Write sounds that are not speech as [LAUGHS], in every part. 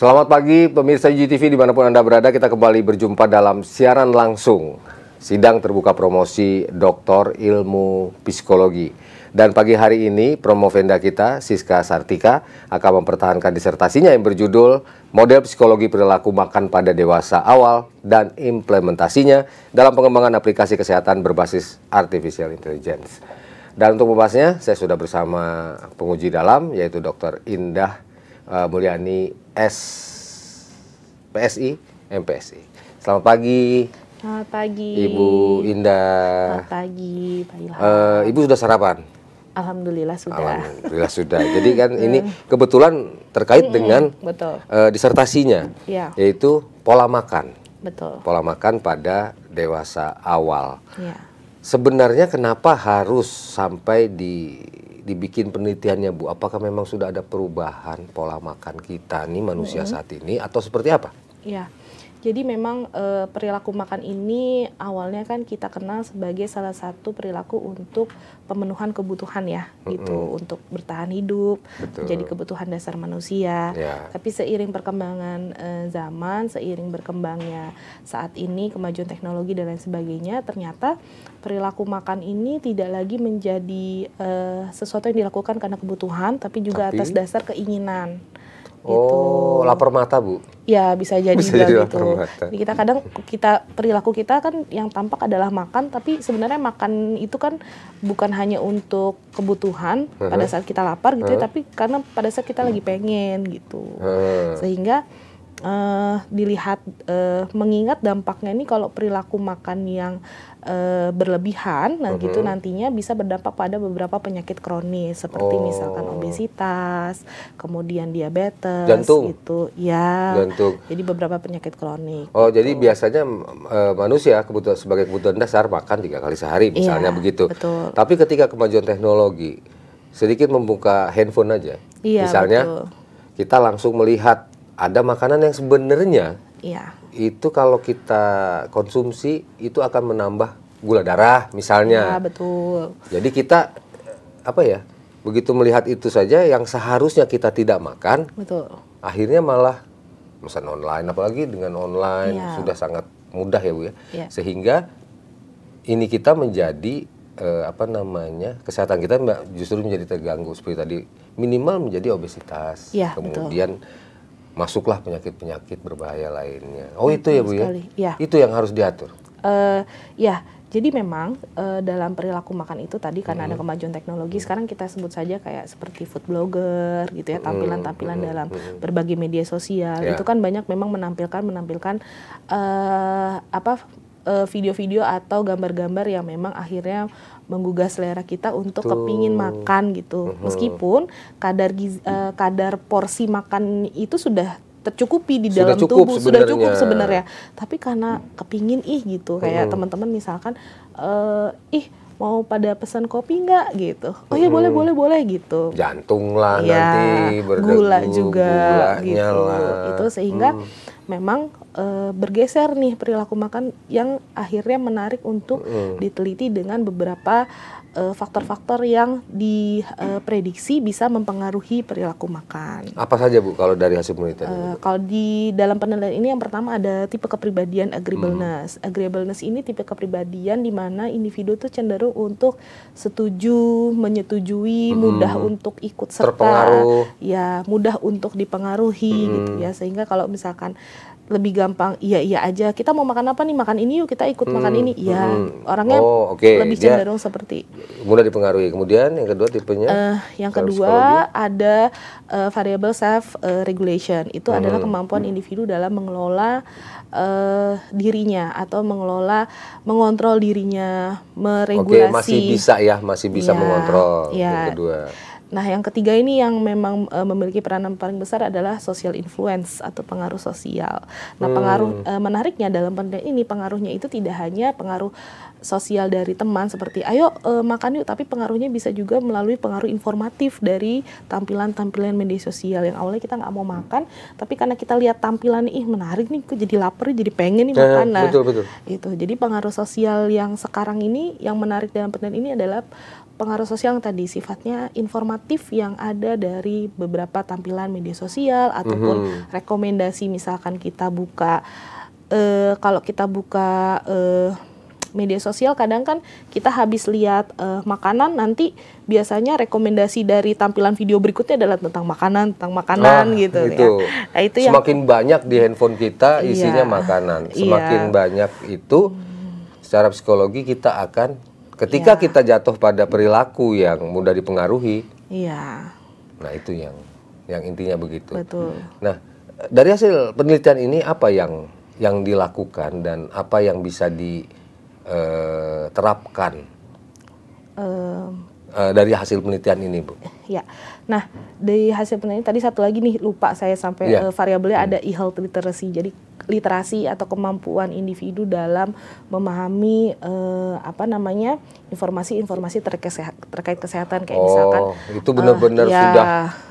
Selamat pagi pemirsa UGTV dimanapun Anda berada kita kembali berjumpa dalam siaran langsung Sidang Terbuka Promosi Doktor Ilmu Psikologi Dan pagi hari ini promovenda kita Siska Sartika akan mempertahankan disertasinya yang berjudul Model Psikologi Perilaku Makan pada Dewasa Awal dan Implementasinya dalam Pengembangan Aplikasi Kesehatan Berbasis Artificial Intelligence dan untuk membahasnya saya sudah bersama penguji dalam yaitu Dr. Indah uh, Mulyani S PSI MPSI. Selamat pagi. Selamat pagi. Ibu Indah. Selamat pagi, Pak Uh, Ibu sudah sarapan? Alhamdulillah sudah. Alhamdulillah sudah. Jadi [LAUGHS] kan ini kebetulan terkait mm dengan Betul. Uh, disertasinya, yeah. yaitu pola makan. Betul. Pola makan pada dewasa awal. Yeah. Sebenarnya kenapa harus sampai di dibikin penelitiannya Bu, apakah memang sudah ada perubahan pola makan kita nih manusia mm -hmm. saat ini atau seperti apa? Iya. Jadi memang e, perilaku makan ini awalnya kan kita kenal sebagai salah satu perilaku untuk pemenuhan kebutuhan ya, mm-hmm. gitu untuk bertahan hidup, Betul. jadi kebutuhan dasar manusia. Yeah. Tapi seiring perkembangan e, zaman, seiring berkembangnya saat ini kemajuan teknologi dan lain sebagainya, ternyata perilaku makan ini tidak lagi menjadi e, sesuatu yang dilakukan karena kebutuhan, tapi juga tapi, atas dasar keinginan. Gitu. Oh, lapar mata, Bu. Ya, bisa jadi bisa jadi gitu. Mata. Jadi kita kadang kita perilaku kita kan yang tampak adalah makan, tapi sebenarnya makan itu kan bukan hanya untuk kebutuhan uh -huh. pada saat kita lapar gitu uh -huh. ya, tapi karena pada saat kita lagi pengen gitu. Uh -huh. Sehingga uh, dilihat uh, mengingat dampaknya ini kalau perilaku makan yang uh, berlebihan nah uh -huh. gitu mm-hmm. nantinya bisa berdampak pada beberapa penyakit kronis seperti oh. misalkan obesitas, kemudian diabetes jantung. gitu ya. Jantung. Jadi beberapa penyakit kronik. Oh, gitu. jadi biasanya uh, manusia kebutuhan sebagai kebutuhan dasar makan tiga kali sehari iya, misalnya ya, begitu. Betul. Tapi ketika kemajuan teknologi sedikit membuka handphone aja. ya, misalnya betul. kita langsung melihat ada makanan yang sebenarnya ya. itu kalau kita konsumsi itu akan menambah gula darah misalnya. Ya, betul. Jadi kita eh, apa ya? Begitu melihat itu saja yang seharusnya kita tidak makan. Betul. Akhirnya malah pesan online apalagi dengan online ya. sudah sangat mudah ya Bu ya. ya. Sehingga ini kita menjadi eh, apa namanya? kesehatan kita justru menjadi terganggu seperti tadi minimal menjadi obesitas. Ya, kemudian betul masuklah penyakit-penyakit berbahaya lainnya. Oh hmm, itu ya Bu ya? ya. Itu yang harus diatur. Uh, ya, jadi memang uh, dalam perilaku makan itu tadi karena hmm. ada kemajuan teknologi hmm. sekarang kita sebut saja kayak seperti food blogger gitu ya hmm, tampilan-tampilan hmm. dalam hmm. berbagai media sosial yeah. itu kan banyak memang menampilkan menampilkan uh, apa video-video atau gambar-gambar yang memang akhirnya menggugah selera kita untuk Tuh. kepingin makan gitu. -huh. Meskipun kadar gizi, uh, eh, kadar porsi makan itu sudah tercukupi di sudah dalam cukup tubuh sebenernya. sudah cukup sebenarnya tapi karena kepingin ih gitu kayak -huh. teman-teman misalkan uh, ih mau pada pesan kopi nggak gitu oh ya hmm. boleh boleh boleh gitu jantung lah ya, nanti berdegu, gula juga gitu lah. itu sehingga hmm. memang e, bergeser nih perilaku makan yang akhirnya menarik untuk hmm. diteliti dengan beberapa Eh, faktor-faktor yang diprediksi bisa mempengaruhi perilaku makan. Apa saja Bu kalau dari hasil penelitian? Uh, eh, kalau di dalam penelitian ini yang pertama ada tipe kepribadian agreeableness. Hmm. Agreeableness ini tipe kepribadian di mana individu itu cenderung untuk setuju, menyetujui, hmm. mudah untuk ikut serta, Terpengaruh. ya mudah untuk dipengaruhi gitu hmm. gitu ya. Sehingga kalau misalkan lebih gampang iya iya aja kita mau makan apa nih makan ini yuk kita ikut hmm, makan ini ya hmm. orangnya oh, okay. lebih cenderung ya. seperti mudah dipengaruhi kemudian yang kedua tipenya uh, yang kedua ada uh, variable self uh, regulation itu hmm. adalah kemampuan individu dalam mengelola uh, dirinya atau mengelola mengontrol dirinya meregulasi okay, masih bisa ya masih bisa ya, mengontrol ya. yang kedua Nah, yang ketiga ini yang memang e, memiliki peranan paling besar adalah social influence atau pengaruh sosial. Nah, hmm. pengaruh e, menariknya dalam pendidikan ini pengaruhnya itu tidak hanya pengaruh sosial dari teman seperti ayo e, makan yuk, tapi pengaruhnya bisa juga melalui pengaruh informatif dari tampilan-tampilan media sosial yang awalnya kita nggak mau makan, tapi karena kita lihat tampilan ih menarik nih, jadi lapar, ya, jadi pengen nih ya, makan. Nah, betul, betul. itu. Jadi pengaruh sosial yang sekarang ini yang menarik dalam pendidikan ini adalah pengaruh sosial yang tadi sifatnya informatif yang ada dari beberapa tampilan media sosial ataupun mm -hmm. rekomendasi misalkan kita buka uh, kalau kita buka uh, media sosial kadang kan kita habis lihat uh, makanan nanti biasanya rekomendasi dari tampilan video berikutnya adalah tentang makanan tentang makanan nah, gitu itu. ya gitu. nah, itu semakin yang, banyak di handphone kita iya. isinya iya, makanan semakin iya. banyak itu secara psikologi kita akan Ketika ya. kita jatuh pada perilaku yang mudah dipengaruhi. Iya. Nah, itu yang yang intinya begitu. Betul. Nah, dari hasil penelitian ini apa yang yang dilakukan dan apa yang bisa diterapkan eh, uh, eh, uh, dari hasil penelitian ini, Bu? Ya, nah dari hasil penelitian tadi satu lagi nih lupa saya sampai ya. uh, variabelnya hmm. ada e-health literacy. Jadi literasi atau kemampuan individu dalam memahami uh, apa namanya informasi-informasi terkait kesehatan kayak oh, misalkan itu benar-benar uh, ya, sudah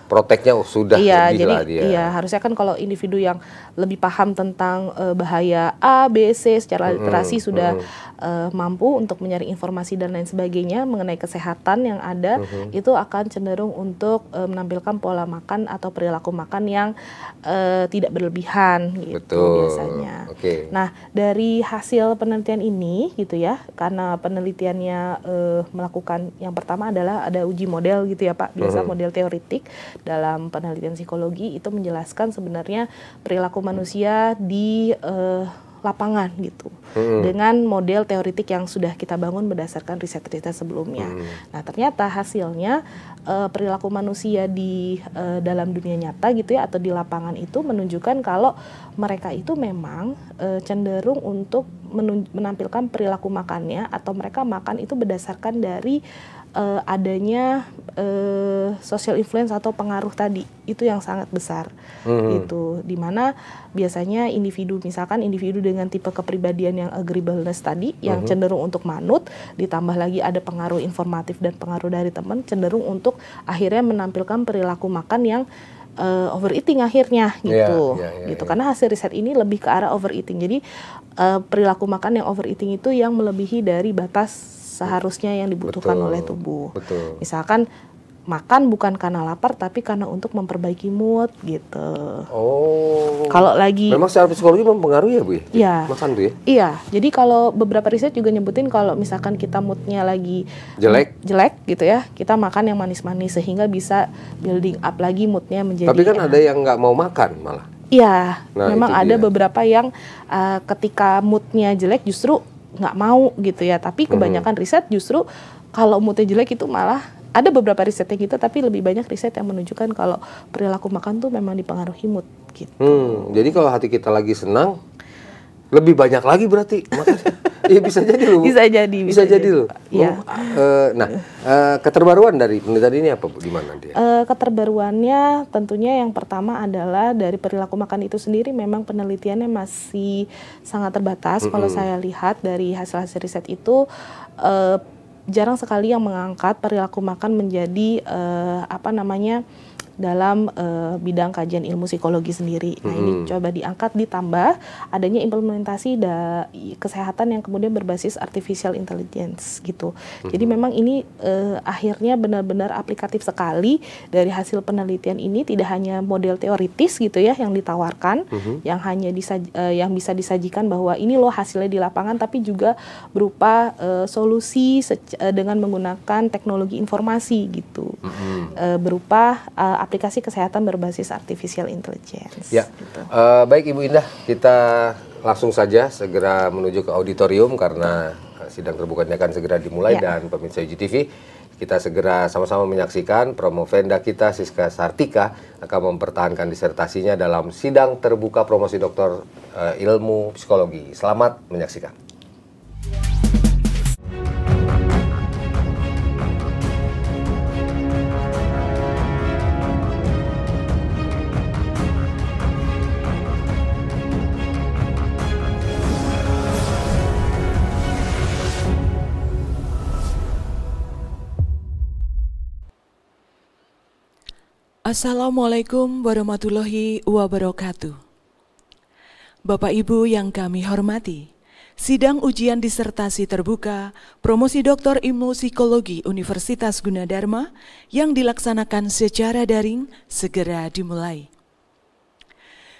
proteknya oh, sudah iya, jadi, dia. Ya. Iya, harusnya kan kalau individu yang lebih paham tentang uh, bahaya A, B, C secara hmm, literasi hmm. sudah uh, mampu untuk menyaring informasi dan lain sebagainya mengenai kesehatan yang ada, -hmm. hmm. itu akan cenderung untuk uh, menampilkan pola makan atau perilaku makan yang uh, tidak berlebihan gitu Betul. biasanya. Okay. Nah, dari hasil penelitian ini gitu ya, karena penelitiannya uh, melakukan yang pertama adalah ada uji model gitu ya Pak biasa -huh. model teoritik dalam penelitian psikologi itu menjelaskan sebenarnya perilaku manusia di uh, lapangan gitu hmm. dengan model teoritik yang sudah kita bangun berdasarkan riset-riset sebelumnya. Hmm. Nah ternyata hasilnya uh, perilaku manusia di uh, dalam dunia nyata gitu ya atau di lapangan itu menunjukkan kalau mereka itu memang uh, cenderung untuk menampilkan perilaku makannya atau mereka makan itu berdasarkan dari uh, adanya uh, social influence atau pengaruh tadi itu yang sangat besar hmm itu dimana biasanya individu misalkan individu dengan tipe kepribadian yang agreeableness tadi yang hmm cenderung untuk manut ditambah lagi ada pengaruh informatif dan pengaruh dari teman cenderung untuk akhirnya menampilkan perilaku makan yang uh, overeating akhirnya iya, gitu, yeah, yeah, yeah, gitu. Yeah. Karena hasil riset ini lebih ke arah overeating. Jadi uh, perilaku makan yang overeating itu yang melebihi dari batas seharusnya yang dibutuhkan Betul. oleh tubuh. Betul. Misalkan makan bukan karena lapar tapi karena untuk memperbaiki mood gitu. Oh. Kalau lagi Memang secara psikologi mempengaruhi ya, Bu ya? Iya. Makan tuh ya? Iya. Jadi kalau beberapa riset juga nyebutin kalau misalkan kita moodnya lagi jelek jelek gitu ya, kita makan yang manis-manis sehingga bisa building up lagi moodnya menjadi Tapi kan enak. ada yang nggak mau makan malah. Iya, nah, memang ada dia. beberapa yang uh, ketika moodnya jelek justru nggak mau gitu ya tapi hmm. kebanyakan hmm. riset justru kalau moodnya jelek itu malah ada beberapa riset risetnya gitu tapi lebih banyak riset yang menunjukkan kalau perilaku makan tuh memang dipengaruhi mood gitu. Hmm, jadi kalau hati kita lagi senang lebih banyak lagi berarti ya [LAUGHS] bisa jadi loh. Bisa jadi. Bisa, bisa jadi, jadi loh. ya. Uh, nah, uh, keterbaruan dari penelitian ini apa, Bu? Gimana dia? Uh, keterbaruannya tentunya yang pertama adalah dari perilaku makan itu sendiri memang penelitiannya masih sangat terbatas. Mm -hmm. Kalau saya lihat dari hasil-hasil riset itu uh, jarang sekali yang mengangkat perilaku makan menjadi uh, apa namanya? dalam uh, bidang kajian ilmu psikologi sendiri. Nah, hmm. ini coba diangkat ditambah adanya implementasi da kesehatan yang kemudian berbasis artificial intelligence gitu. Hmm. Jadi memang ini uh, akhirnya benar-benar aplikatif sekali dari hasil penelitian ini tidak hanya model teoritis gitu ya yang ditawarkan hmm. yang hanya disaj uh, yang bisa disajikan bahwa ini loh hasilnya di lapangan tapi juga berupa uh, solusi uh, dengan menggunakan teknologi informasi gitu. Hmm. Uh, berupa uh, aplikasi kesehatan berbasis artificial intelligence. Ya, gitu. uh, baik Ibu Indah, kita langsung saja segera menuju ke auditorium karena eh, sidang terbukanya akan segera dimulai ya. dan pemirsa UGTV kita segera sama-sama menyaksikan promo Venda kita Siska Sartika akan mempertahankan disertasinya dalam sidang terbuka promosi doktor uh, ilmu psikologi. Selamat menyaksikan. Assalamualaikum warahmatullahi wabarakatuh. Bapak Ibu yang kami hormati, sidang ujian disertasi terbuka promosi Doktor Ilmu Psikologi Universitas Gunadarma yang dilaksanakan secara daring segera dimulai.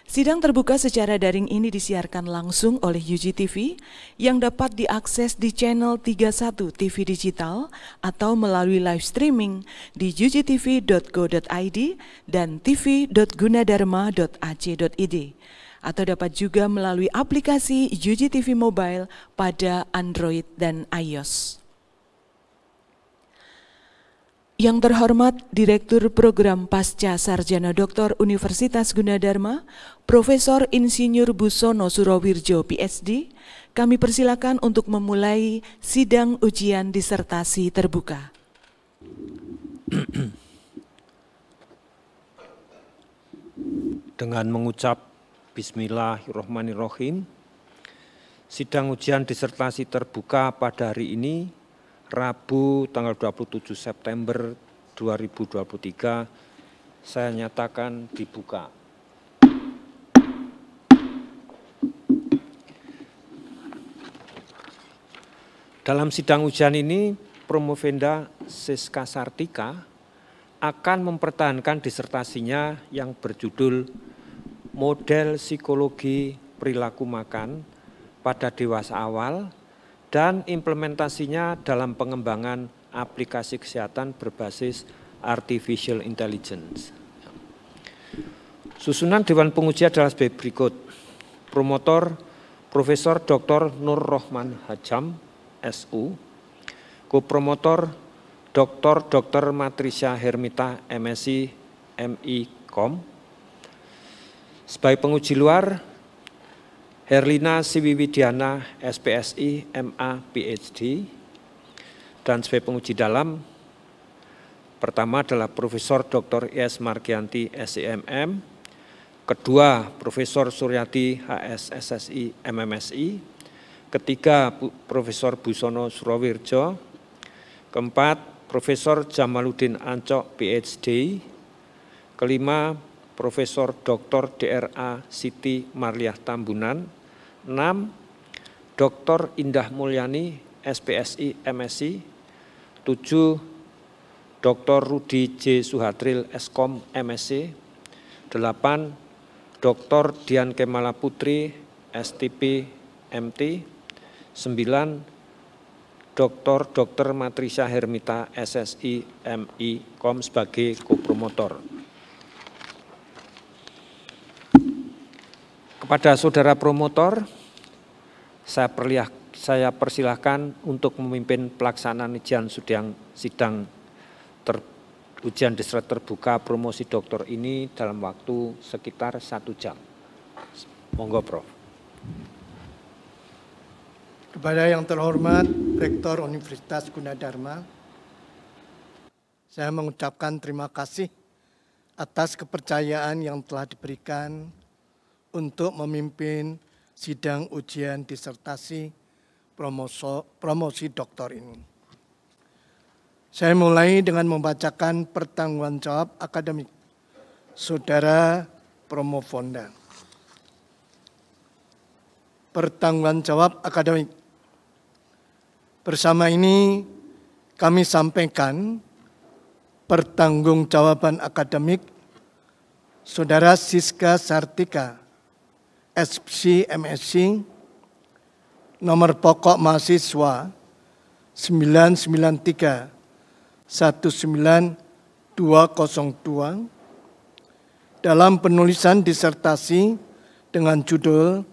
Sidang terbuka secara daring ini disiarkan langsung oleh UGTV yang dapat diakses di channel 31 TV Digital atau melalui live streaming di ugtv.go.id dan tv.gunadarma.ac.id atau dapat juga melalui aplikasi UGTV Mobile pada Android dan iOS. Yang terhormat Direktur Program Pasca Sarjana Doktor Universitas Gunadarma, Profesor Insinyur Busono Surowirjo, PhD, kami persilakan untuk memulai sidang ujian disertasi terbuka. Dengan mengucap Bismillahirrahmanirrahim, sidang ujian disertasi terbuka pada hari ini Rabu tanggal 27 September 2023 saya nyatakan dibuka. Dalam sidang ujian ini, Promovenda Siska Sartika akan mempertahankan disertasinya yang berjudul Model Psikologi Perilaku Makan pada Dewasa Awal dan implementasinya dalam pengembangan aplikasi kesehatan berbasis artificial intelligence. Susunan Dewan Penguji adalah sebagai berikut. Promotor Profesor Dr. Nur Rohman Hajam, SU. Kopromotor Dr. Dr. Matrisya Hermita, MSc, Kom. Sebagai penguji luar, Herlina Siwiwidiana, SPSI, MA, PhD, dan sebagai penguji dalam, pertama adalah Profesor Dr. I.S. Margianti, SEMM, kedua Profesor Suryati, HS, SSI, MMSI, ketiga Profesor Busono Surawirjo, keempat Profesor Jamaluddin Ancok, PhD, kelima Profesor Dr. DRA Siti Marliah Tambunan, 6. Dr. Indah Mulyani, SPSI, MSc. 7. Dr. Rudi J. Suhatril, Eskom, MSc. 8. Dr. Dian Kemala Putri, STP, MT. 9. Dr. Dr. Matrisa Hermita SSI MI Kom sebagai kopromotor. Kepada saudara promotor, saya, perlihat saya persilahkan untuk memimpin pelaksanaan ujian sidang, sidang ter, ujian disert terbuka promosi doktor ini dalam waktu sekitar satu jam. Monggo Prof. Kepada yang terhormat Rektor Universitas Gunadarma, saya mengucapkan terima kasih atas kepercayaan yang telah diberikan untuk memimpin sidang ujian disertasi promoso, promosi doktor ini. Saya mulai dengan membacakan pertanggung jawab akademik Saudara Promo Fonda. Pertanggung jawab akademik. Bersama ini kami sampaikan pertanggungjawaban akademik Saudara Siska Sartika SPC MSc nomor pokok mahasiswa 993 19202 dalam penulisan disertasi dengan judul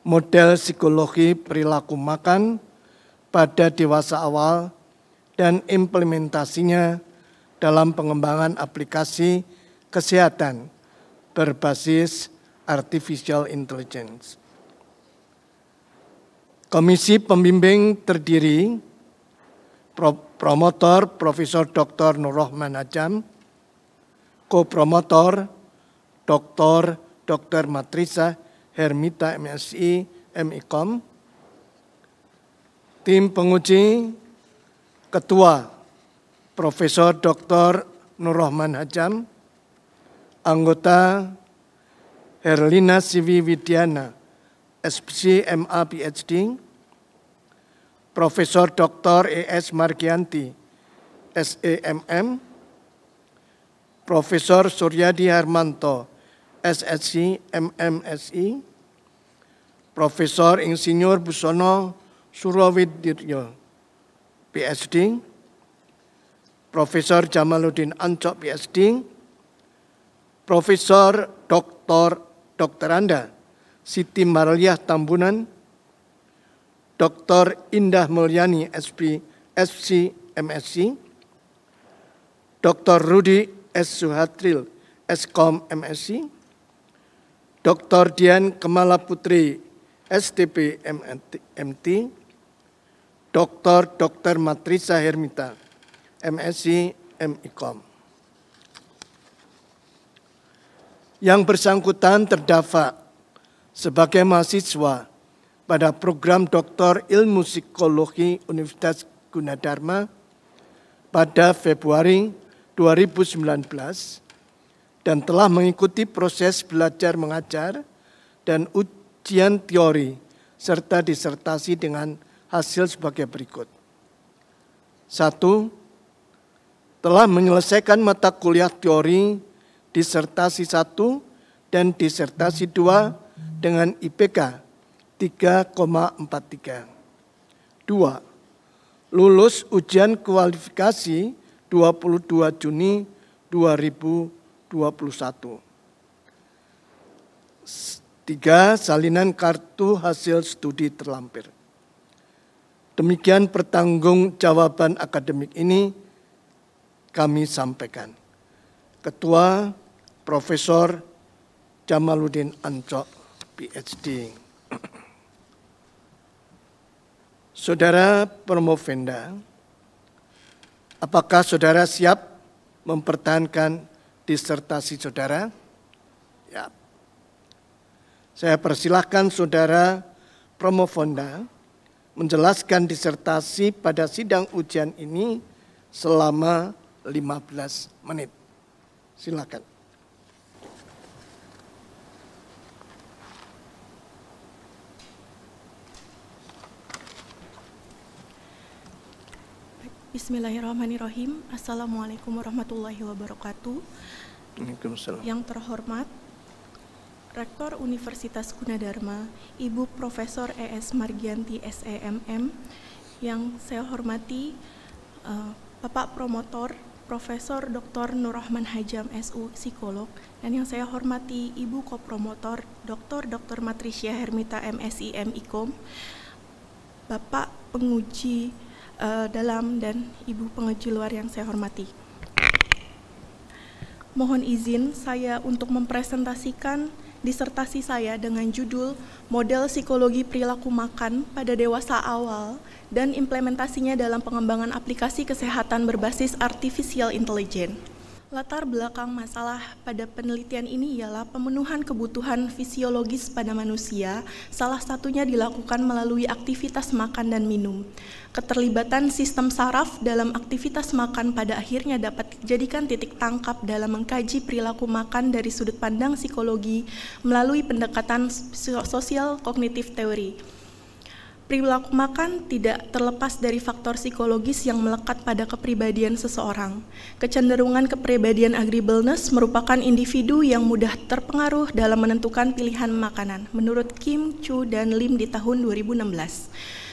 Model Psikologi Perilaku Makan pada Dewasa Awal dan Implementasinya dalam Pengembangan Aplikasi Kesehatan berbasis Artificial Intelligence. Komisi pembimbing terdiri promotor Profesor Dr. Nurrohman Ajam, promotor Dr. Dr. Matrisa Hermita MSI MIKOM, tim penguji Ketua Profesor Dr. Nurrohman Hajam, anggota Herlina Sivi Widiana, SPC MA PhD, Profesor Dr. E.S. Margianti, SEMM, Profesor Suryadi Harmanto, SSC MMSI, Profesor Insinyur Busono Surowidiryo, PhD, Profesor Jamaluddin Ancok, PhD, Profesor Dr. Dr. Anda, Siti Maraliah Tambunan, Dr. Indah Mulyani, SP, SC, MSc, Dr. Rudi S. Suhatril, Skom MSc, Dr. Dian Kemala Putri, STP MT, Dr. Dr. Matrisa Hermita, MSc, MIKOM. yang bersangkutan terdapat sebagai mahasiswa pada program Doktor Ilmu Psikologi Universitas Gunadarma pada Februari 2019 dan telah mengikuti proses belajar mengajar dan ujian teori serta disertasi dengan hasil sebagai berikut. Satu, telah menyelesaikan mata kuliah teori disertasi 1 dan disertasi 2 dengan IPK 3,43. 2. Lulus ujian kualifikasi 22 Juni 2021. 3. Salinan kartu hasil studi terlampir. Demikian pertanggungjawaban akademik ini kami sampaikan. Ketua Profesor Jamaluddin Ancok, PhD. Saudara Promovenda, apakah saudara siap mempertahankan disertasi saudara? Ya. Saya persilahkan saudara Promovenda menjelaskan disertasi pada sidang ujian ini selama 15 menit. Silakan. Bismillahirrahmanirrahim. Assalamualaikum warahmatullahi wabarakatuh. Yang terhormat Rektor Universitas Gunadarma, Ibu Profesor ES Margianti SEMM, yang saya hormati eh, Bapak Promotor Profesor Dr. Nur Hajam SU psikolog dan yang saya hormati Ibu Kopromotor Dr. Dr. Matricia Hermita MSI MIKOM, Bapak penguji uh, dalam dan Ibu penguji luar yang saya hormati. Mohon izin saya untuk mempresentasikan disertasi saya dengan judul Model Psikologi Perilaku Makan pada Dewasa Awal dan implementasinya dalam pengembangan aplikasi kesehatan berbasis artificial intelligence. Latar belakang masalah pada penelitian ini ialah pemenuhan kebutuhan fisiologis pada manusia, salah satunya dilakukan melalui aktivitas makan dan minum. Keterlibatan sistem saraf dalam aktivitas makan pada akhirnya dapat dijadikan titik tangkap dalam mengkaji perilaku makan dari sudut pandang psikologi melalui pendekatan sosial kognitif teori perilaku makan tidak terlepas dari faktor psikologis yang melekat pada kepribadian seseorang. Kecenderungan kepribadian agreeableness merupakan individu yang mudah terpengaruh dalam menentukan pilihan makanan, menurut Kim, Chu, dan Lim di tahun 2016.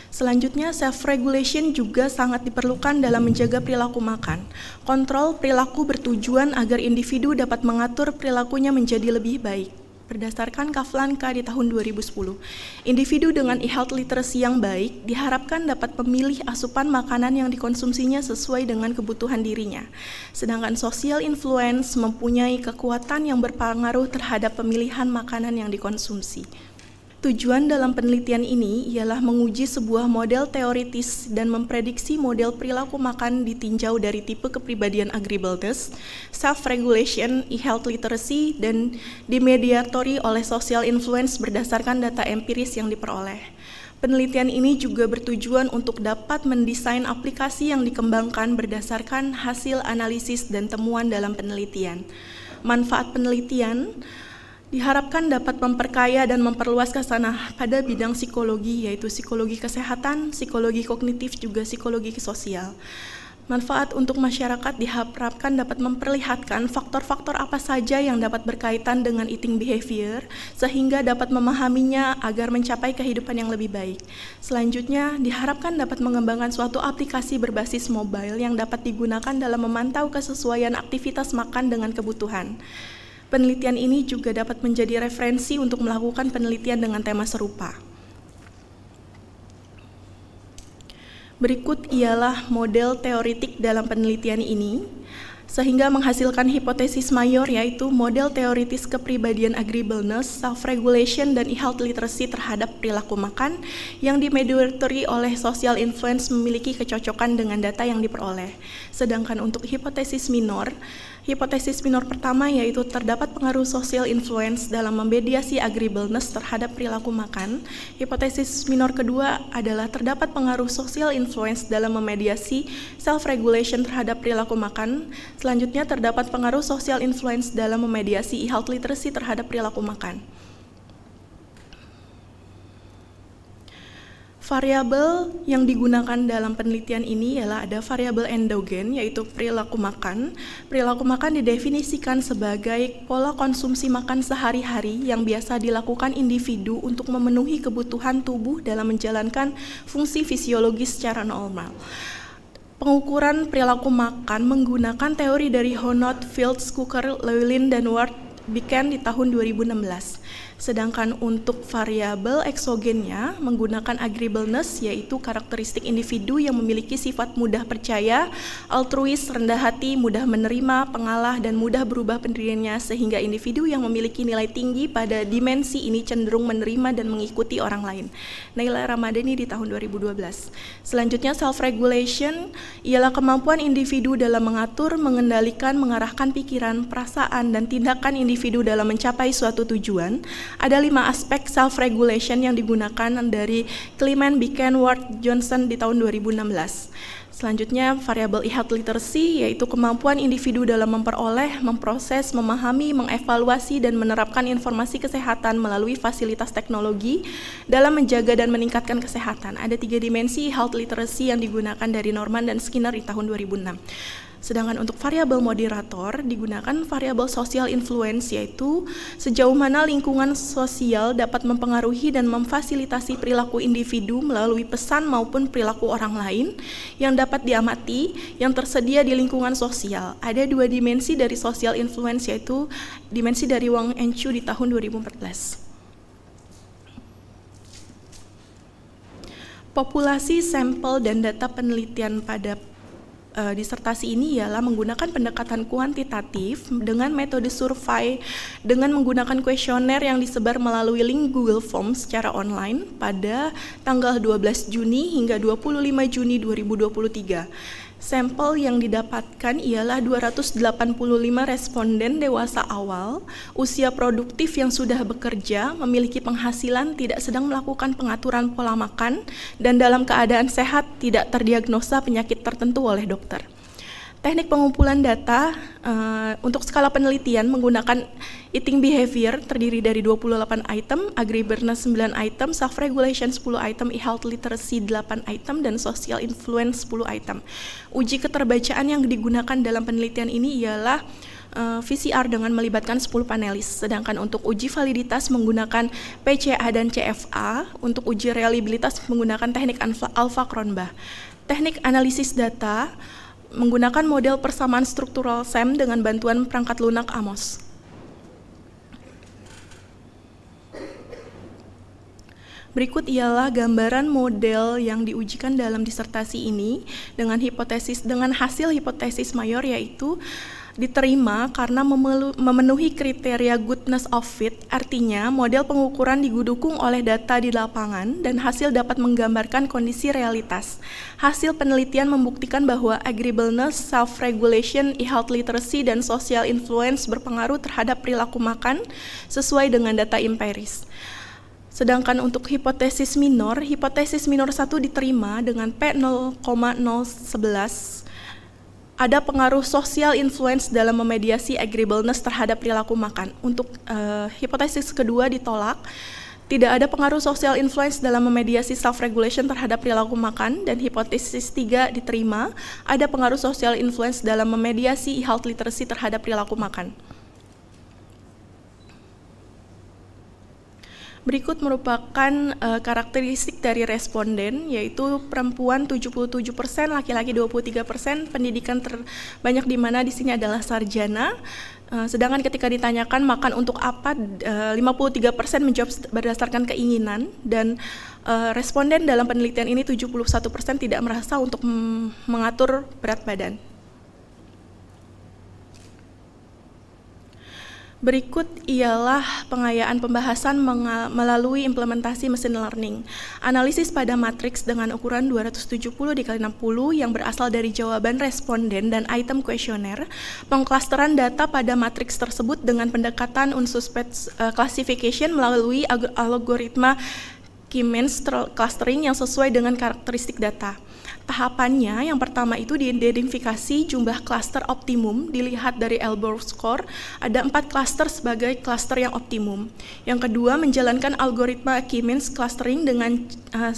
Selanjutnya, self-regulation juga sangat diperlukan dalam menjaga perilaku makan. Kontrol perilaku bertujuan agar individu dapat mengatur perilakunya menjadi lebih baik. Berdasarkan Kaflanka di tahun 2010, individu dengan e-health literacy yang baik diharapkan dapat memilih asupan makanan yang dikonsumsinya sesuai dengan kebutuhan dirinya. Sedangkan social influence mempunyai kekuatan yang berpengaruh terhadap pemilihan makanan yang dikonsumsi. Tujuan dalam penelitian ini ialah menguji sebuah model teoritis dan memprediksi model perilaku makan ditinjau dari tipe kepribadian agribultus, self-regulation, e-health literacy, dan dimediatori oleh social influence berdasarkan data empiris yang diperoleh. Penelitian ini juga bertujuan untuk dapat mendesain aplikasi yang dikembangkan berdasarkan hasil analisis dan temuan dalam penelitian. Manfaat penelitian diharapkan dapat memperkaya dan memperluas kesana pada bidang psikologi, yaitu psikologi kesehatan, psikologi kognitif, juga psikologi sosial. Manfaat untuk masyarakat diharapkan dapat memperlihatkan faktor-faktor apa saja yang dapat berkaitan dengan eating behavior, sehingga dapat memahaminya agar mencapai kehidupan yang lebih baik. Selanjutnya, diharapkan dapat mengembangkan suatu aplikasi berbasis mobile yang dapat digunakan dalam memantau kesesuaian aktivitas makan dengan kebutuhan. Penelitian ini juga dapat menjadi referensi untuk melakukan penelitian dengan tema serupa. Berikut ialah model teoritik dalam penelitian ini, sehingga menghasilkan hipotesis mayor yaitu model teoritis kepribadian agribleness, self-regulation, dan health literacy terhadap perilaku makan yang dimediatori oleh social influence memiliki kecocokan dengan data yang diperoleh. Sedangkan untuk hipotesis minor, Hipotesis minor pertama yaitu terdapat pengaruh social influence dalam memediasi agreeableness terhadap perilaku makan. Hipotesis minor kedua adalah terdapat pengaruh social influence dalam memediasi self-regulation terhadap perilaku makan. Selanjutnya terdapat pengaruh social influence dalam memediasi e-health literacy terhadap perilaku makan. Variabel yang digunakan dalam penelitian ini ialah ada variabel endogen yaitu perilaku makan. Perilaku makan didefinisikan sebagai pola konsumsi makan sehari-hari yang biasa dilakukan individu untuk memenuhi kebutuhan tubuh dalam menjalankan fungsi fisiologis secara normal. Pengukuran perilaku makan menggunakan teori dari Honot, Fields, Cooker, Lewin, dan Ward Biken di tahun 2016. Sedangkan untuk variabel eksogennya menggunakan agreeableness yaitu karakteristik individu yang memiliki sifat mudah percaya, altruis, rendah hati, mudah menerima, pengalah dan mudah berubah pendiriannya sehingga individu yang memiliki nilai tinggi pada dimensi ini cenderung menerima dan mengikuti orang lain. Naila Ramadhani di tahun 2012. Selanjutnya self regulation ialah kemampuan individu dalam mengatur, mengendalikan, mengarahkan pikiran, perasaan dan tindakan individu dalam mencapai suatu tujuan ada lima aspek self regulation yang digunakan dari Clement Biken Ward Johnson di tahun 2016. Selanjutnya, variabel e-health literacy yaitu kemampuan individu dalam memperoleh, memproses, memahami, mengevaluasi, dan menerapkan informasi kesehatan melalui fasilitas teknologi dalam menjaga dan meningkatkan kesehatan. Ada tiga dimensi health literacy yang digunakan dari Norman dan Skinner di tahun 2006. Sedangkan untuk variabel moderator digunakan variabel social influence yaitu sejauh mana lingkungan sosial dapat mempengaruhi dan memfasilitasi perilaku individu melalui pesan maupun perilaku orang lain yang dapat diamati yang tersedia di lingkungan sosial. Ada dua dimensi dari social influence yaitu dimensi dari Wang and di tahun 2014. Populasi sampel dan data penelitian pada uh, disertasi ini ialah menggunakan pendekatan kuantitatif dengan metode survei dengan menggunakan kuesioner yang disebar melalui link Google Form secara online pada tanggal 12 Juni hingga 25 Juni 2023. Sampel yang didapatkan ialah 285 responden dewasa awal, usia produktif yang sudah bekerja, memiliki penghasilan, tidak sedang melakukan pengaturan pola makan, dan dalam keadaan sehat tidak terdiagnosa penyakit tertentu oleh dokter. Teknik pengumpulan data uh, untuk skala penelitian menggunakan eating behavior terdiri dari 28 item, agribusiness 9 item, self regulation 10 item, e-health literacy 8 item dan social influence 10 item. Uji keterbacaan yang digunakan dalam penelitian ini ialah eh, VCR dengan melibatkan 10 panelis. Sedangkan untuk uji validitas menggunakan PCA dan CFA, untuk uji reliabilitas menggunakan teknik alfa, kronbah. Teknik analisis data menggunakan model persamaan struktural SEM dengan bantuan perangkat lunak AMOS. Berikut ialah gambaran model yang diujikan dalam disertasi ini dengan hipotesis dengan hasil hipotesis mayor yaitu diterima karena memenuhi kriteria goodness of fit, artinya model pengukuran digudukung oleh data di lapangan dan hasil dapat menggambarkan kondisi realitas. Hasil penelitian membuktikan bahwa agreeableness, self-regulation, e-health literacy, dan social influence berpengaruh terhadap perilaku makan sesuai dengan data empiris. Sedangkan untuk hipotesis minor, hipotesis minor 1 diterima dengan P0,011 ada pengaruh sosial influence dalam memediasi agreeableness terhadap perilaku makan. Untuk uh, hipotesis kedua ditolak, tidak ada pengaruh sosial influence dalam memediasi self-regulation terhadap perilaku makan, dan hipotesis tiga diterima, ada pengaruh sosial influence dalam memediasi health literacy terhadap perilaku makan. Berikut merupakan uh, karakteristik dari responden yaitu perempuan 77%, laki-laki 23%, pendidikan terbanyak di mana di sini adalah sarjana. Uh, sedangkan ketika ditanyakan makan untuk apa eh, uh, 53% menjawab berdasarkan keinginan dan uh, responden dalam penelitian ini 71% tidak merasa untuk mengatur berat badan. Berikut ialah pengayaan pembahasan melalui implementasi mesin learning. Analisis pada matriks dengan ukuran 270 x 60 yang berasal dari jawaban responden dan item kuesioner, pengklasteran data pada matriks tersebut dengan pendekatan unsuspect eh, classification melalui algoritma Kimmins clustering yang sesuai dengan karakteristik data. Tahapannya yang pertama itu diidentifikasi jumlah klaster optimum dilihat dari Elbow score ada empat klaster sebagai klaster yang optimum. Yang kedua menjalankan algoritma K-means clustering dengan uh,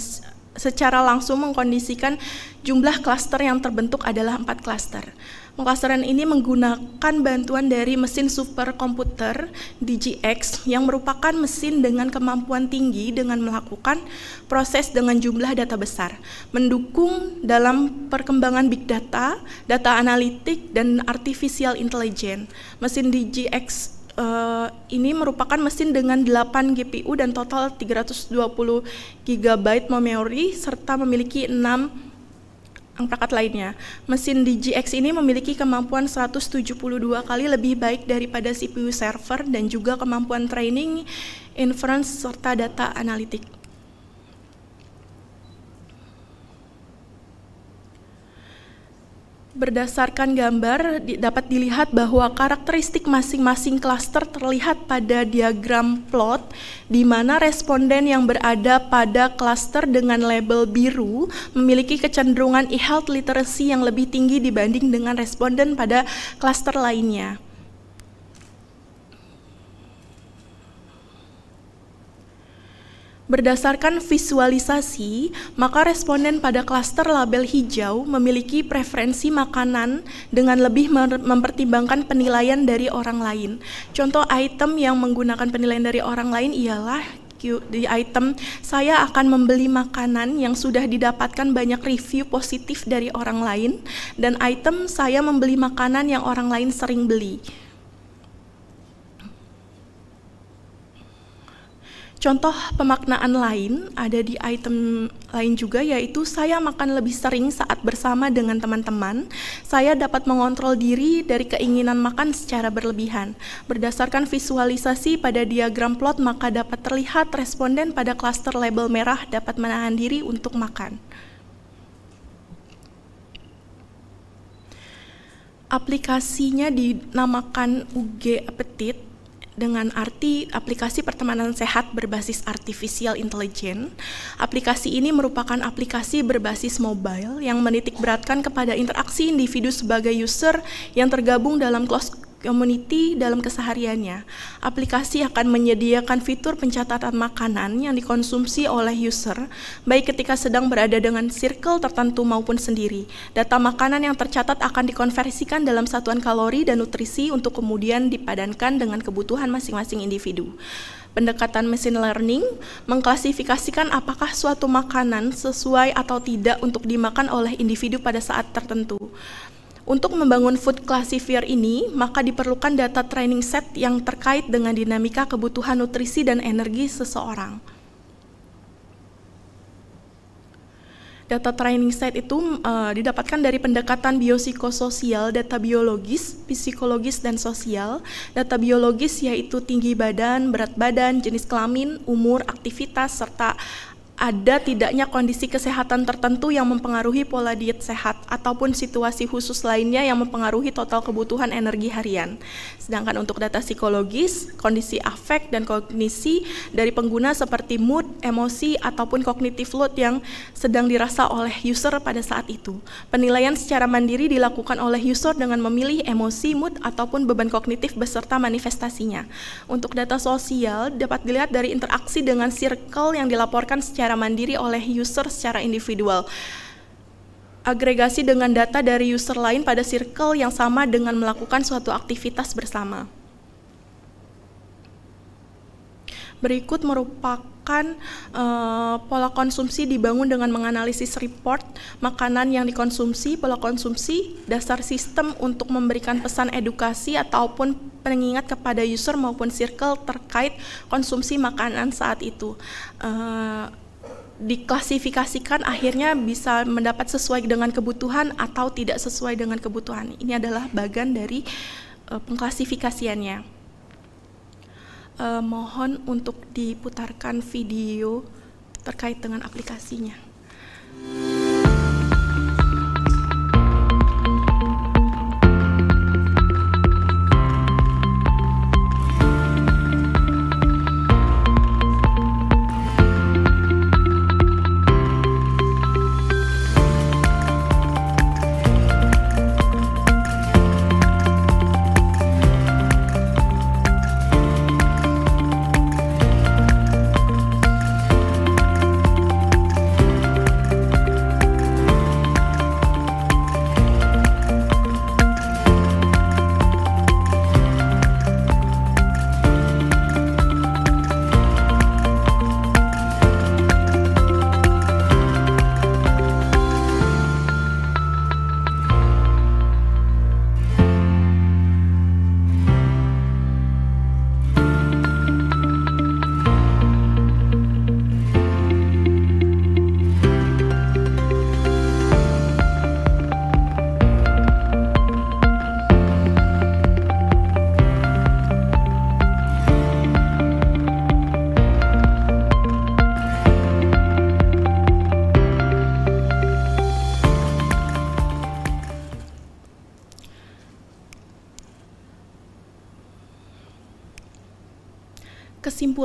secara langsung mengkondisikan jumlah klaster yang terbentuk adalah empat klaster. Pengklasteran ini menggunakan bantuan dari mesin superkomputer DGX yang merupakan mesin dengan kemampuan tinggi dengan melakukan proses dengan jumlah data besar, mendukung dalam perkembangan big data, data analitik, dan artificial intelligence. Mesin DGX uh, eh, ini merupakan mesin dengan 8 GPU dan total 320 GB memori serta memiliki 6 Perangkat lainnya. Mesin DGX ini memiliki kemampuan 172 kali lebih baik daripada CPU server dan juga kemampuan training, inference, serta data analitik. Berdasarkan gambar di, dapat dilihat bahwa karakteristik masing-masing klaster terlihat pada diagram plot di mana responden yang berada pada klaster dengan label biru memiliki kecenderungan e-health literacy yang lebih tinggi dibanding dengan responden pada klaster lainnya. Berdasarkan visualisasi, maka responden pada klaster label hijau memiliki preferensi makanan dengan lebih mempertimbangkan penilaian dari orang lain. Contoh item yang menggunakan penilaian dari orang lain ialah di item saya akan membeli makanan yang sudah didapatkan banyak review positif dari orang lain dan item saya membeli makanan yang orang lain sering beli. Contoh pemaknaan lain ada di item lain juga yaitu saya makan lebih sering saat bersama dengan teman-teman. Saya dapat mengontrol diri dari keinginan makan secara berlebihan. Berdasarkan visualisasi pada diagram plot maka dapat terlihat responden pada klaster label merah dapat menahan diri untuk makan. Aplikasinya dinamakan UG Appetit dengan arti aplikasi pertemanan sehat berbasis artificial intelligence. Aplikasi ini merupakan aplikasi berbasis mobile yang menitikberatkan kepada interaksi individu sebagai user yang tergabung dalam close community dalam kesehariannya. Aplikasi akan menyediakan fitur pencatatan makanan yang dikonsumsi oleh user, baik ketika sedang berada dengan circle tertentu maupun sendiri. Data makanan yang tercatat akan dikonversikan dalam satuan kalori dan nutrisi untuk kemudian dipadankan dengan kebutuhan masing-masing individu pendekatan machine learning mengklasifikasikan apakah suatu makanan sesuai atau tidak untuk dimakan oleh individu pada saat tertentu. Untuk membangun food classifier ini, maka diperlukan data training set yang terkait dengan dinamika kebutuhan nutrisi dan energi seseorang. Data training set itu uh, didapatkan dari pendekatan biopsikososial, data biologis, psikologis, dan sosial. Data biologis yaitu tinggi badan, berat badan, jenis kelamin, umur, aktivitas, serta ada tidaknya kondisi kesehatan tertentu yang mempengaruhi pola diet sehat ataupun situasi khusus lainnya yang mempengaruhi total kebutuhan energi harian. Sedangkan untuk data psikologis, kondisi afek dan kognisi dari pengguna seperti mood, emosi ataupun kognitif load yang sedang dirasa oleh user pada saat itu. Penilaian secara mandiri dilakukan oleh user dengan memilih emosi, mood ataupun beban kognitif beserta manifestasinya. Untuk data sosial dapat dilihat dari interaksi dengan circle yang dilaporkan secara secara mandiri oleh user secara individual. Agregasi dengan data dari user lain pada circle yang sama dengan melakukan suatu aktivitas bersama. Berikut merupakan uh, pola konsumsi dibangun dengan menganalisis report, makanan yang dikonsumsi, pola konsumsi, dasar sistem untuk memberikan pesan edukasi ataupun pengingat kepada user maupun circle terkait konsumsi makanan saat itu. Uh, diklasifikasikan akhirnya bisa mendapat sesuai dengan kebutuhan atau tidak sesuai dengan kebutuhan. Ini adalah bagian dari uh, pengklasifikasiannya. Uh, mohon untuk diputarkan video terkait dengan aplikasinya.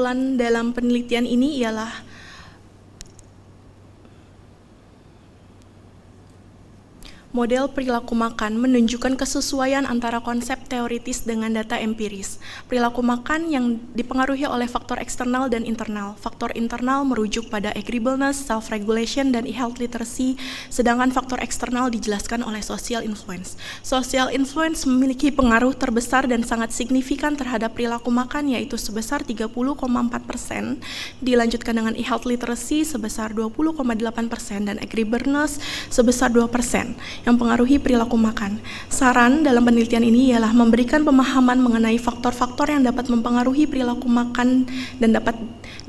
kesimpulan dalam penelitian ini ialah Model perilaku makan menunjukkan kesesuaian antara konsep teoritis dengan data empiris. Perilaku makan yang dipengaruhi oleh faktor eksternal dan internal. Faktor internal merujuk pada agreeableness, self-regulation, dan e-health literacy, sedangkan faktor eksternal dijelaskan oleh social influence. Social influence memiliki pengaruh terbesar dan sangat signifikan terhadap perilaku makan yaitu sebesar 30,4 persen, dilanjutkan dengan e-health literacy sebesar 20,8 persen, dan agreeableness sebesar 2 persen yang mempengaruhi perilaku makan. Saran dalam penelitian ini ialah memberikan pemahaman mengenai faktor-faktor yang dapat mempengaruhi perilaku makan dan dapat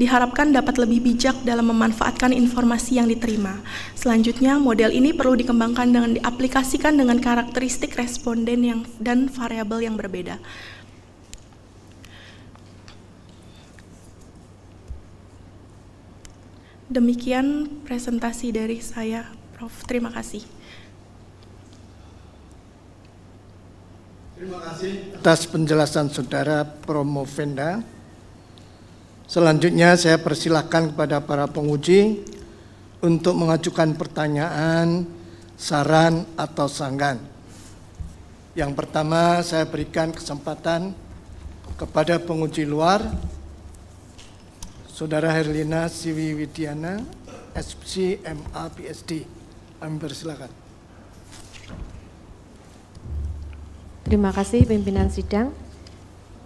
diharapkan dapat lebih bijak dalam memanfaatkan informasi yang diterima. Selanjutnya, model ini perlu dikembangkan dengan diaplikasikan dengan karakteristik responden yang dan variabel yang berbeda. Demikian presentasi dari saya, Prof. Terima kasih. Terima kasih atas penjelasan saudara Venda. Selanjutnya saya persilahkan kepada para penguji untuk mengajukan pertanyaan, saran, atau sanggan. Yang pertama saya berikan kesempatan kepada penguji luar, Saudara Herlina Siwi Widiana, SPC MA P.S.D. Kami persilahkan. Terima kasih pimpinan sidang.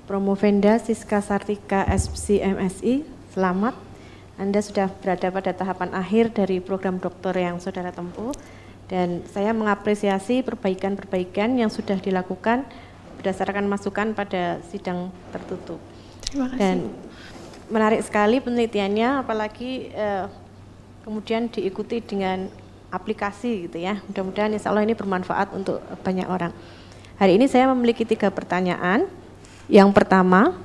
Promovenda Siska Sartika SPC selamat. Anda sudah berada pada tahapan akhir dari program dokter yang saudara tempuh dan saya mengapresiasi perbaikan-perbaikan yang sudah dilakukan berdasarkan masukan pada sidang tertutup. Terima kasih. Dan menarik sekali penelitiannya apalagi eh, kemudian diikuti dengan aplikasi gitu ya. Mudah-mudahan insya Allah ini bermanfaat untuk banyak orang. Hari ini saya memiliki tiga pertanyaan. Yang pertama,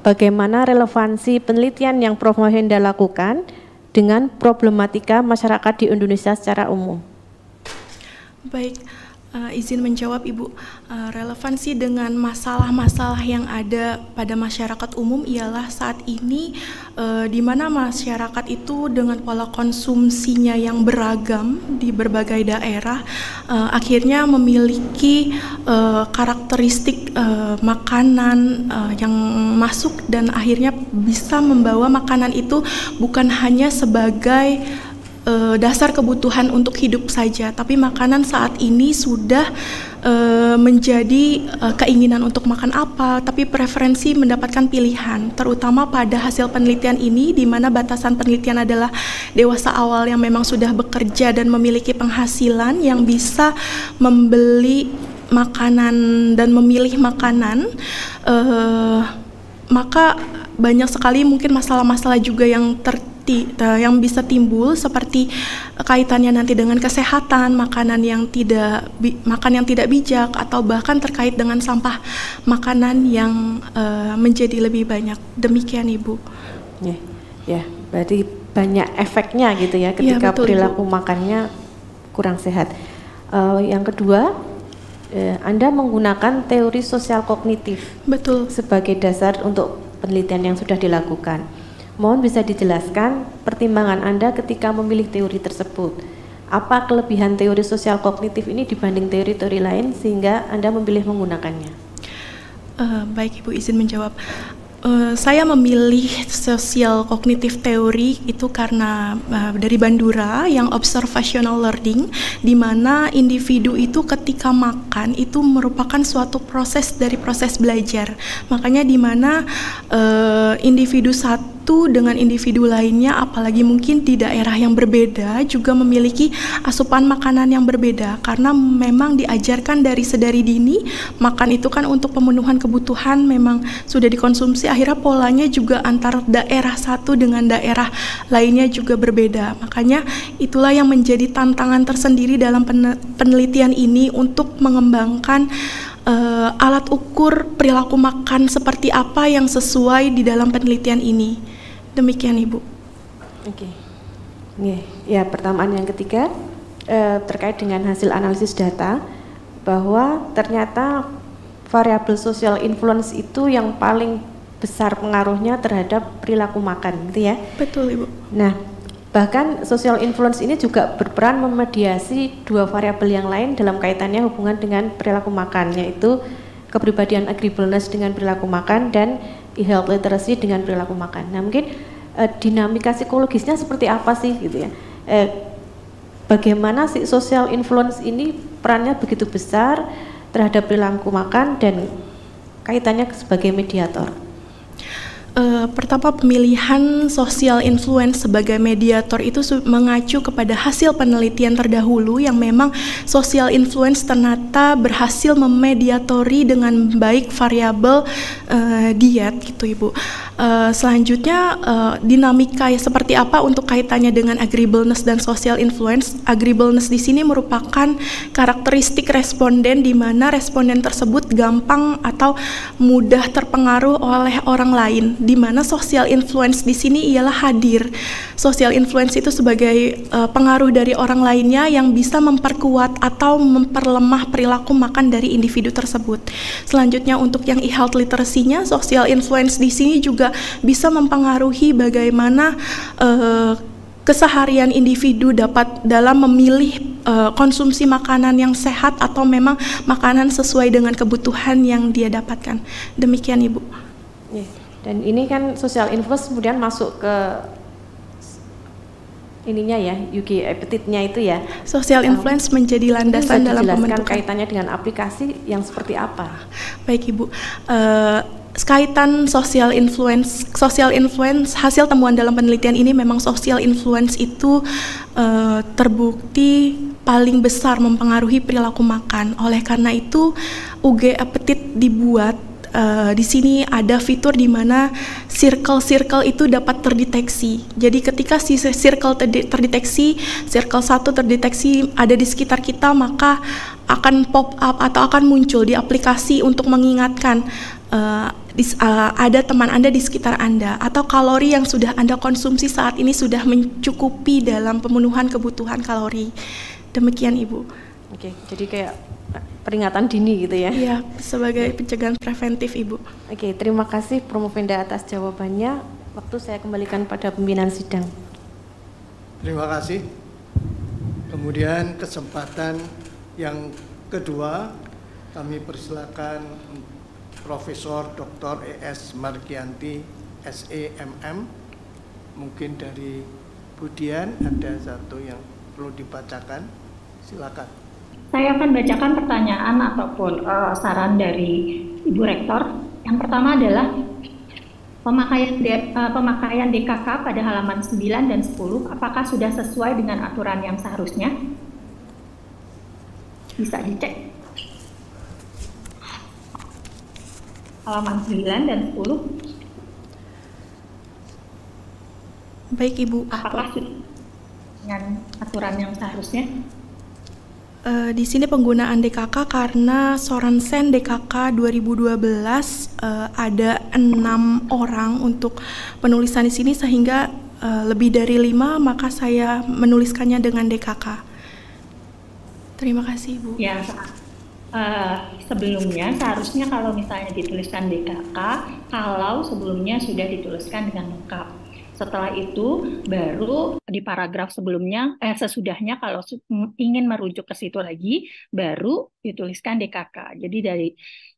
bagaimana relevansi penelitian yang Prof. Mohenda lakukan dengan problematika masyarakat di Indonesia secara umum? Baik, uh, izin menjawab Ibu, uh, relevansi dengan masalah-masalah yang ada pada masyarakat umum ialah saat ini uh, di mana masyarakat itu dengan pola konsumsinya yang beragam di berbagai daerah uh, akhirnya memiliki uh, karakteristik uh, makanan uh, yang masuk dan akhirnya bisa membawa makanan itu bukan hanya sebagai uh, dasar kebutuhan untuk hidup saja, tapi makanan saat ini sudah uh, menjadi uh, keinginan untuk makan apa, tapi preferensi mendapatkan pilihan, terutama pada hasil penelitian ini di mana batasan penelitian adalah dewasa awal yang memang sudah bekerja dan memiliki penghasilan yang bisa membeli makanan dan memilih makanan uh, maka banyak sekali mungkin masalah-masalah juga yang ter yang bisa timbul seperti kaitannya nanti dengan kesehatan, makanan yang tidak makan yang tidak bijak atau bahkan terkait dengan sampah makanan yang uh, menjadi lebih banyak. Demikian Ibu. Ya, yeah, ya, yeah, berarti banyak efeknya gitu ya, ya ketika yeah, betul, perilaku Ibu. makannya kurang sehat. Uh, yang kedua, eh, Anda menggunakan teori sosial kognitif betul sebagai dasar untuk penelitian yang sudah dilakukan. Mohon bisa dijelaskan pertimbangan Anda ketika memilih teori tersebut. Apa kelebihan teori sosial kognitif ini dibanding teori-teori lain sehingga Anda memilih menggunakannya? Uh, baik Ibu izin menjawab. Eh, saya memilih sosial kognitif teori itu karena uh, dari Bandura yang observational learning di mana individu itu ketika makan itu merupakan suatu proses dari proses belajar. Makanya di mana uh, individu satu itu dengan individu lainnya, apalagi mungkin di daerah yang berbeda, juga memiliki asupan makanan yang berbeda, karena memang diajarkan dari sedari dini, makan itu kan untuk pemenuhan kebutuhan memang sudah dikonsumsi, akhirnya polanya juga antar daerah satu dengan daerah lainnya juga berbeda. Makanya itulah yang menjadi tantangan tersendiri dalam penelitian ini untuk mengembangkan uh, alat ukur perilaku makan seperti apa yang sesuai di dalam penelitian ini. Demikian Ibu. Oke. Okay. Yeah. Ya, pertamaan yang ketiga eh, terkait dengan hasil analisis data bahwa ternyata variabel social influence itu yang paling besar pengaruhnya terhadap perilaku makan gitu ya. Betul Ibu. Nah, bahkan social influence ini juga berperan memediasi dua variabel yang lain dalam kaitannya hubungan dengan perilaku makan yaitu kepribadian agreeableness dengan perilaku makan dan health literacy dengan perilaku makan. Nah mungkin eh, dinamika psikologisnya seperti apa sih gitu ya? Eh, bagaimana sih social influence ini perannya begitu besar terhadap perilaku makan dan kaitannya sebagai mediator? Uh, eh, pertama pemilihan sosial influence sebagai mediator itu mengacu kepada hasil penelitian terdahulu yang memang sosial influence ternyata berhasil memediatori dengan baik variabel uh, diet gitu ibu. Eh, selanjutnya uh, dinamika ya, seperti apa untuk kaitannya dengan agreeableness dan social influence. Agreeableness di sini merupakan karakteristik responden di mana responden tersebut gampang atau mudah terpengaruh oleh orang lain. Di mana social influence di sini ialah hadir. Social influence itu sebagai uh, pengaruh dari orang lainnya yang bisa memperkuat atau memperlemah perilaku makan dari individu tersebut. Selanjutnya untuk yang e-health literasinya, social influence di sini juga juga bisa mempengaruhi bagaimana uh, keseharian individu dapat dalam memilih uh, konsumsi makanan yang sehat atau memang makanan sesuai dengan kebutuhan yang dia dapatkan. Demikian Ibu. Iya. Dan ini kan social influence kemudian masuk ke ininya ya, Yuki appetite-nya itu ya. Social influence menjadi landasan dalam pembentukan kaitannya dengan aplikasi yang seperti apa? Baik Ibu. Uh, kaitan social influence social influence hasil temuan dalam penelitian ini memang social influence itu e, terbukti paling besar mempengaruhi perilaku makan. Oleh karena itu UG Appetit dibuat e, di sini ada fitur di mana circle-circle itu dapat terdeteksi. Jadi ketika si circle terdeteksi, circle satu terdeteksi ada di sekitar kita, maka akan pop up atau akan muncul di aplikasi untuk mengingatkan uh, ada teman Anda di sekitar Anda, atau kalori yang sudah Anda konsumsi saat ini sudah mencukupi dalam pemenuhan kebutuhan kalori. Demikian, Ibu. Oke, jadi kayak peringatan dini gitu ya? Iya, sebagai pencegahan preventif, Ibu. Oke, terima kasih Promovenda atas jawabannya. Waktu saya kembalikan pada pembinaan sidang. Terima kasih. Kemudian kesempatan yang kedua kami persilakan Profesor Dr. E.S. Margianti SEMM mungkin dari Budian ada satu yang perlu dibacakan silakan saya akan bacakan pertanyaan ataupun uh, saran dari Ibu Rektor yang pertama adalah pemakaian de, uh, pemakaian DKK pada halaman 9 dan 10 apakah sudah sesuai dengan aturan yang seharusnya bisa dicek halaman 9 dan 10. Baik Ibu. Apakah dengan aturan yang seharusnya? Uh, di sini penggunaan DKK karena Sorensen DKK 2012 uh, ada enam orang untuk penulisan di sini sehingga uh, lebih dari lima maka saya menuliskannya dengan DKK. Terima kasih Ibu. Ya, Eh, sebelumnya seharusnya kalau misalnya dituliskan DKK kalau sebelumnya sudah dituliskan dengan lengkap. Setelah itu baru di paragraf sebelumnya eh sesudahnya kalau ingin merujuk ke situ lagi baru dituliskan DKK. Jadi dari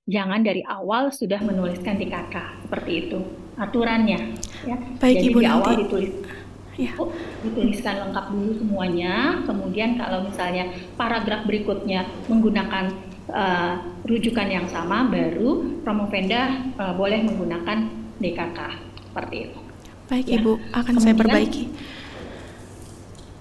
jangan dari awal sudah menuliskan DKK seperti itu aturannya ya. Baik, Jadi Ibu di awal nanti. ditulis Ya. Oh, dituliskan lengkap dulu semuanya. Kemudian kalau misalnya paragraf berikutnya menggunakan uh, rujukan yang sama baru Promovenda uh, eh, boleh menggunakan DKK seperti itu. Baik ya. Ibu, akan Kemudian, saya perbaiki.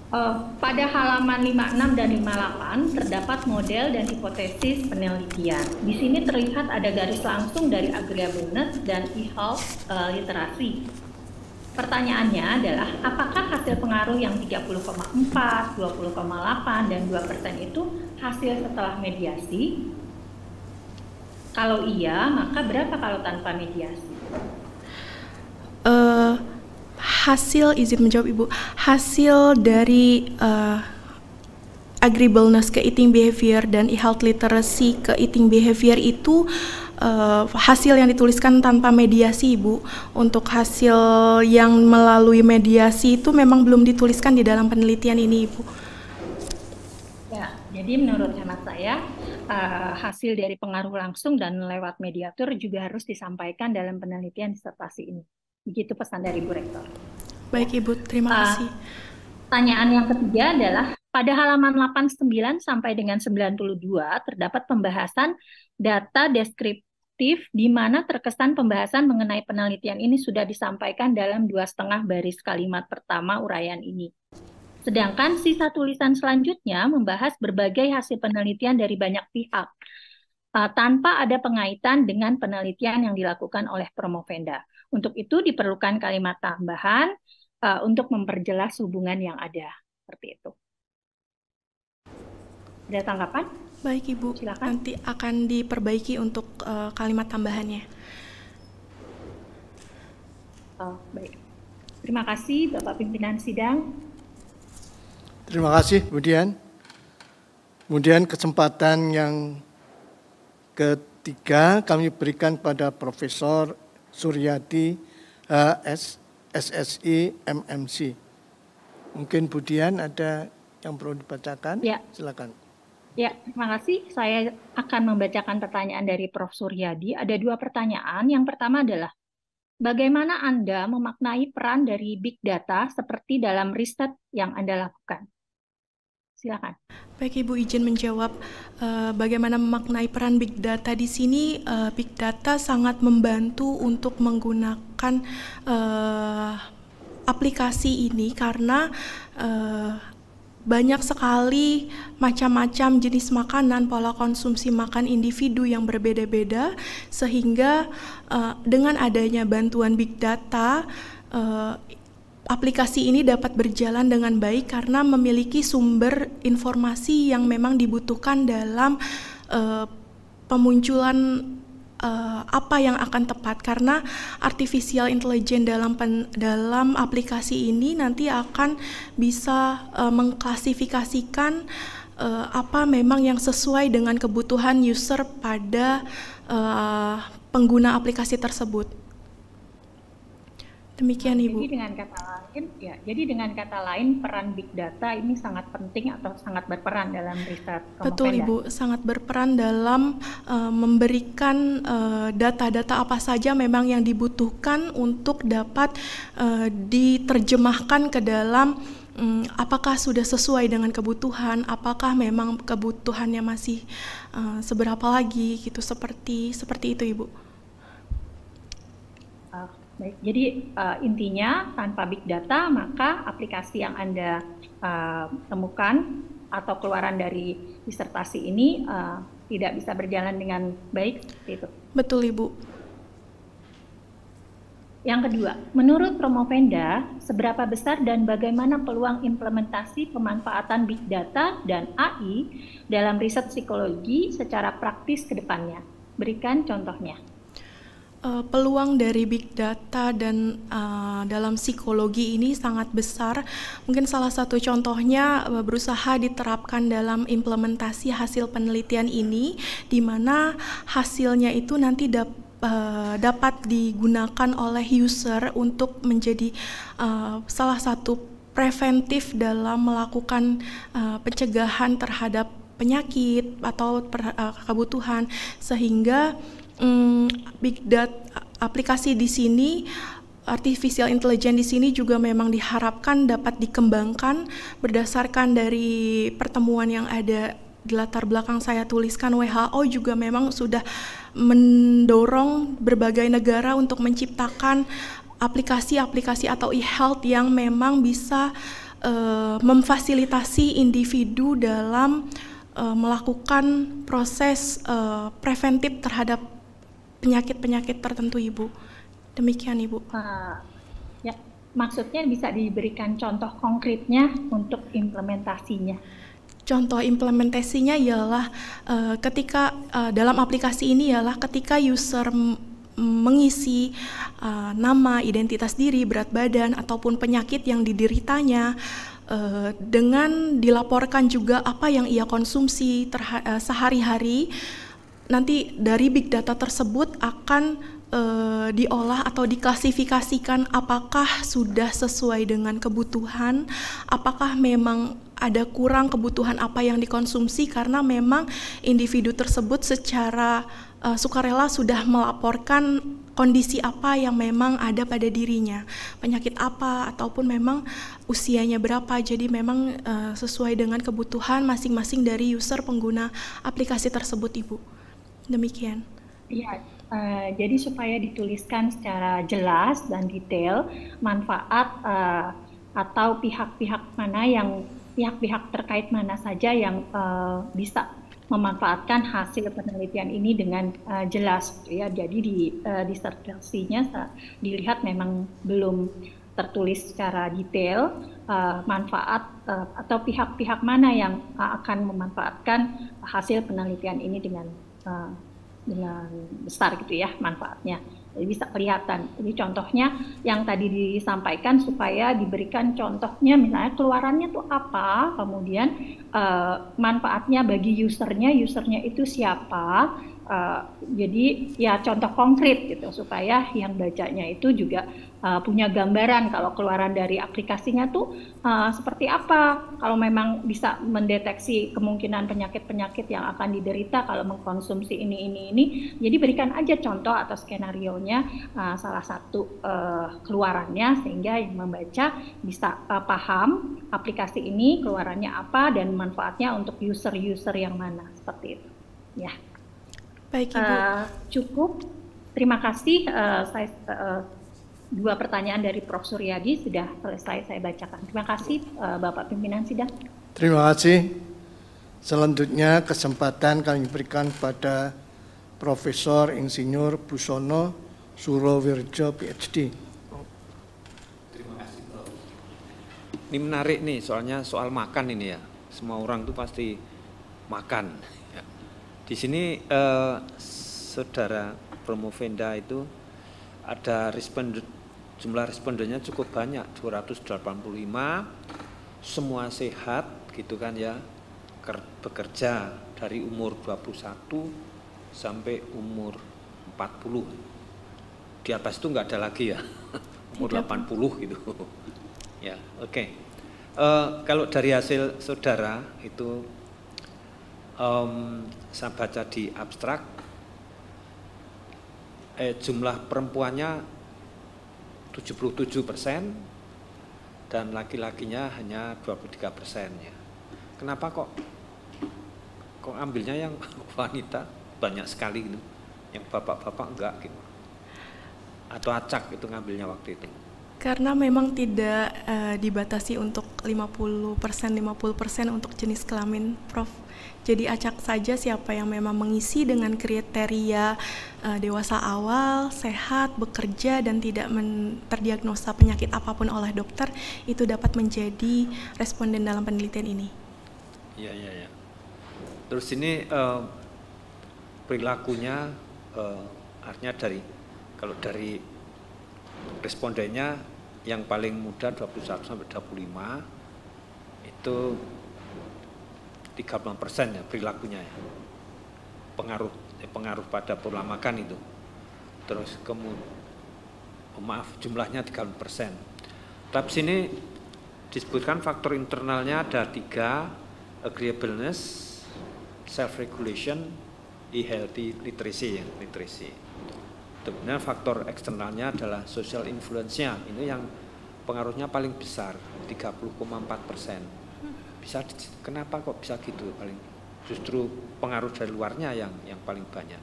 Uh, pada halaman 56 dan 58 terdapat model dan hipotesis penelitian. Di sini terlihat ada garis langsung dari Agriabunet dan IHAL uh, literasi Pertanyaannya adalah apakah hasil pengaruh yang 30,4, 20,8 dan 2% itu hasil setelah mediasi? Kalau iya, maka berapa kalau tanpa mediasi? Uh, hasil izin menjawab Ibu, hasil dari uh, agreeableness ke eating behavior dan e-health literacy ke eating behavior itu uh, hasil yang dituliskan tanpa mediasi Ibu untuk hasil yang melalui mediasi itu memang belum dituliskan di dalam penelitian ini Ibu. Ya, jadi menurut hemat saya uh, hasil dari pengaruh langsung dan lewat mediator juga harus disampaikan dalam penelitian disertasi ini. Begitu pesan dari Bu Rektor. Baik Ibu, terima uh, kasih. Pertanyaan yang ketiga adalah pada halaman 89 sampai dengan 92 terdapat pembahasan data deskrip Dimana di mana terkesan pembahasan mengenai penelitian ini sudah disampaikan dalam dua setengah baris kalimat pertama uraian ini. Sedangkan sisa tulisan selanjutnya membahas berbagai hasil penelitian dari banyak pihak uh, tanpa ada pengaitan dengan penelitian yang dilakukan oleh promovenda. Untuk itu diperlukan kalimat tambahan uh, untuk memperjelas hubungan yang ada. Seperti itu. Ada tanggapan? Baik Ibu, Silakan. nanti akan diperbaiki untuk uh, kalimat tambahannya. Oh, baik. Terima kasih Bapak Pimpinan Sidang. Terima kasih, kemudian. Kemudian kesempatan yang ketiga kami berikan pada Profesor Suryati eh, SSI MMC. Mungkin Budian ada yang perlu dibacakan? Ya. Silakan. Ya, terima kasih. Saya akan membacakan pertanyaan dari Prof. Suryadi. Ada dua pertanyaan. Yang pertama adalah, bagaimana Anda memaknai peran dari big data seperti dalam riset yang Anda lakukan? Silakan. Baik, Ibu izin menjawab uh, bagaimana memaknai peran big data di sini. Uh, big data sangat membantu untuk menggunakan uh, aplikasi ini karena uh, banyak sekali macam-macam jenis makanan, pola konsumsi makan individu yang berbeda-beda, sehingga uh, dengan adanya bantuan big data, uh, aplikasi ini dapat berjalan dengan baik karena memiliki sumber informasi yang memang dibutuhkan dalam uh, pemunculan uh, apa yang akan tepat karena artificial intelligence dalam pen, dalam aplikasi ini nanti akan bisa uh, mengklasifikasikan uh, apa memang yang sesuai dengan kebutuhan user pada uh, pengguna aplikasi tersebut. Demikian nah, Ibu. Jadi dengan kata lain, ya, jadi dengan kata lain peran big data ini sangat penting atau sangat berperan dalam riset Betul Ibu, sangat berperan dalam uh, memberikan eh, data-data uh, apa saja memang yang dibutuhkan untuk dapat uh, diterjemahkan ke dalam um, apakah sudah sesuai dengan kebutuhan, apakah memang kebutuhannya masih uh, seberapa lagi gitu seperti seperti itu Ibu. Baik, jadi uh, intinya tanpa big data maka aplikasi yang Anda uh, temukan atau keluaran dari disertasi ini uh, tidak bisa berjalan dengan baik itu. Betul Ibu. Yang kedua, menurut Promovenda, seberapa besar dan bagaimana peluang implementasi pemanfaatan big data dan AI dalam riset psikologi secara praktis ke depannya? Berikan contohnya uh, peluang dari big data dan uh, dalam psikologi ini sangat besar. Mungkin salah satu contohnya uh, berusaha diterapkan dalam implementasi hasil penelitian ini, di mana hasilnya itu nanti dapat dapat digunakan oleh user untuk menjadi uh, salah satu preventif dalam melakukan uh, pencegahan terhadap penyakit atau per, uh, kebutuhan sehingga um, big data aplikasi di sini artificial intelligence di sini juga memang diharapkan dapat dikembangkan berdasarkan dari pertemuan yang ada di latar belakang saya tuliskan WHO juga memang sudah mendorong berbagai negara untuk menciptakan aplikasi-aplikasi atau e-health yang memang bisa uh, memfasilitasi individu dalam uh, melakukan proses uh, preventif terhadap penyakit-penyakit tertentu Ibu. Demikian Ibu. Uh, ya, maksudnya bisa diberikan contoh konkretnya untuk implementasinya. Contoh implementasinya ialah uh, ketika uh, dalam aplikasi ini ialah ketika user mengisi uh, nama, identitas diri, berat badan ataupun penyakit yang dideritanya uh, dengan dilaporkan juga apa yang ia konsumsi uh, sehari-hari nanti dari big data tersebut akan e, diolah atau diklasifikasikan apakah sudah sesuai dengan kebutuhan, apakah memang ada kurang kebutuhan apa yang dikonsumsi karena memang individu tersebut secara uh, sukarela sudah melaporkan kondisi apa yang memang ada pada dirinya, penyakit apa ataupun memang usianya berapa. Jadi memang uh, sesuai dengan kebutuhan masing-masing dari user pengguna aplikasi tersebut, Ibu. Demikian. Iya, uh, jadi supaya dituliskan secara jelas dan detail manfaat uh, atau pihak-pihak mana yang pihak-pihak terkait mana saja yang uh, bisa memanfaatkan hasil penelitian ini dengan uh, jelas gitu ya jadi di uh, disertasinya dilihat memang belum tertulis secara detail uh, manfaat uh, atau pihak-pihak mana yang uh, akan memanfaatkan hasil penelitian ini dengan Eh, dengan besar gitu ya manfaatnya. Jadi bisa kelihatan. Jadi contohnya yang tadi disampaikan supaya diberikan contohnya misalnya keluarannya tuh apa, kemudian uh, manfaatnya bagi usernya, usernya itu siapa, Uh, jadi ya contoh konkret gitu supaya yang bacanya itu juga uh, punya gambaran kalau keluaran dari aplikasinya tuh uh, seperti apa kalau memang bisa mendeteksi kemungkinan penyakit-penyakit yang akan diderita kalau mengkonsumsi ini ini ini jadi berikan aja contoh atau skenario nya uh, salah satu uh, keluarannya sehingga yang membaca bisa uh, paham aplikasi ini keluarannya apa dan manfaatnya untuk user-user yang mana seperti itu ya. Baik Ibu. Uh, cukup. Terima kasih. Uh, saya uh, dua pertanyaan dari Prof Suryadi sudah selesai saya bacakan. Terima kasih uh, Bapak pimpinan sidang. Terima kasih. Selanjutnya kesempatan kami berikan pada Profesor Insinyur Busono Surowirjo PhD. Terima kasih Ini menarik nih soalnya soal makan ini ya. Semua orang tuh pasti makan. Di sini eh, saudara Promovenda itu ada responden jumlah respondennya cukup banyak 285 semua sehat gitu kan ya bekerja dari umur 21 sampai umur 40 di atas itu nggak ada lagi ya [LAUGHS] umur 80 gitu [LAUGHS] ya oke okay. uh, eh, kalau dari hasil saudara itu um, saya baca di abstrak eh, jumlah perempuannya 77 persen dan laki-lakinya hanya 23 persen ya. Kenapa kok kok ambilnya yang [LAUGHS] wanita banyak sekali gitu, yang bapak-bapak enggak gitu. Atau acak itu ngambilnya waktu itu. Karena memang tidak uh, dibatasi untuk 50 persen 50 persen untuk jenis kelamin, Prof jadi acak saja siapa yang memang mengisi dengan kriteria uh, dewasa awal, sehat, bekerja dan tidak terdiagnosa penyakit apapun oleh dokter itu dapat menjadi responden dalam penelitian ini. Iya iya iya. Terus ini uh, perilakunya uh, artinya dari kalau dari respondennya yang paling muda 21 sampai 25 itu 30 persen ya perilakunya ya. pengaruh eh, pengaruh pada pola makan itu terus kemudian oh maaf jumlahnya 30 persen tapi sini disebutkan faktor internalnya ada tiga agreeableness self regulation e healthy literacy ya literacy sebenarnya faktor eksternalnya adalah social influence-nya ini yang pengaruhnya paling besar 30,4 persen bisa kenapa kok bisa gitu paling justru pengaruh dari luarnya yang yang paling banyak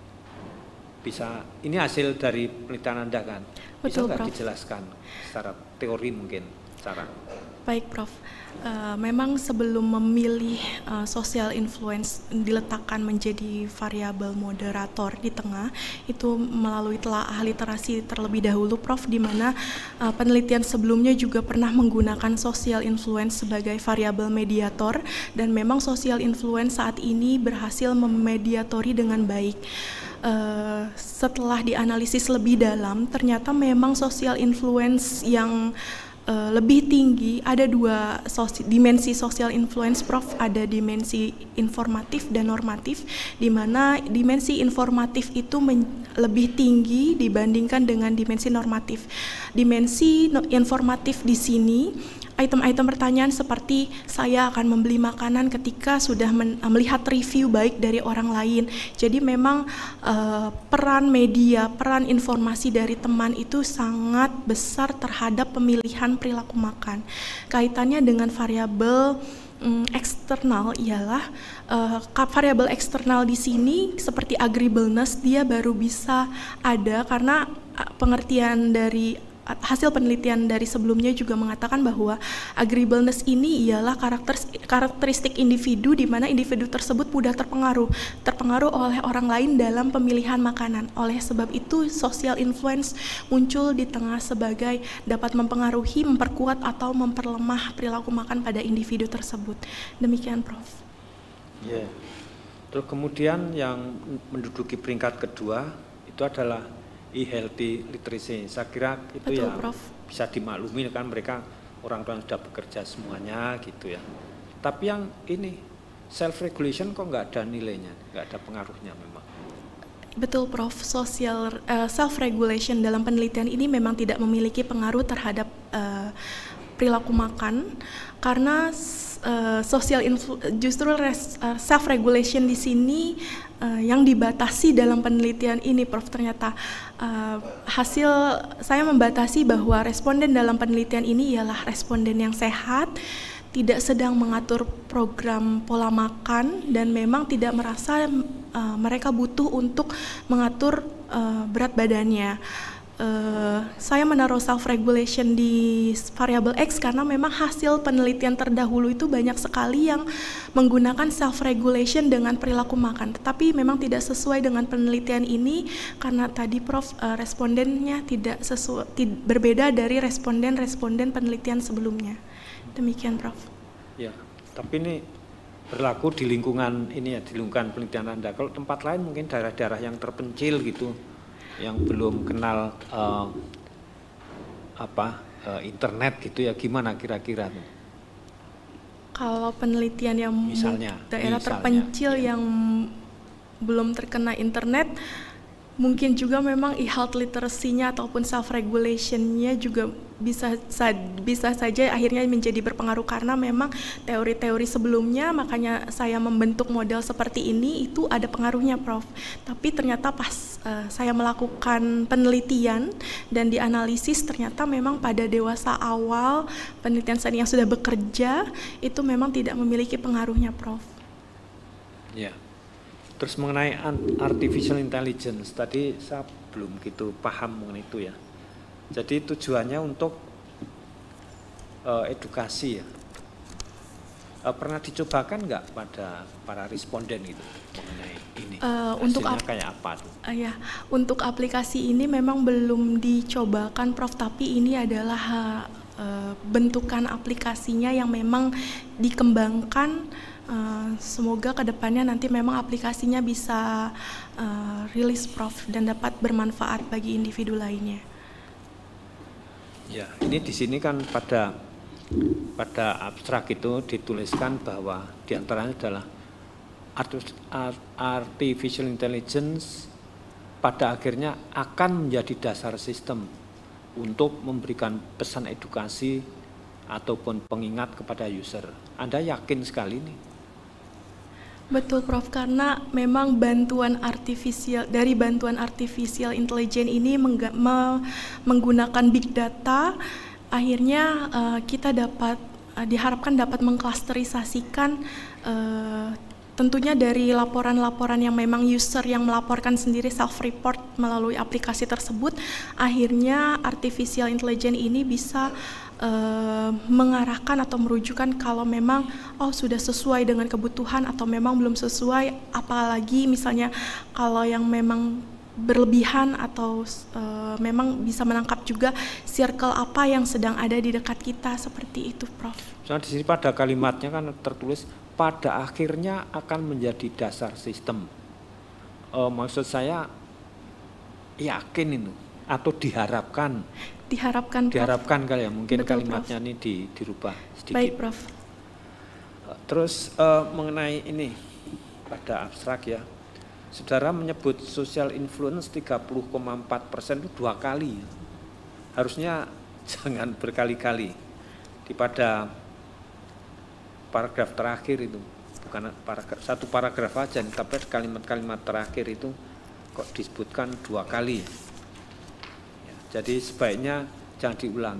bisa ini hasil dari penelitian anda kan bisa nggak dijelaskan secara teori mungkin cara Baik, Prof. Uh, memang sebelum memilih uh, social influence diletakkan menjadi variabel moderator di tengah itu melalui telah literasi terlebih dahulu Prof di mana uh, penelitian sebelumnya juga pernah menggunakan social influence sebagai variabel mediator dan memang social influence saat ini berhasil memediatori dengan baik. Uh, setelah dianalisis lebih dalam ternyata memang social influence yang uh, uh, lebih tinggi ada dua sosi dimensi sosial influence prof ada dimensi informatif dan normatif di mana dimensi informatif itu lebih tinggi dibandingkan dengan dimensi normatif dimensi no informatif di sini item-item pertanyaan seperti saya akan membeli makanan ketika sudah eh, melihat review baik dari orang lain. Jadi memang uh, peran media, peran informasi dari teman itu sangat besar terhadap pemilihan perilaku makan. Kaitannya dengan variabel um, eksternal ialah uh, variabel eksternal di sini seperti agreeableness dia baru bisa ada karena pengertian dari hasil penelitian dari sebelumnya juga mengatakan bahwa agreeableness ini ialah karakter karakteristik individu di mana individu tersebut mudah terpengaruh, terpengaruh oleh orang lain dalam pemilihan makanan. Oleh sebab itu, social influence muncul di tengah sebagai dapat mempengaruhi, memperkuat atau memperlemah perilaku makan pada individu tersebut. Demikian, Prof. Yeah. Terus kemudian yang menduduki peringkat kedua itu adalah e-healthy literacy. Saya kira itu Betul, ya Prof. bisa dimaklumi kan mereka orang tua yang sudah bekerja semuanya gitu ya. Tapi yang ini self regulation kok nggak ada nilainya, nggak ada pengaruhnya memang. Betul Prof, social uh, eh, self regulation dalam penelitian ini memang tidak memiliki pengaruh terhadap uh, perilaku makan karena uh, social influ justru uh, eh, self regulation di sini uh, yang dibatasi dalam penelitian ini Prof ternyata uh, hasil saya membatasi bahwa responden dalam penelitian ini ialah responden yang sehat tidak sedang mengatur program pola makan dan memang tidak merasa uh, mereka butuh untuk mengatur uh, berat badannya. Eh, saya menaruh self regulation di variabel x karena memang hasil penelitian terdahulu itu banyak sekali yang menggunakan self regulation dengan perilaku makan tetapi memang tidak sesuai dengan penelitian ini karena tadi prof uh, respondennya tidak sesuai berbeda dari responden-responden penelitian sebelumnya demikian prof ya tapi ini berlaku di lingkungan ini ya di lingkungan penelitian Anda. Kalau tempat lain mungkin daerah-daerah yang terpencil gitu yang belum kenal uh, apa uh, internet gitu ya gimana kira-kira tuh? Kalau penelitian yang misalnya daerah misalnya, terpencil ya. yang belum terkena internet mungkin juga memang e-health literasinya ataupun self regulationnya juga bisa sa bisa saja akhirnya menjadi berpengaruh karena memang teori-teori sebelumnya makanya saya membentuk model seperti ini itu ada pengaruhnya prof tapi ternyata pas Eh, saya melakukan penelitian dan dianalisis ternyata memang pada dewasa awal penelitian seni yang sudah bekerja itu memang tidak memiliki pengaruhnya Prof. Ya. Terus mengenai artificial intelligence tadi saya belum gitu paham mengenai itu ya. Jadi tujuannya untuk uh, edukasi ya uh, pernah dicobakan nggak pada para responden itu mengenai ini? Uh, untuk kayak apa tuh? Uh, ya, untuk aplikasi ini memang belum dicobakan, Prof. Tapi ini adalah uh, bentukan aplikasinya yang memang dikembangkan. Uh, semoga kedepannya nanti memang aplikasinya bisa uh, rilis Prof dan dapat bermanfaat bagi individu lainnya. Ya, ini di sini kan pada pada abstrak itu dituliskan bahwa diantaranya adalah artificial intelligence pada akhirnya akan menjadi dasar sistem untuk memberikan pesan edukasi ataupun pengingat kepada user. Anda yakin sekali ini? Betul Prof, karena memang bantuan artificial dari bantuan artificial intelligence ini menggunakan big data akhirnya uh, kita dapat uh, diharapkan dapat mengklasterisasikan uh, tentunya dari laporan-laporan yang memang user yang melaporkan sendiri self report melalui aplikasi tersebut akhirnya artificial intelligence ini bisa uh, mengarahkan atau merujukan kalau memang oh sudah sesuai dengan kebutuhan atau memang belum sesuai apalagi misalnya kalau yang memang berlebihan atau e, memang bisa menangkap juga circle apa yang sedang ada di dekat kita seperti itu, Prof. Misalnya di sini pada kalimatnya kan tertulis pada akhirnya akan menjadi dasar sistem. E, maksud saya yakin itu atau diharapkan. Diharapkan. Prof. Diharapkan kali ya mungkin Betul, kalimatnya Prof. ini dirubah sedikit. Baik, Prof. Terus e, mengenai ini pada abstrak ya Saudara menyebut social influence 30,4 persen itu dua kali. Harusnya [LAUGHS] jangan berkali-kali. Di pada paragraf terakhir itu, bukan paragraf, satu paragraf aja, tapi kalimat-kalimat terakhir itu kok disebutkan dua kali. Ya, jadi sebaiknya jangan diulang.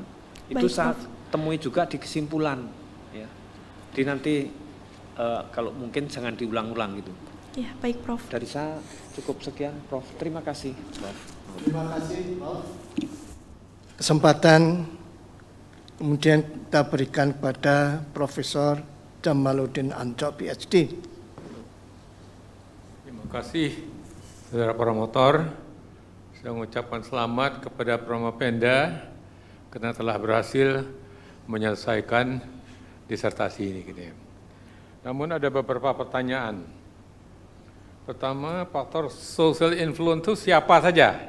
Itu saat temui juga di kesimpulan. Ya. Jadi nanti uh, kalau mungkin jangan diulang-ulang gitu. Ya, baik Prof. Dari saya cukup sekian Prof. Terima kasih Prof. Terima kasih Prof. Kesempatan kemudian kita berikan kepada Profesor Jamaluddin Anco, PhD. Terima kasih saudara promotor. Saya mengucapkan selamat kepada Penda karena telah berhasil menyelesaikan disertasi ini. Gitu ya. Namun ada beberapa pertanyaan Pertama, faktor social influence itu siapa saja?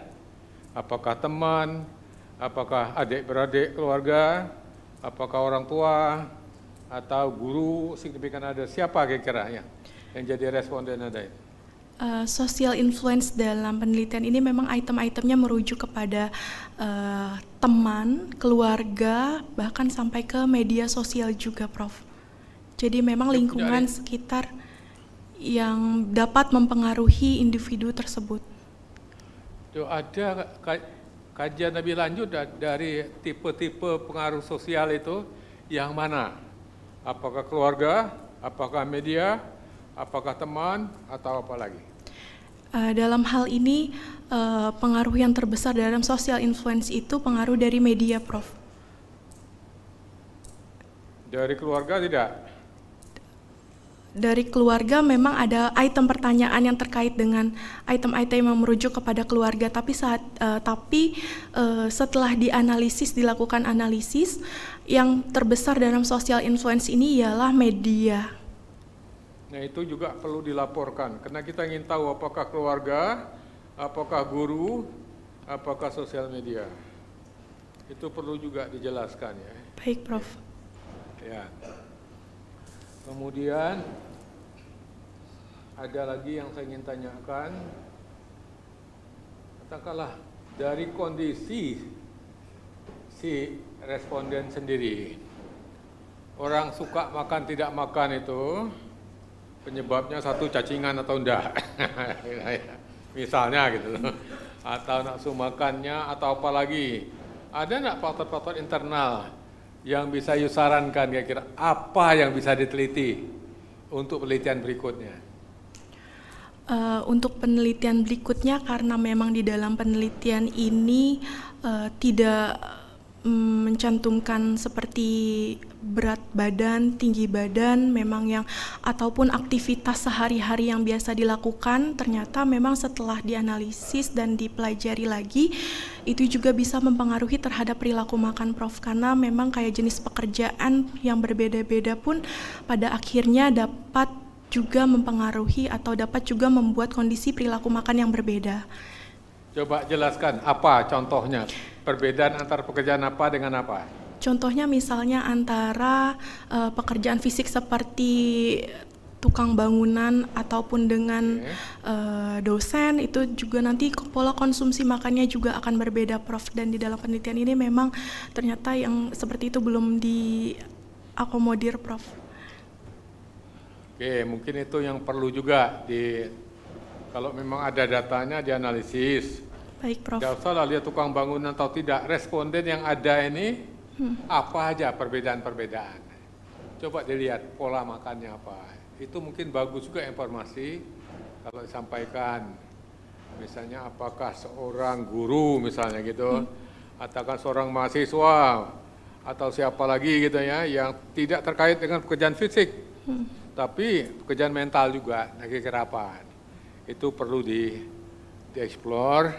Apakah teman, apakah adik-beradik keluarga, apakah orang tua, atau guru signifikan ada? Siapa kira-kira yang jadi responden ada itu? Uh, eh, social influence dalam penelitian ini memang item-itemnya merujuk kepada uh, teman, keluarga, bahkan sampai ke media sosial juga, Prof. Jadi memang lingkungan sekitar yang dapat mempengaruhi individu tersebut. Itu ada kajian lebih lanjut dari tipe-tipe pengaruh sosial itu yang mana? Apakah keluarga, apakah media, apakah teman, atau apa lagi? Eh, dalam hal ini, eh, pengaruh yang terbesar dalam social influence itu pengaruh dari media, Prof. Dari keluarga tidak? dari keluarga memang ada item pertanyaan yang terkait dengan item-item yang merujuk kepada keluarga tapi saat uh, tapi uh, setelah dianalisis dilakukan analisis yang terbesar dalam sosial influence ini ialah media. Nah, itu juga perlu dilaporkan karena kita ingin tahu apakah keluarga, apakah guru, apakah sosial media. Itu perlu juga dijelaskan ya. Baik, Prof. Ya. Kemudian ada lagi yang saya ingin tanyakan. Katakanlah dari kondisi si responden sendiri. Orang suka makan tidak makan itu penyebabnya satu cacingan atau enggak. [LAUGHS] Misalnya gitu loh. Atau nafsu makannya atau apa lagi. Ada enggak faktor-faktor internal yang bisa you sarankan kira-kira apa yang bisa diteliti untuk penelitian berikutnya? Eh, untuk penelitian berikutnya karena memang di dalam penelitian ini uh, tidak mm, mencantumkan seperti berat badan, tinggi badan memang yang ataupun aktivitas sehari-hari yang biasa dilakukan ternyata memang setelah dianalisis dan dipelajari lagi itu juga bisa mempengaruhi terhadap perilaku makan Prof karena memang kayak jenis pekerjaan yang berbeda-beda pun pada akhirnya dapat juga mempengaruhi atau dapat juga membuat kondisi perilaku makan yang berbeda. Coba jelaskan apa contohnya? Perbedaan antara pekerjaan apa dengan apa? Contohnya misalnya antara uh, pekerjaan fisik seperti tukang bangunan ataupun dengan uh, dosen itu juga nanti pola konsumsi makannya juga akan berbeda Prof dan di dalam penelitian ini memang ternyata yang seperti itu belum diakomodir Prof. Oke, mungkin itu yang perlu juga di kalau memang ada datanya dianalisis. Baik, Prof. Tidak usah lihat tukang bangunan atau tidak. Responden yang ada ini hmm. apa aja perbedaan-perbedaan. Coba dilihat pola makannya apa. Itu mungkin bagus juga informasi kalau disampaikan. Misalnya apakah seorang guru misalnya gitu, hmm. ataukah seorang mahasiswa atau siapa lagi gitu ya yang tidak terkait dengan pekerjaan fisik. Hmm tapi pekerjaan mental juga lagi kerapan itu perlu di dieksplor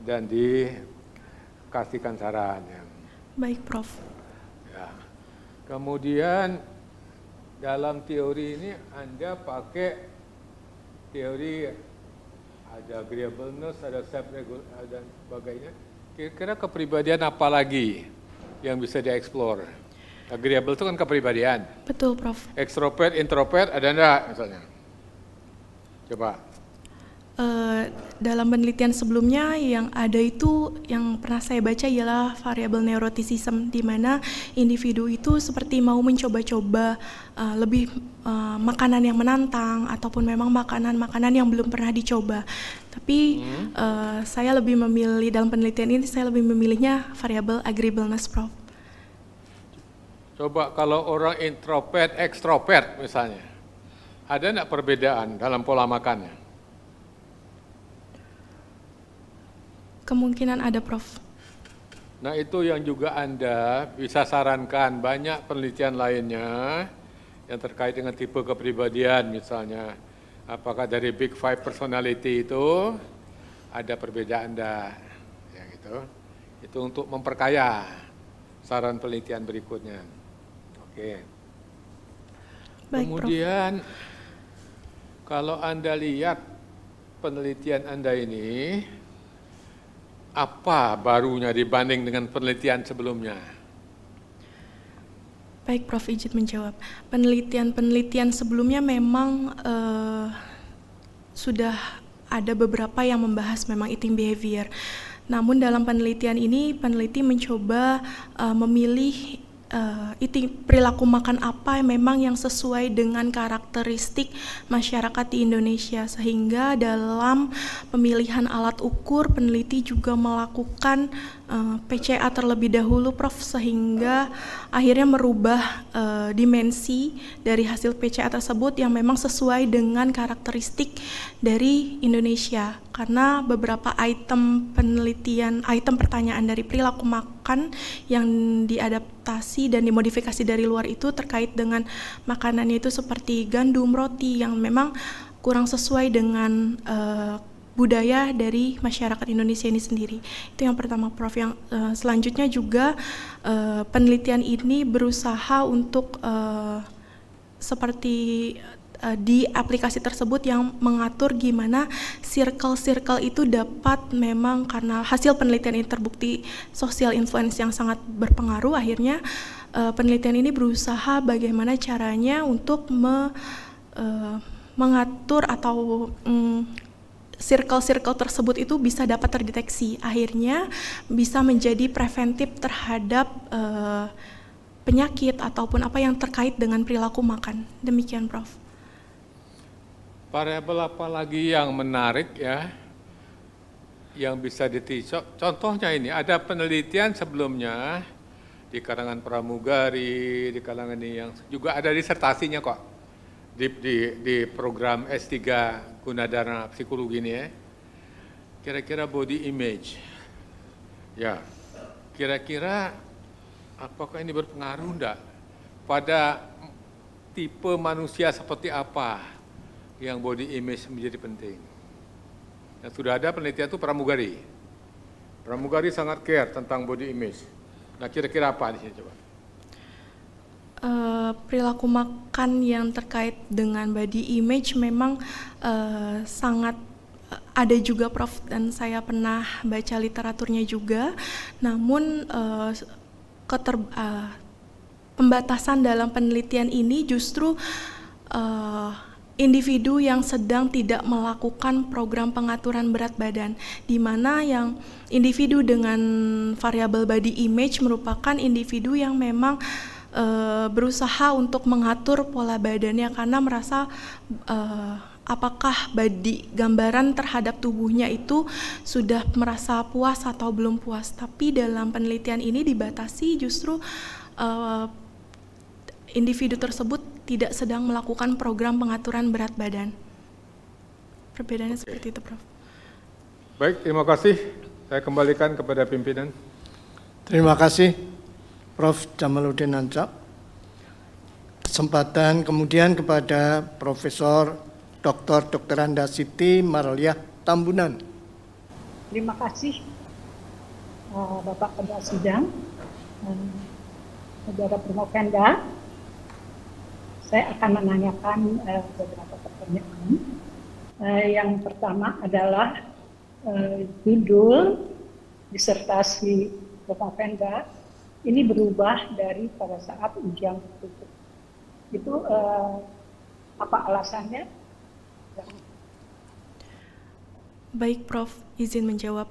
dan dikasihkan saran yang baik prof ya kemudian dalam teori ini anda pakai teori ada agreeableness ada self dan sebagainya kira-kira kepribadian apa lagi yang bisa dieksplor Agreeable itu kan kepribadian. Betul, Prof. Extrovert, introvert ada enggak misalnya? Coba. Uh, dalam penelitian sebelumnya yang ada itu yang pernah saya baca ialah variabel neuroticism di mana individu itu seperti mau mencoba-coba uh, lebih uh, makanan yang menantang ataupun memang makanan-makanan yang belum pernah dicoba. Tapi hmm. uh, saya lebih memilih dalam penelitian ini saya lebih memilihnya variabel agreeableness, Prof. Coba kalau orang introvert, ekstrovert misalnya, ada enggak perbedaan dalam pola makannya? Kemungkinan ada, Prof. Nah itu yang juga Anda bisa sarankan, banyak penelitian lainnya yang terkait dengan tipe kepribadian misalnya. Apakah dari Big Five Personality itu ada perbedaan Anda? Ya gitu. Itu untuk memperkaya saran penelitian berikutnya. Oke. Baik, Kemudian Prof. kalau Anda lihat penelitian Anda ini apa barunya dibanding dengan penelitian sebelumnya? Baik, Prof. Ijit menjawab. Penelitian-penelitian sebelumnya memang uh, sudah ada beberapa yang membahas memang eating behavior. Namun dalam penelitian ini peneliti mencoba uh, memilih uh, eh, itu perilaku makan apa yang memang yang sesuai dengan karakteristik masyarakat di Indonesia sehingga dalam pemilihan alat ukur peneliti juga melakukan Eh, PCA terlebih dahulu, Prof, sehingga akhirnya merubah uh, dimensi dari hasil PCA tersebut yang memang sesuai dengan karakteristik dari Indonesia. Karena beberapa item penelitian, item pertanyaan dari perilaku makan yang diadaptasi dan dimodifikasi dari luar itu terkait dengan makanannya itu seperti gandum, roti yang memang kurang sesuai dengan uh, budaya dari masyarakat Indonesia ini sendiri. Itu yang pertama, Prof. Yang uh, selanjutnya juga uh, penelitian ini berusaha untuk uh, seperti di aplikasi tersebut yang mengatur gimana circle-circle itu dapat memang karena hasil penelitian ini terbukti sosial influence yang sangat berpengaruh akhirnya penelitian ini berusaha bagaimana caranya untuk me, uh, mengatur atau um, circle-circle tersebut itu bisa dapat terdeteksi. Akhirnya bisa menjadi preventif terhadap uh, penyakit ataupun apa yang terkait dengan perilaku makan. Demikian Prof. Variabel apa lagi yang menarik ya yang bisa ditisok? Contohnya ini ada penelitian sebelumnya di kalangan pramugari, di kalangan ini yang juga ada disertasinya kok di, di, di program S3 Gunadarma Psikologi ini ya. Kira-kira body image. Ya. Kira-kira apakah ini berpengaruh enggak pada tipe manusia seperti apa yang body image menjadi penting. Dan ya, sudah ada penelitian itu pramugari. Pramugari sangat care tentang body image. Nah kira-kira apa di sini coba? Eh, perilaku makan yang terkait dengan body image memang uh, sangat eh, ada juga Prof dan saya pernah baca literaturnya juga. Namun uh, keter uh, pembatasan dalam penelitian ini justru uh, individu yang sedang tidak melakukan program pengaturan berat badan, di mana yang individu dengan variabel body image merupakan individu yang memang uh, Eh, berusaha untuk mengatur pola badannya karena merasa uh, apakah body gambaran terhadap tubuhnya itu sudah merasa puas atau belum puas. Tapi dalam penelitian ini dibatasi justru uh, individu tersebut tidak sedang melakukan program pengaturan berat badan. Perbedaannya okay. seperti itu, Prof. Baik, terima kasih. Saya kembalikan kepada pimpinan. Terima kasih. Prof. Jamaluddin Ancap. Kesempatan kemudian kepada Profesor Dr. Dr. Anda Siti Marliah Tambunan. Terima kasih eh, Bapak Kepala Sidang, dan Saudara Permokenda. Saya akan menanyakan eh, beberapa pertanyaan. Eh, yang pertama adalah judul disertasi Bapak Penda ini berubah dari pada saat ujian tertutup. Itu eh, apa alasannya? Baik, Prof. Izin menjawab.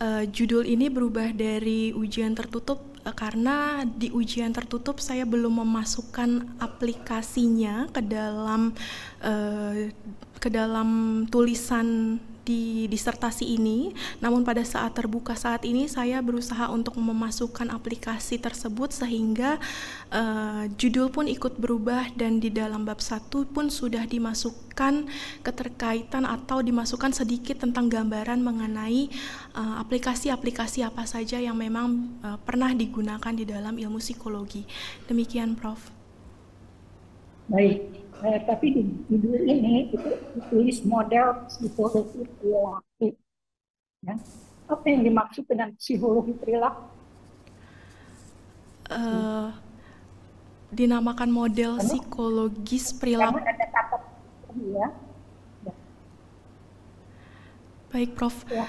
Uh, judul ini berubah dari ujian tertutup uh, karena di ujian tertutup saya belum memasukkan aplikasinya ke dalam uh, ke dalam tulisan di disertasi ini. Namun pada saat terbuka saat ini saya berusaha untuk memasukkan aplikasi tersebut sehingga uh, judul pun ikut berubah dan di dalam bab 1 pun sudah dimasukkan keterkaitan atau dimasukkan sedikit tentang gambaran mengenai eh, aplikasi-aplikasi uh, apa saja yang memang uh, pernah digunakan di dalam ilmu psikologi. Demikian Prof. Baik, eh, tapi di judul ini itu ditulis model psikologi perilaku. Ya. Apa yang dimaksud dengan psikologi perilaku? Uh, dinamakan model Lalu, psikologis perilaku. Ada kata ya. ya. Baik, Prof. Ya,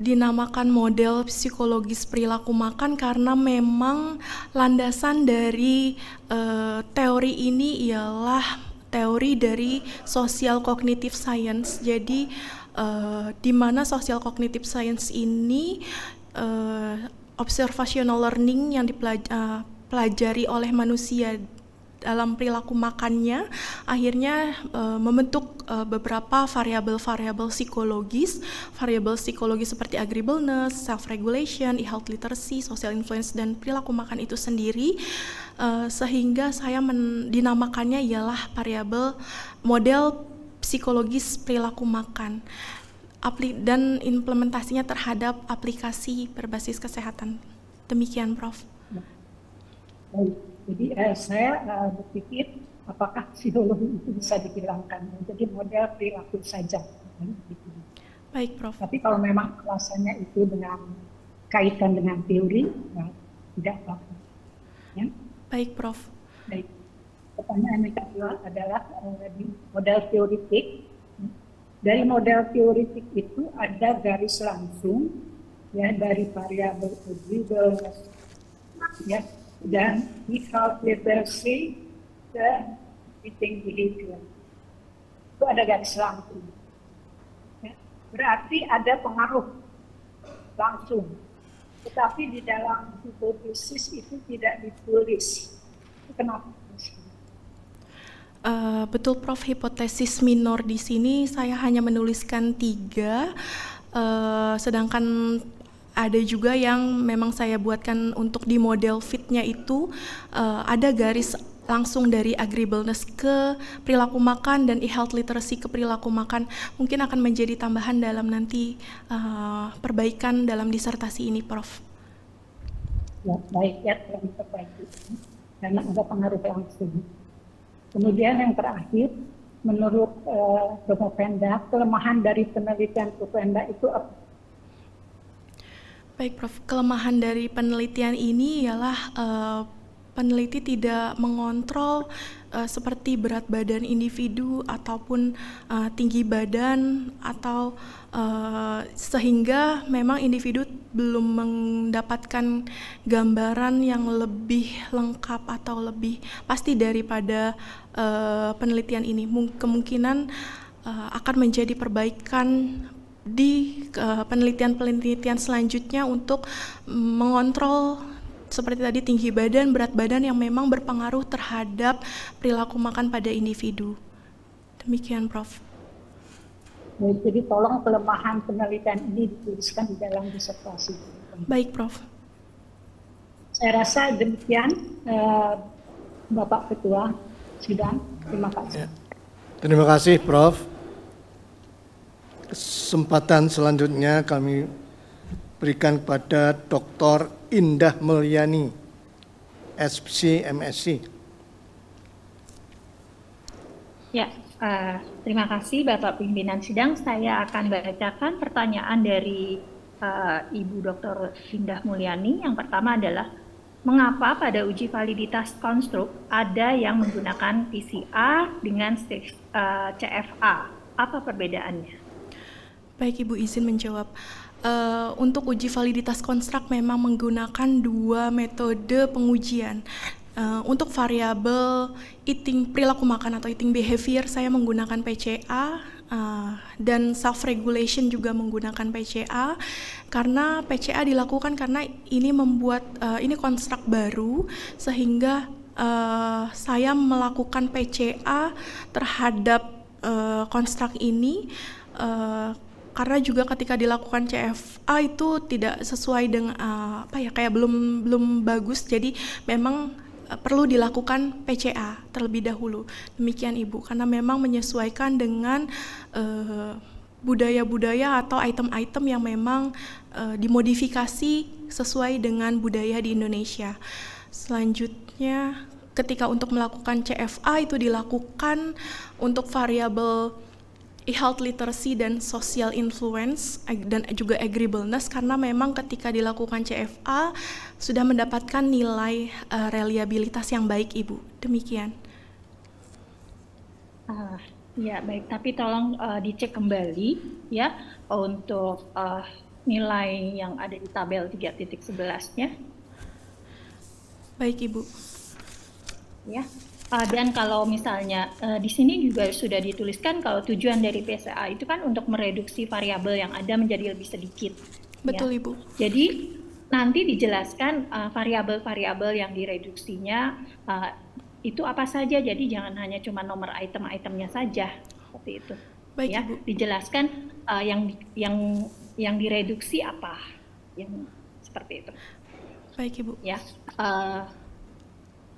dinamakan model psikologis perilaku makan karena memang landasan dari uh, teori ini ialah teori dari social cognitive science. Jadi uh, di mana social cognitive science ini uh, observational learning yang dipelajari oleh manusia dalam perilaku makannya akhirnya uh, membentuk uh, beberapa variabel-variabel psikologis, variabel psikologis seperti agreeableness, self regulation, e-health literacy, social influence dan perilaku makan itu sendiri uh, sehingga saya dinamakannya ialah variabel model psikologis perilaku makan. dan implementasinya terhadap aplikasi berbasis kesehatan. Demikian, Prof. Jadi eh, saya eh, berpikir apakah psikologi itu bisa dihilangkan. menjadi model perilaku saja. Baik, Prof. Tapi kalau memang alasannya itu dengan kaitan dengan teori, ya, tidak apa-apa. Ya. Baik, Prof. Baik. Pertanyaan yang kedua adalah eh, model teoritik. Dari model teoritik itu ada garis langsung ya dari variabel variabel ya dan without literacy the eating behavior. Itu ada garis langsung. Ya. Berarti ada pengaruh langsung. Tetapi di dalam hipotesis itu tidak ditulis. Itu kenapa? Uh, betul Prof, hipotesis minor di sini saya hanya menuliskan tiga, uh, sedangkan ada juga yang memang saya buatkan untuk di model fitnya itu uh, ada garis langsung dari agribleness ke perilaku makan dan e-health literacy ke perilaku makan mungkin akan menjadi tambahan dalam nanti uh, perbaikan dalam disertasi ini Prof. Ya, baik ya yang diperbaiki karena ada pengaruh langsung. Kemudian yang terakhir menurut uh, eh, Domo Penda kelemahan dari penelitian Penda itu Baik Prof, kelemahan dari penelitian ini ialah uh, peneliti tidak mengontrol uh, seperti berat badan individu ataupun uh, tinggi badan atau uh, sehingga memang individu belum mendapatkan gambaran yang lebih lengkap atau lebih pasti daripada uh, penelitian ini. kemungkinan akan menjadi perbaikan di penelitian-penelitian selanjutnya untuk mengontrol seperti tadi tinggi badan, berat badan yang memang berpengaruh terhadap perilaku makan pada individu. Demikian Prof. jadi tolong kelemahan penelitian ini dituliskan di dalam disertasi. Baik Prof. Saya rasa demikian uh, Bapak Ketua Sidang. Terima kasih. Ya. Terima kasih Prof. Kesempatan selanjutnya kami berikan kepada Dr. Indah Mulyani, SPC MSc. Ya, uh, terima kasih Bapak Pimpinan Sidang. Saya akan bacakan pertanyaan dari uh, Ibu Dr. Indah Mulyani. Yang pertama adalah, mengapa pada uji validitas konstruk ada yang menggunakan PCR dengan eh, CFA? Apa perbedaannya? Baik Ibu izin menjawab. Uh, untuk uji validitas konstruk memang menggunakan dua metode pengujian. Uh, untuk variabel eating perilaku makan atau eating behavior saya menggunakan PCA uh, eh, dan self regulation juga menggunakan PCA karena PCA dilakukan karena ini membuat uh, ini konstruk baru sehingga uh, saya melakukan PCA terhadap uh, konstruk ini uh, karena juga ketika dilakukan CFA itu tidak sesuai dengan uh, apa ya kayak belum belum bagus jadi memang eh, perlu dilakukan PCA terlebih dahulu demikian ibu karena memang menyesuaikan dengan uh, budaya-budaya atau item-item yang memang uh, dimodifikasi sesuai dengan budaya di Indonesia. Selanjutnya ketika untuk melakukan CFA itu dilakukan untuk variabel e-health literacy dan social influence dan juga agreeableness karena memang ketika dilakukan CFA sudah mendapatkan nilai uh, reliabilitas yang baik Ibu. Demikian. Uh, ya baik, tapi tolong uh, dicek kembali ya untuk uh, nilai yang ada di tabel 3.11-nya. Baik Ibu. Ya. Uh, dan kalau misalnya uh, di sini juga sudah dituliskan kalau tujuan dari PSA itu kan untuk mereduksi variabel yang ada menjadi lebih sedikit. Ya. Betul ya. ibu. Jadi nanti dijelaskan uh, variabel-variabel yang direduksinya uh, itu apa saja. Jadi jangan hanya cuma nomor item-itemnya saja seperti itu. Baik ya. ibu. Dijelaskan uh, yang yang yang direduksi apa yang seperti itu. Baik ibu. Ya. Uh,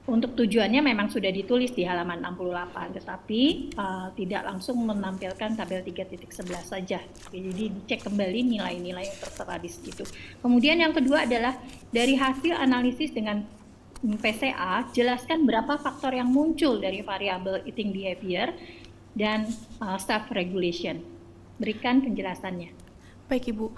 untuk tujuannya memang sudah ditulis di halaman 68, tetapi uh, tidak langsung menampilkan tabel 3.11 saja. Jadi dicek kembali nilai-nilai yang tertera di situ. Kemudian yang kedua adalah dari hasil analisis dengan PCA, jelaskan berapa faktor yang muncul dari variabel eating behavior dan uh, staff regulation. Berikan penjelasannya. Baik Ibu,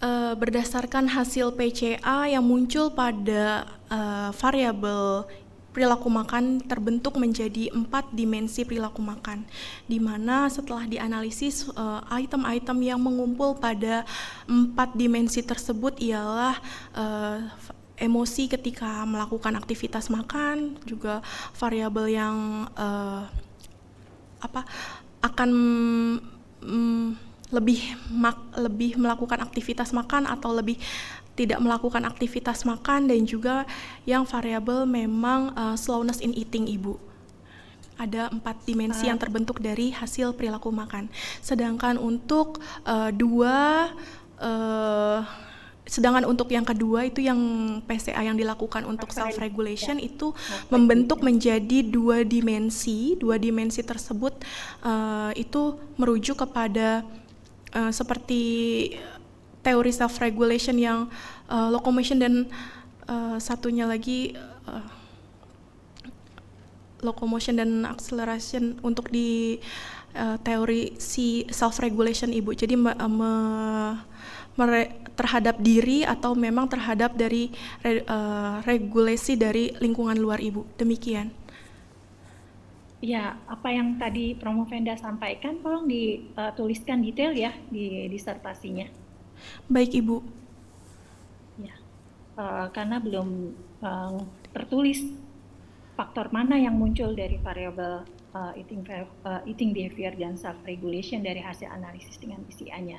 eh, berdasarkan hasil PCA yang muncul pada uh, variabel perilaku makan terbentuk menjadi empat dimensi perilaku makan, di mana setelah dianalisis eh, item-item yang mengumpul pada empat dimensi tersebut ialah eh, emosi ketika melakukan aktivitas makan, juga variabel yang eh, apa akan mm, lebih mak, lebih melakukan aktivitas makan atau lebih tidak melakukan aktivitas makan dan juga yang variabel memang uh, slowness in eating ibu ada empat dimensi yang ah. terbentuk dari hasil perilaku makan. Sedangkan untuk uh, dua, uh, sedangkan untuk yang kedua itu yang PCA yang dilakukan untuk self regulation ya. itu membentuk menjadi dua dimensi. Dua dimensi tersebut uh, itu merujuk kepada uh, seperti teori self regulation yang uh, locomotion dan uh, satunya lagi uh, locomotion dan acceleration untuk di uh, teori si self regulation ibu jadi me, me, mere, terhadap diri atau memang terhadap dari re, uh, regulasi dari lingkungan luar ibu demikian ya apa yang tadi Promovenda sampaikan tolong dituliskan detail ya di disertasinya Baik, Ibu. Ya, uh, karena belum uh, tertulis faktor mana yang muncul dari variabel uh, eh, eating, uh, eating behavior dan self regulation dari hasil analisis dengan PCA-nya,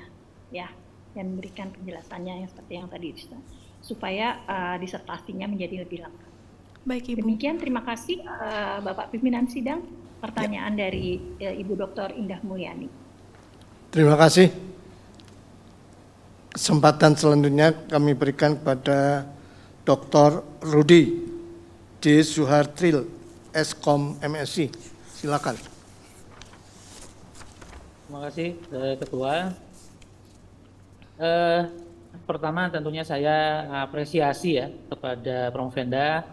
ya, dan memberikan penjelasannya yang seperti yang tadi supaya uh, disertasinya menjadi lebih lengkap. Baik, Ibu. Demikian, terima kasih uh, Bapak pimpinan sidang. Pertanyaan ya. dari Ibu Dr. Indah Mulyani. Terima kasih. Kesempatan selanjutnya kami berikan kepada Dr. Rudi D. Suhartril, Eskom MSc. Silakan. Terima kasih eh, Ketua. Eh, pertama tentunya saya apresiasi ya kepada Promovenda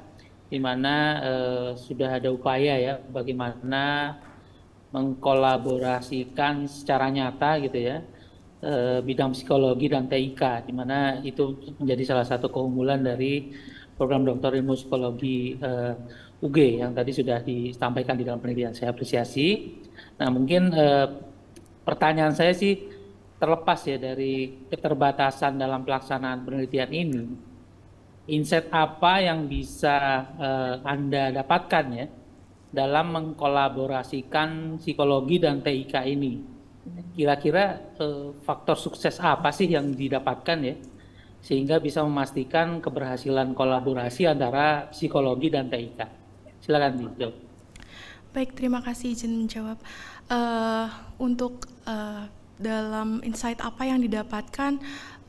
di mana eh, sudah ada upaya ya bagaimana mengkolaborasikan secara nyata gitu ya Eh, bidang psikologi dan TIK, di mana itu menjadi salah satu keunggulan dari program doktor ilmu psikologi uh, eh, UG yang tadi sudah disampaikan di dalam penelitian. Saya apresiasi. Nah, mungkin uh, pertanyaan saya sih terlepas ya dari keterbatasan dalam pelaksanaan penelitian ini, insight apa yang bisa uh, Anda dapatkan ya dalam mengkolaborasikan psikologi dan TIK ini? kira-kira eh, faktor sukses apa sih yang didapatkan ya sehingga bisa memastikan keberhasilan kolaborasi antara psikologi dan TIK. Silakan dijawab. Baik, terima kasih izin menjawab. Uh, untuk uh, dalam insight apa yang didapatkan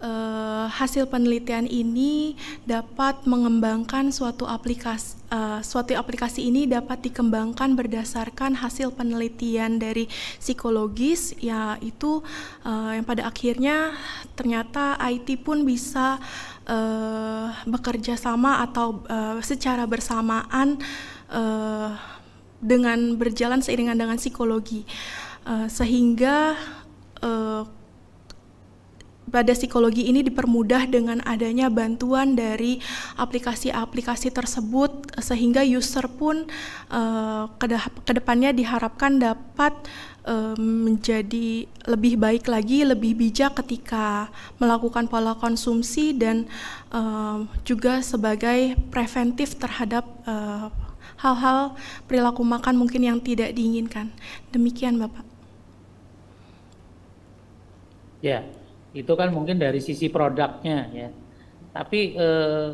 uh, hasil penelitian ini dapat mengembangkan suatu aplikasi uh, suatu aplikasi ini dapat dikembangkan berdasarkan hasil penelitian dari psikologis yaitu uh, yang pada akhirnya ternyata IT pun bisa uh, bekerja sama atau uh, secara bersamaan uh, dengan berjalan seiringan dengan psikologi uh, sehingga uh, pada psikologi ini dipermudah dengan adanya bantuan dari aplikasi-aplikasi tersebut sehingga user pun uh, eh, kedepannya diharapkan dapat eh, menjadi lebih baik lagi, lebih bijak ketika melakukan pola konsumsi dan uh, juga sebagai preventif terhadap hal hal-hal perilaku makan mungkin yang tidak diinginkan. Demikian Bapak. Ya, itu kan mungkin dari sisi produknya ya. Tapi eh,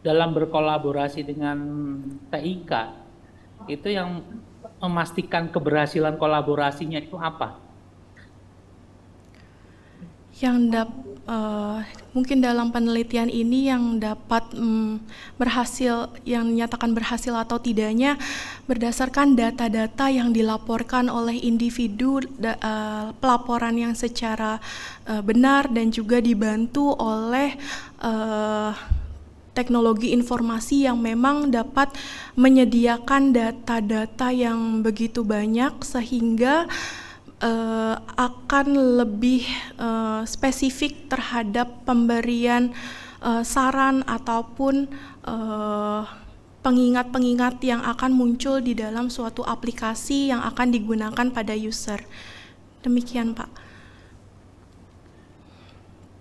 dalam berkolaborasi dengan TIK itu yang memastikan keberhasilan kolaborasinya itu apa? yang dap uh, mungkin dalam penelitian ini yang dapat um, berhasil yang nyatakan berhasil atau tidaknya berdasarkan data-data yang dilaporkan oleh individu da, uh, pelaporan yang secara uh, benar dan juga dibantu oleh uh, teknologi informasi yang memang dapat menyediakan data-data yang begitu banyak sehingga uh, uh, akan lebih uh, spesifik terhadap pemberian uh, saran ataupun pengingat-pengingat yang akan muncul di dalam suatu aplikasi yang akan digunakan pada user. Demikian, Pak.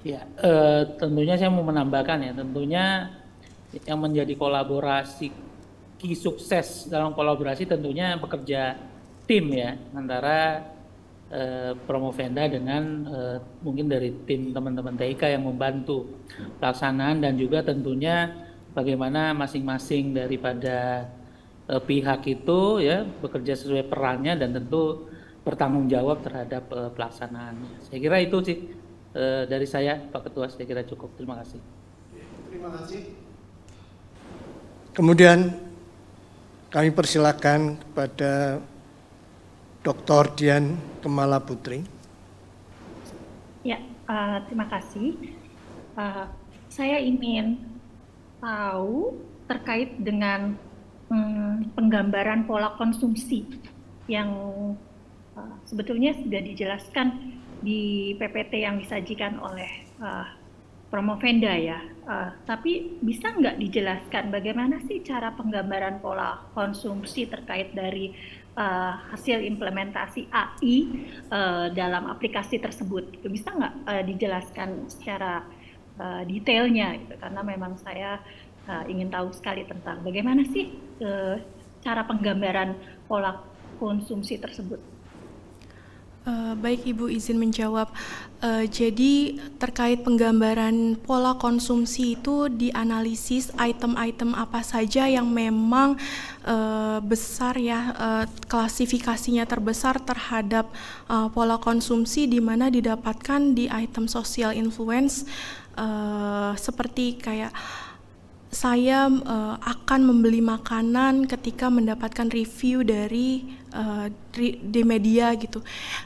Ya, tentunya saya mau menambahkan ya, tentunya yang menjadi kolaborasi key sukses dalam kolaborasi tentunya bekerja tim ya antara Eh, Promovenda dengan uh, mungkin dari tim teman-teman TIK yang membantu pelaksanaan dan juga tentunya bagaimana masing-masing daripada uh, pihak itu ya bekerja sesuai perannya dan tentu bertanggung jawab terhadap uh, pelaksanaannya. Saya kira itu sih uh, dari saya Pak Ketua saya kira cukup. Terima kasih. Terima kasih. Kemudian kami persilakan kepada Dr. Dian Kemala Putri. Ya, uh, terima kasih. Uh, saya ingin tahu terkait dengan hmm, penggambaran pola konsumsi yang uh, sebetulnya sudah dijelaskan di PPT yang disajikan oleh uh, Promovenda ya. Uh, tapi bisa nggak dijelaskan bagaimana sih cara penggambaran pola konsumsi terkait dari uh, hasil implementasi AI uh, eh, dalam aplikasi tersebut. Itu bisa nggak uh, dijelaskan secara uh, detailnya? Gitu? Karena memang saya uh, ingin tahu sekali tentang bagaimana sih uh, cara penggambaran pola konsumsi tersebut. Eh, baik Ibu izin menjawab. Eh, jadi terkait penggambaran pola konsumsi itu dianalisis item-item apa saja yang memang eh, besar ya klasifikasinya terbesar terhadap pola konsumsi di mana didapatkan di item social influence seperti kayak saya uh, akan membeli makanan ketika mendapatkan review dari uh, di media gitu.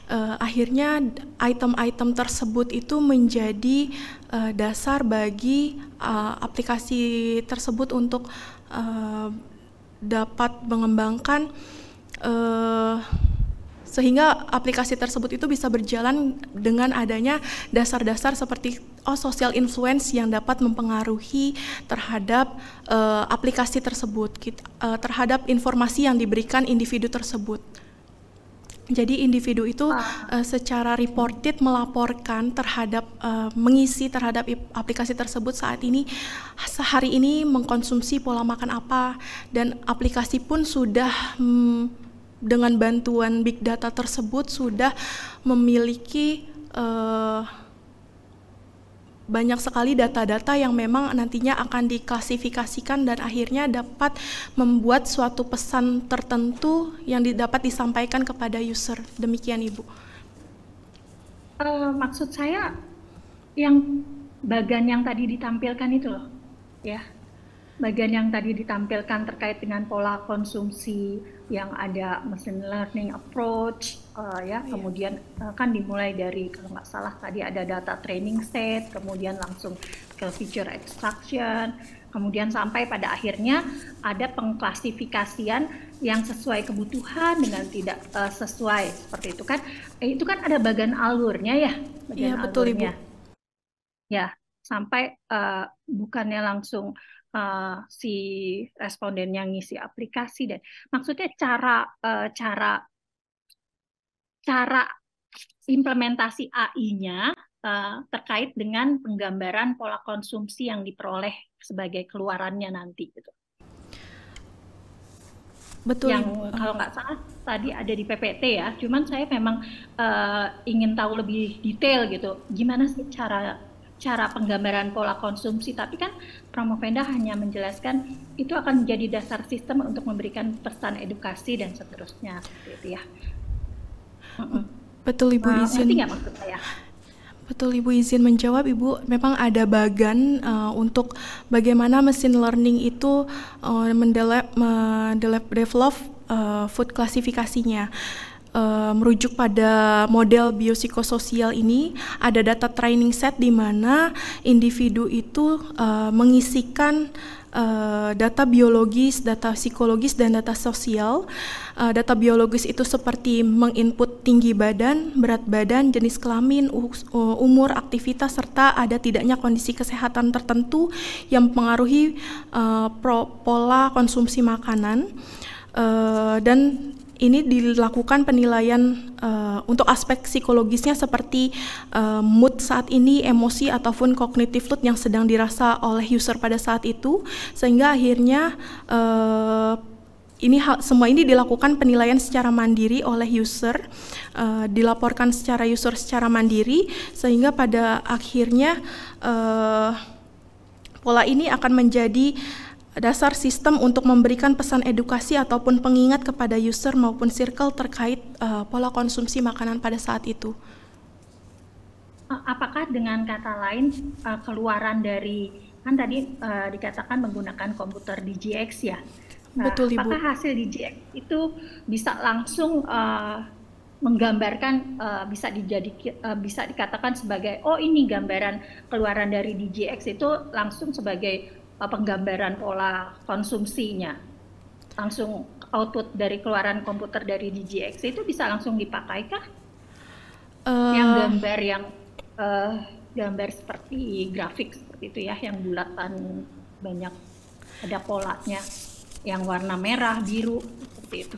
Uh, akhirnya item-item tersebut itu menjadi uh, dasar bagi uh, aplikasi tersebut untuk uh, dapat mengembangkan uh, sehingga aplikasi tersebut itu bisa berjalan dengan adanya dasar-dasar seperti oh social influence yang dapat mempengaruhi terhadap uh, aplikasi tersebut kita, uh, eh, terhadap informasi yang diberikan individu tersebut. Jadi individu itu ah. uh, secara reported melaporkan terhadap uh, mengisi terhadap aplikasi tersebut saat ini sehari ini mengkonsumsi pola makan apa dan aplikasi pun sudah hmm, dengan bantuan big data tersebut sudah memiliki uh, banyak sekali data-data yang memang nantinya akan diklasifikasikan dan akhirnya dapat membuat suatu pesan tertentu yang dapat disampaikan kepada user. Demikian Ibu. Uh, maksud saya yang bagan yang tadi ditampilkan itu loh, ya bagian yang tadi ditampilkan terkait dengan pola konsumsi yang ada machine learning approach uh, ya yeah. Oh, iya. kemudian uh, kan dimulai dari kalau nggak salah tadi ada data training set kemudian langsung ke feature extraction kemudian sampai pada akhirnya ada pengklasifikasian yang sesuai kebutuhan dengan tidak uh, sesuai seperti itu kan eh, itu kan ada bagian alurnya ya bagian alurnya betul, Ibu. ya sampai uh, bukannya langsung uh, si responden yang ngisi aplikasi dan maksudnya cara uh, cara cara implementasi AI-nya uh, eh, terkait dengan penggambaran pola konsumsi yang diperoleh sebagai keluarannya nanti gitu. Betul. Yang kalau nggak salah tadi ada di PPT ya. Cuman saya memang uh, ingin tahu lebih detail gitu. Gimana sih cara cara penggambaran pola konsumsi? Tapi kan Pramuveda hanya menjelaskan itu akan menjadi dasar sistem untuk memberikan pesan edukasi dan seterusnya seperti itu ya. Betul Ibu nah, izin. Ngerti maksud saya? Betul Ibu izin menjawab Ibu, memang ada bagan uh, untuk bagaimana mesin learning itu uh, eh, mendevelop uh, eh, food klasifikasinya uh, merujuk pada model biopsikososial ini ada data training set di mana individu itu uh, mengisikan Uh, data biologis, data psikologis, dan data sosial. Uh, data biologis itu seperti menginput tinggi badan, berat badan, jenis kelamin, umur, aktivitas, serta ada tidaknya kondisi kesehatan tertentu yang mempengaruhi uh, pola konsumsi makanan. Uh, dan ini dilakukan penilaian uh, untuk aspek psikologisnya seperti uh, mood saat ini, emosi ataupun kognitif load yang sedang dirasa oleh user pada saat itu, sehingga akhirnya uh, ini hal, semua ini dilakukan penilaian secara mandiri oleh user, uh, dilaporkan secara user secara mandiri, sehingga pada akhirnya uh, pola ini akan menjadi dasar sistem untuk memberikan pesan edukasi ataupun pengingat kepada user maupun circle terkait uh, pola konsumsi makanan pada saat itu. Eh, apakah dengan kata lain uh, keluaran dari kan tadi uh, dikatakan menggunakan komputer DGX ya? Nah, Betul, Ibu. Apakah hasil DGX itu bisa langsung uh, menggambarkan uh, bisa dijadi uh, bisa dikatakan sebagai oh ini gambaran keluaran dari DGX itu langsung sebagai penggambaran pola konsumsinya langsung output dari keluaran komputer dari DGX itu bisa langsung dipakai Uh, yang gambar yang uh, gambar seperti grafik seperti itu ya, yang bulatan banyak ada polanya, yang warna merah, biru seperti itu.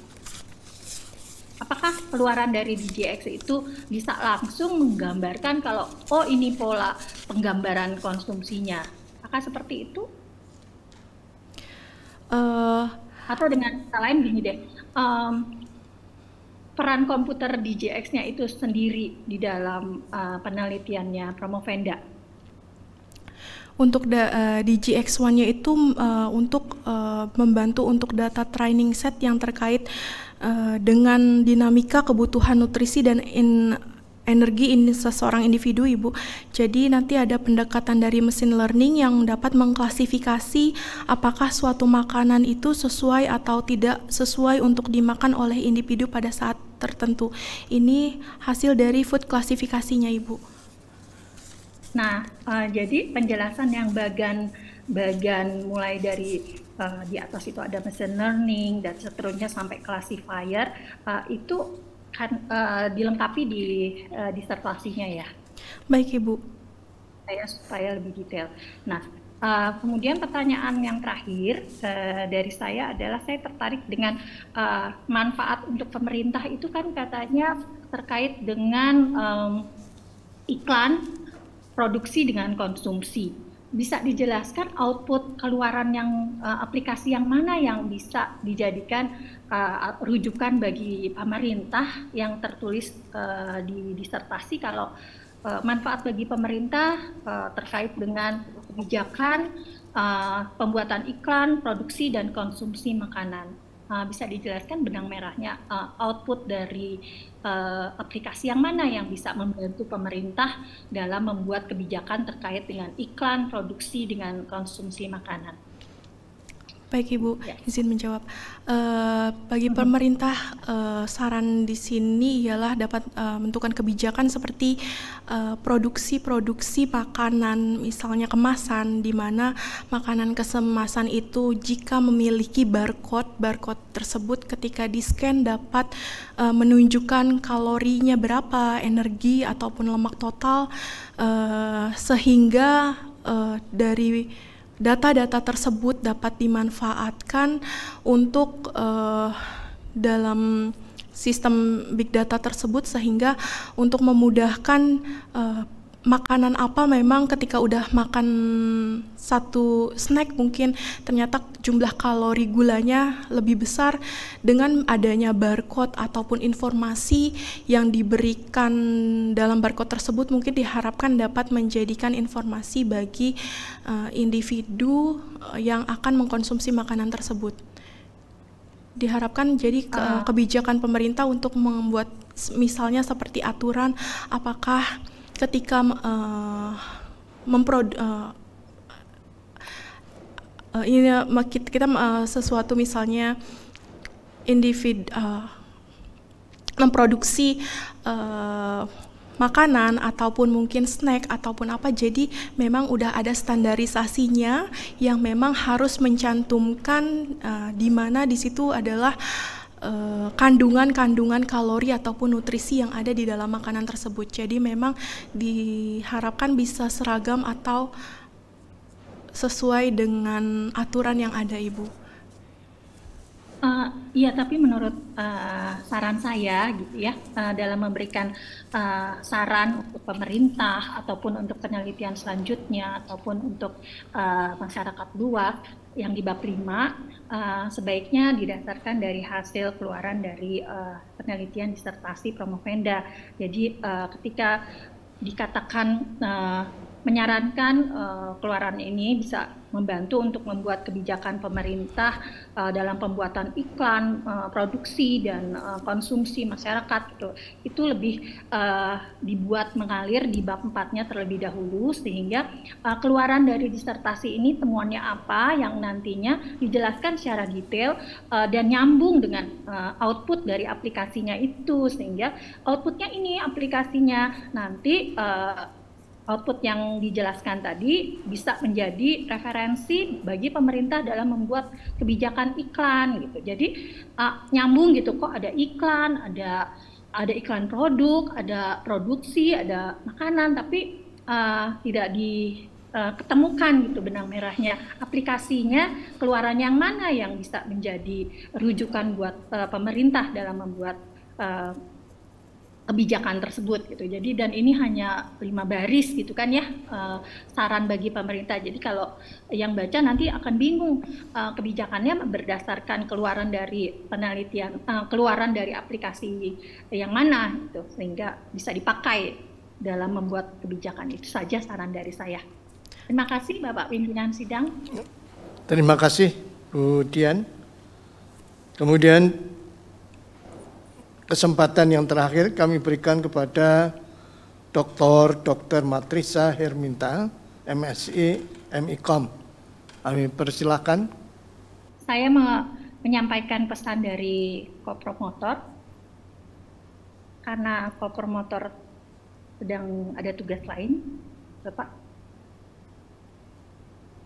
Apakah keluaran dari DGX itu bisa langsung menggambarkan kalau oh ini pola penggambaran konsumsinya? Apakah seperti itu? Uh, Atau dengan kata lain gini deh, um, peran komputer di JX-nya itu sendiri di dalam uh, penelitiannya Promovenda. Untuk da, uh, di GX1-nya itu uh, untuk uh, membantu untuk data training set yang terkait uh, dengan dinamika kebutuhan nutrisi dan in energi ini seseorang individu Ibu. Jadi nanti ada pendekatan dari mesin learning yang dapat mengklasifikasi apakah suatu makanan itu sesuai atau tidak sesuai untuk dimakan oleh individu pada saat tertentu. Ini hasil dari food klasifikasinya Ibu. Nah, uh, jadi penjelasan yang bagan bagan mulai dari uh, di atas itu ada machine learning dan seterusnya sampai classifier uh, itu akan uh, eh, dilengkapi di uh, disertasinya ya. Baik Ibu. Saya supaya lebih detail. Nah, uh, kemudian pertanyaan yang terakhir uh, dari saya adalah saya tertarik dengan uh, manfaat untuk pemerintah itu kan katanya terkait dengan um, iklan produksi dengan konsumsi bisa dijelaskan output keluaran yang uh, aplikasi yang mana yang bisa dijadikan uh, rujukan bagi pemerintah yang tertulis uh, di disertasi kalau uh, manfaat bagi pemerintah uh, terkait dengan kebijakan uh, pembuatan iklan, produksi dan konsumsi makanan. Uh, bisa dijelaskan benang merahnya uh, output dari uh, aplikasi yang mana yang bisa membantu pemerintah dalam membuat kebijakan terkait dengan iklan, produksi, dengan konsumsi makanan. Baik Ibu, ya. izin menjawab. Uh, bagi pemerintah uh, saran di sini ialah dapat uh, menentukan kebijakan seperti produksi-produksi uh, makanan, misalnya kemasan, di mana makanan kesemasan itu jika memiliki barcode, barcode tersebut ketika di scan dapat uh, menunjukkan kalorinya berapa, energi ataupun lemak total, uh, sehingga uh, dari data-data tersebut dapat dimanfaatkan untuk uh, dalam sistem big data tersebut sehingga untuk memudahkan uh, makanan apa memang ketika udah makan satu snack mungkin ternyata jumlah kalori gulanya lebih besar dengan adanya barcode ataupun informasi yang diberikan dalam barcode tersebut mungkin diharapkan dapat menjadikan informasi bagi uh, individu eh, yang akan mengkonsumsi makanan tersebut diharapkan jadi ke, ah. kebijakan pemerintah untuk membuat misalnya seperti aturan apakah ketika uh, memprodu uh, ini kita, kita uh, sesuatu misalnya individu uh, memproduksi uh, makanan ataupun mungkin snack ataupun apa jadi memang udah ada standarisasinya yang memang harus mencantumkan uh, di mana di situ adalah uh, Eh, kandungan-kandungan kalori ataupun nutrisi yang ada di dalam makanan tersebut. Jadi memang diharapkan bisa seragam atau sesuai dengan aturan yang ada, Ibu. Uh, tapi menurut uh, saran saya, gitu ya, uh, dalam memberikan uh, saran untuk pemerintah ataupun untuk penelitian selanjutnya ataupun untuk uh, masyarakat luas, yang di bab 5 uh, eh, sebaiknya didasarkan dari hasil keluaran dari uh, penelitian disertasi promovenda. Jadi uh, ketika dikatakan uh, menyarankan uh, keluaran ini bisa membantu untuk membuat kebijakan pemerintah uh, dalam pembuatan iklan, uh, produksi dan uh, konsumsi masyarakat gitu. Itu lebih uh, dibuat mengalir di bab empatnya terlebih dahulu sehingga uh, keluaran dari disertasi ini temuannya apa yang nantinya dijelaskan secara detail uh, dan nyambung dengan uh, output dari aplikasinya itu sehingga outputnya ini aplikasinya nanti uh, output yang dijelaskan tadi bisa menjadi referensi bagi pemerintah dalam membuat kebijakan iklan gitu. Jadi uh, nyambung gitu kok ada iklan, ada ada iklan produk, ada produksi, ada makanan, tapi uh, tidak di ketemukan gitu benang merahnya aplikasinya keluaran yang mana yang bisa menjadi rujukan buat uh, pemerintah dalam membuat uh, kebijakan tersebut gitu. Jadi dan ini hanya lima baris gitu kan ya uh, saran bagi pemerintah. Jadi kalau yang baca nanti akan bingung uh, kebijakannya berdasarkan keluaran dari penelitian uh, keluaran dari aplikasi yang mana gitu sehingga bisa dipakai dalam membuat kebijakan itu saja saran dari saya. Terima kasih Bapak pimpinan sidang. Terima kasih Bu Dian. Kemudian kesempatan yang terakhir kami berikan kepada Dr. Dr. Matrisa Herminta, MSI, MIKOM. Kami persilahkan. Saya menyampaikan pesan dari kopromotor, karena kopromotor sedang ada tugas lain, Bapak.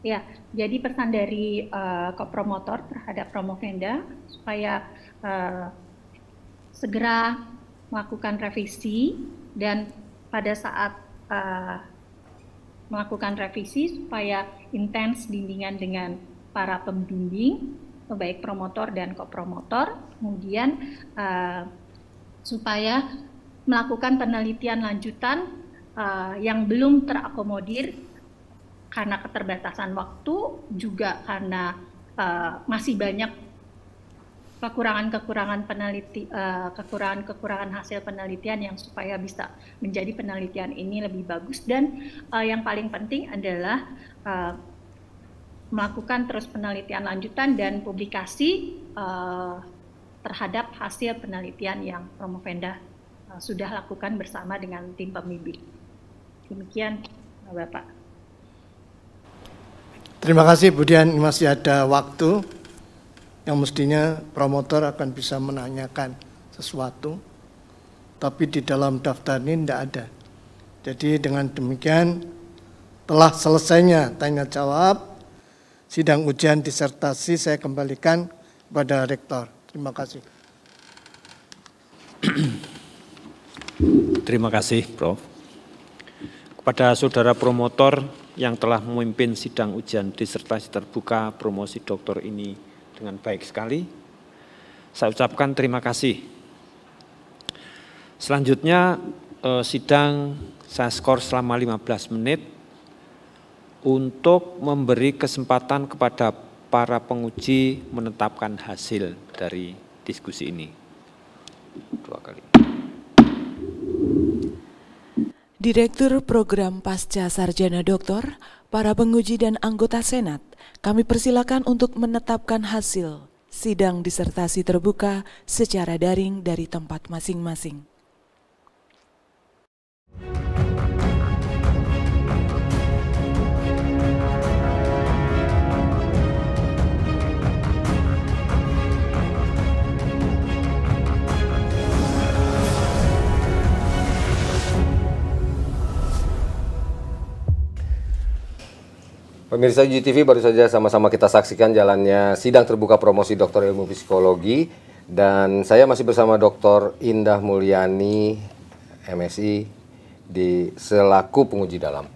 Ya, jadi pesan dari uh, eh, kopromotor terhadap Promovenda supaya uh, segera melakukan revisi dan pada saat uh, melakukan revisi supaya intens bimbingan dengan para pembimbing baik promotor dan kopromotor kemudian uh, supaya melakukan penelitian lanjutan uh, yang belum terakomodir karena keterbatasan waktu juga karena uh, masih banyak kekurangan-kekurangan peneliti eh, kekurangan-kekurangan uh, hasil penelitian yang supaya bisa menjadi penelitian ini lebih bagus dan uh, yang paling penting adalah uh, melakukan terus penelitian lanjutan dan publikasi uh, terhadap hasil penelitian yang Promovenda uh, sudah lakukan bersama dengan tim pembimbing. Demikian Bapak. Terima kasih Budian masih ada waktu yang mestinya promotor akan bisa menanyakan sesuatu, tapi di dalam daftar ini tidak ada. Jadi dengan demikian telah selesainya tanya jawab sidang ujian disertasi saya kembalikan kepada rektor. Terima kasih. [CLEARS THROAT] Terima kasih, Prof. Kepada saudara promotor yang telah memimpin sidang ujian disertasi terbuka promosi doktor ini, dengan baik sekali. Saya ucapkan terima kasih. Selanjutnya eh, sidang saya skor selama 15 menit untuk memberi kesempatan kepada para penguji menetapkan hasil dari diskusi ini. Dua kali. Direktur Program Pasca Sarjana Doktor Para penguji dan anggota Senat, kami persilakan untuk menetapkan hasil sidang disertasi terbuka secara daring dari tempat masing-masing. Pemirsa GTV baru saja sama-sama kita saksikan jalannya sidang terbuka promosi Dokter Ilmu Psikologi dan saya masih bersama Dokter Indah Mulyani MSI di selaku penguji dalam.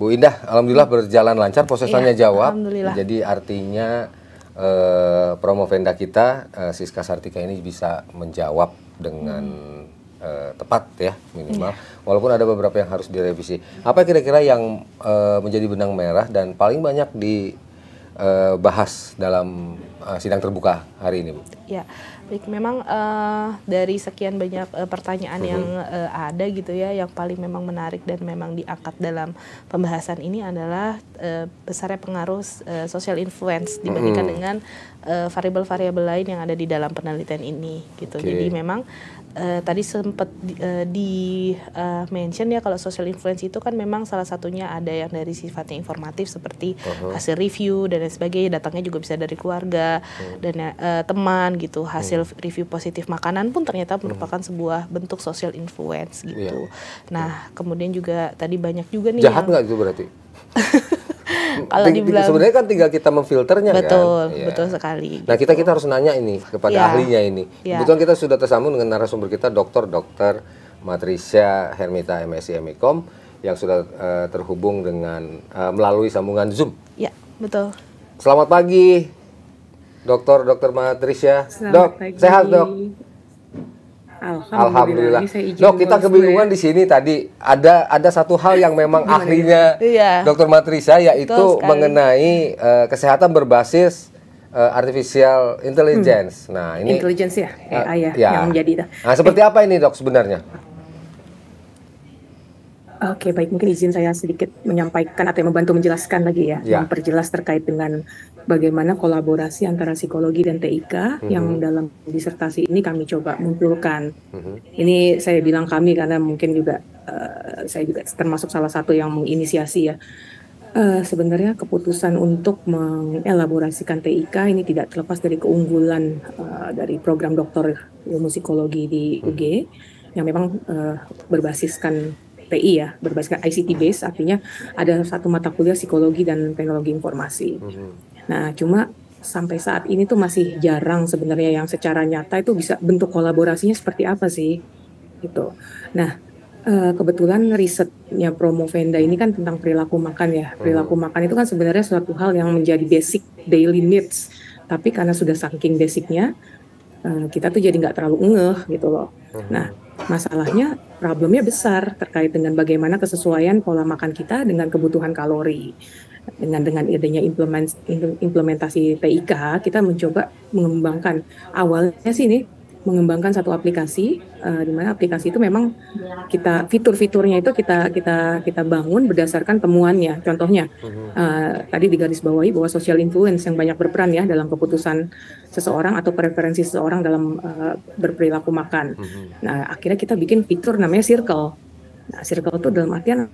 Bu Indah, alhamdulillah hmm. berjalan lancar prosesannya iya, jawab. Jadi artinya eh, venda kita eh, Siska Sartika ini bisa menjawab dengan hmm uh, tepat ya minimal. Yeah. Walaupun ada beberapa yang harus direvisi. Apa kira-kira yang uh, menjadi benang merah dan paling banyak dibahas eh, uh, dalam sidang terbuka hari ini, Bu? Ya, baik. Memang uh, dari sekian banyak uh, pertanyaan yang uh, ada gitu ya, yang paling memang menarik dan memang diangkat dalam pembahasan ini adalah uh, besarnya pengaruh uh, social influence dibandingkan mhm. dengan variabel-variabel uh, lain yang ada di dalam penelitian ini gitu. Okay. Jadi memang uh, tadi sempat uh, di uh, mention ya kalau social influence itu kan memang salah satunya ada yang dari sifatnya informatif seperti uh -huh. hasil review dan lain sebagainya datangnya juga bisa dari keluarga uh-huh. dan uh, teman gitu hasil uh-huh. review positif makanan pun ternyata uh-huh. merupakan uh-huh. sebuah bentuk social influence gitu. Yeah. Nah uh-huh. kemudian juga tadi banyak juga nih jahat nggak itu berarti? [LAUGHS] kalau dibilang sebenarnya kan tinggal kita memfilternya betul, kan. Betul, ya. betul sekali. Nah, gitu. kita kita harus nanya ini kepada ya. ahlinya ini. Ya. kita sudah tersambung dengan narasumber kita dokter dokter Matricia Hermita MSc Mekom yang sudah uh, terhubung dengan uh, melalui sambungan Zoom. Ya, betul. Selamat pagi. Dokter dokter Matricia. Selamat Dok, pagi. sehat, Dok. Alhamdulillah. Alhamdulillah. Dok, kita kebingungan ya. di sini tadi ada ada satu hal yang memang Gimana ahlinya iya. Dokter Matrisa yaitu mengenai uh, kesehatan berbasis uh, artificial intelligence. Hmm. Nah, ini intelligence ya, AI uh, ya, ya yang menjadi. Nah, seperti eh. apa ini, Dok, sebenarnya? Oke, okay, baik. Mungkin izin saya sedikit menyampaikan atau membantu menjelaskan lagi ya, yeah. memperjelas terkait dengan bagaimana kolaborasi antara psikologi dan TIK mm-hmm. yang dalam disertasi ini kami coba munculkan. Mm-hmm. Ini saya bilang kami karena mungkin juga uh, saya juga termasuk salah satu yang menginisiasi ya. Uh, sebenarnya keputusan untuk mengelaborasikan TIK ini tidak terlepas dari keunggulan uh, dari program doktor ilmu psikologi di UG mm-hmm. yang memang uh, berbasiskan PI ya berbasis ICT base artinya ada satu mata kuliah psikologi dan teknologi informasi. Mm-hmm. Nah cuma sampai saat ini tuh masih jarang sebenarnya yang secara nyata itu bisa bentuk kolaborasinya seperti apa sih gitu. Nah eh, kebetulan risetnya promo venda ini kan tentang perilaku makan ya perilaku mm-hmm. makan itu kan sebenarnya suatu hal yang menjadi basic daily needs tapi karena sudah saking basicnya Eh, kita tuh jadi nggak terlalu ngeh gitu loh. Hmm. Nah, masalahnya problemnya besar terkait dengan bagaimana kesesuaian pola makan kita dengan kebutuhan kalori. Dengan dengan adanya implementasi TIK, kita mencoba mengembangkan awalnya sih nih mengembangkan satu aplikasi uh, di mana aplikasi itu memang kita fitur-fiturnya itu kita kita kita bangun berdasarkan temuannya. Contohnya uh, tadi bawahi bahwa social influence yang banyak berperan ya dalam keputusan seseorang atau preferensi seseorang dalam uh, berperilaku makan. Mhm. Nah, akhirnya kita bikin fitur namanya circle. Nah, circle itu dalam artian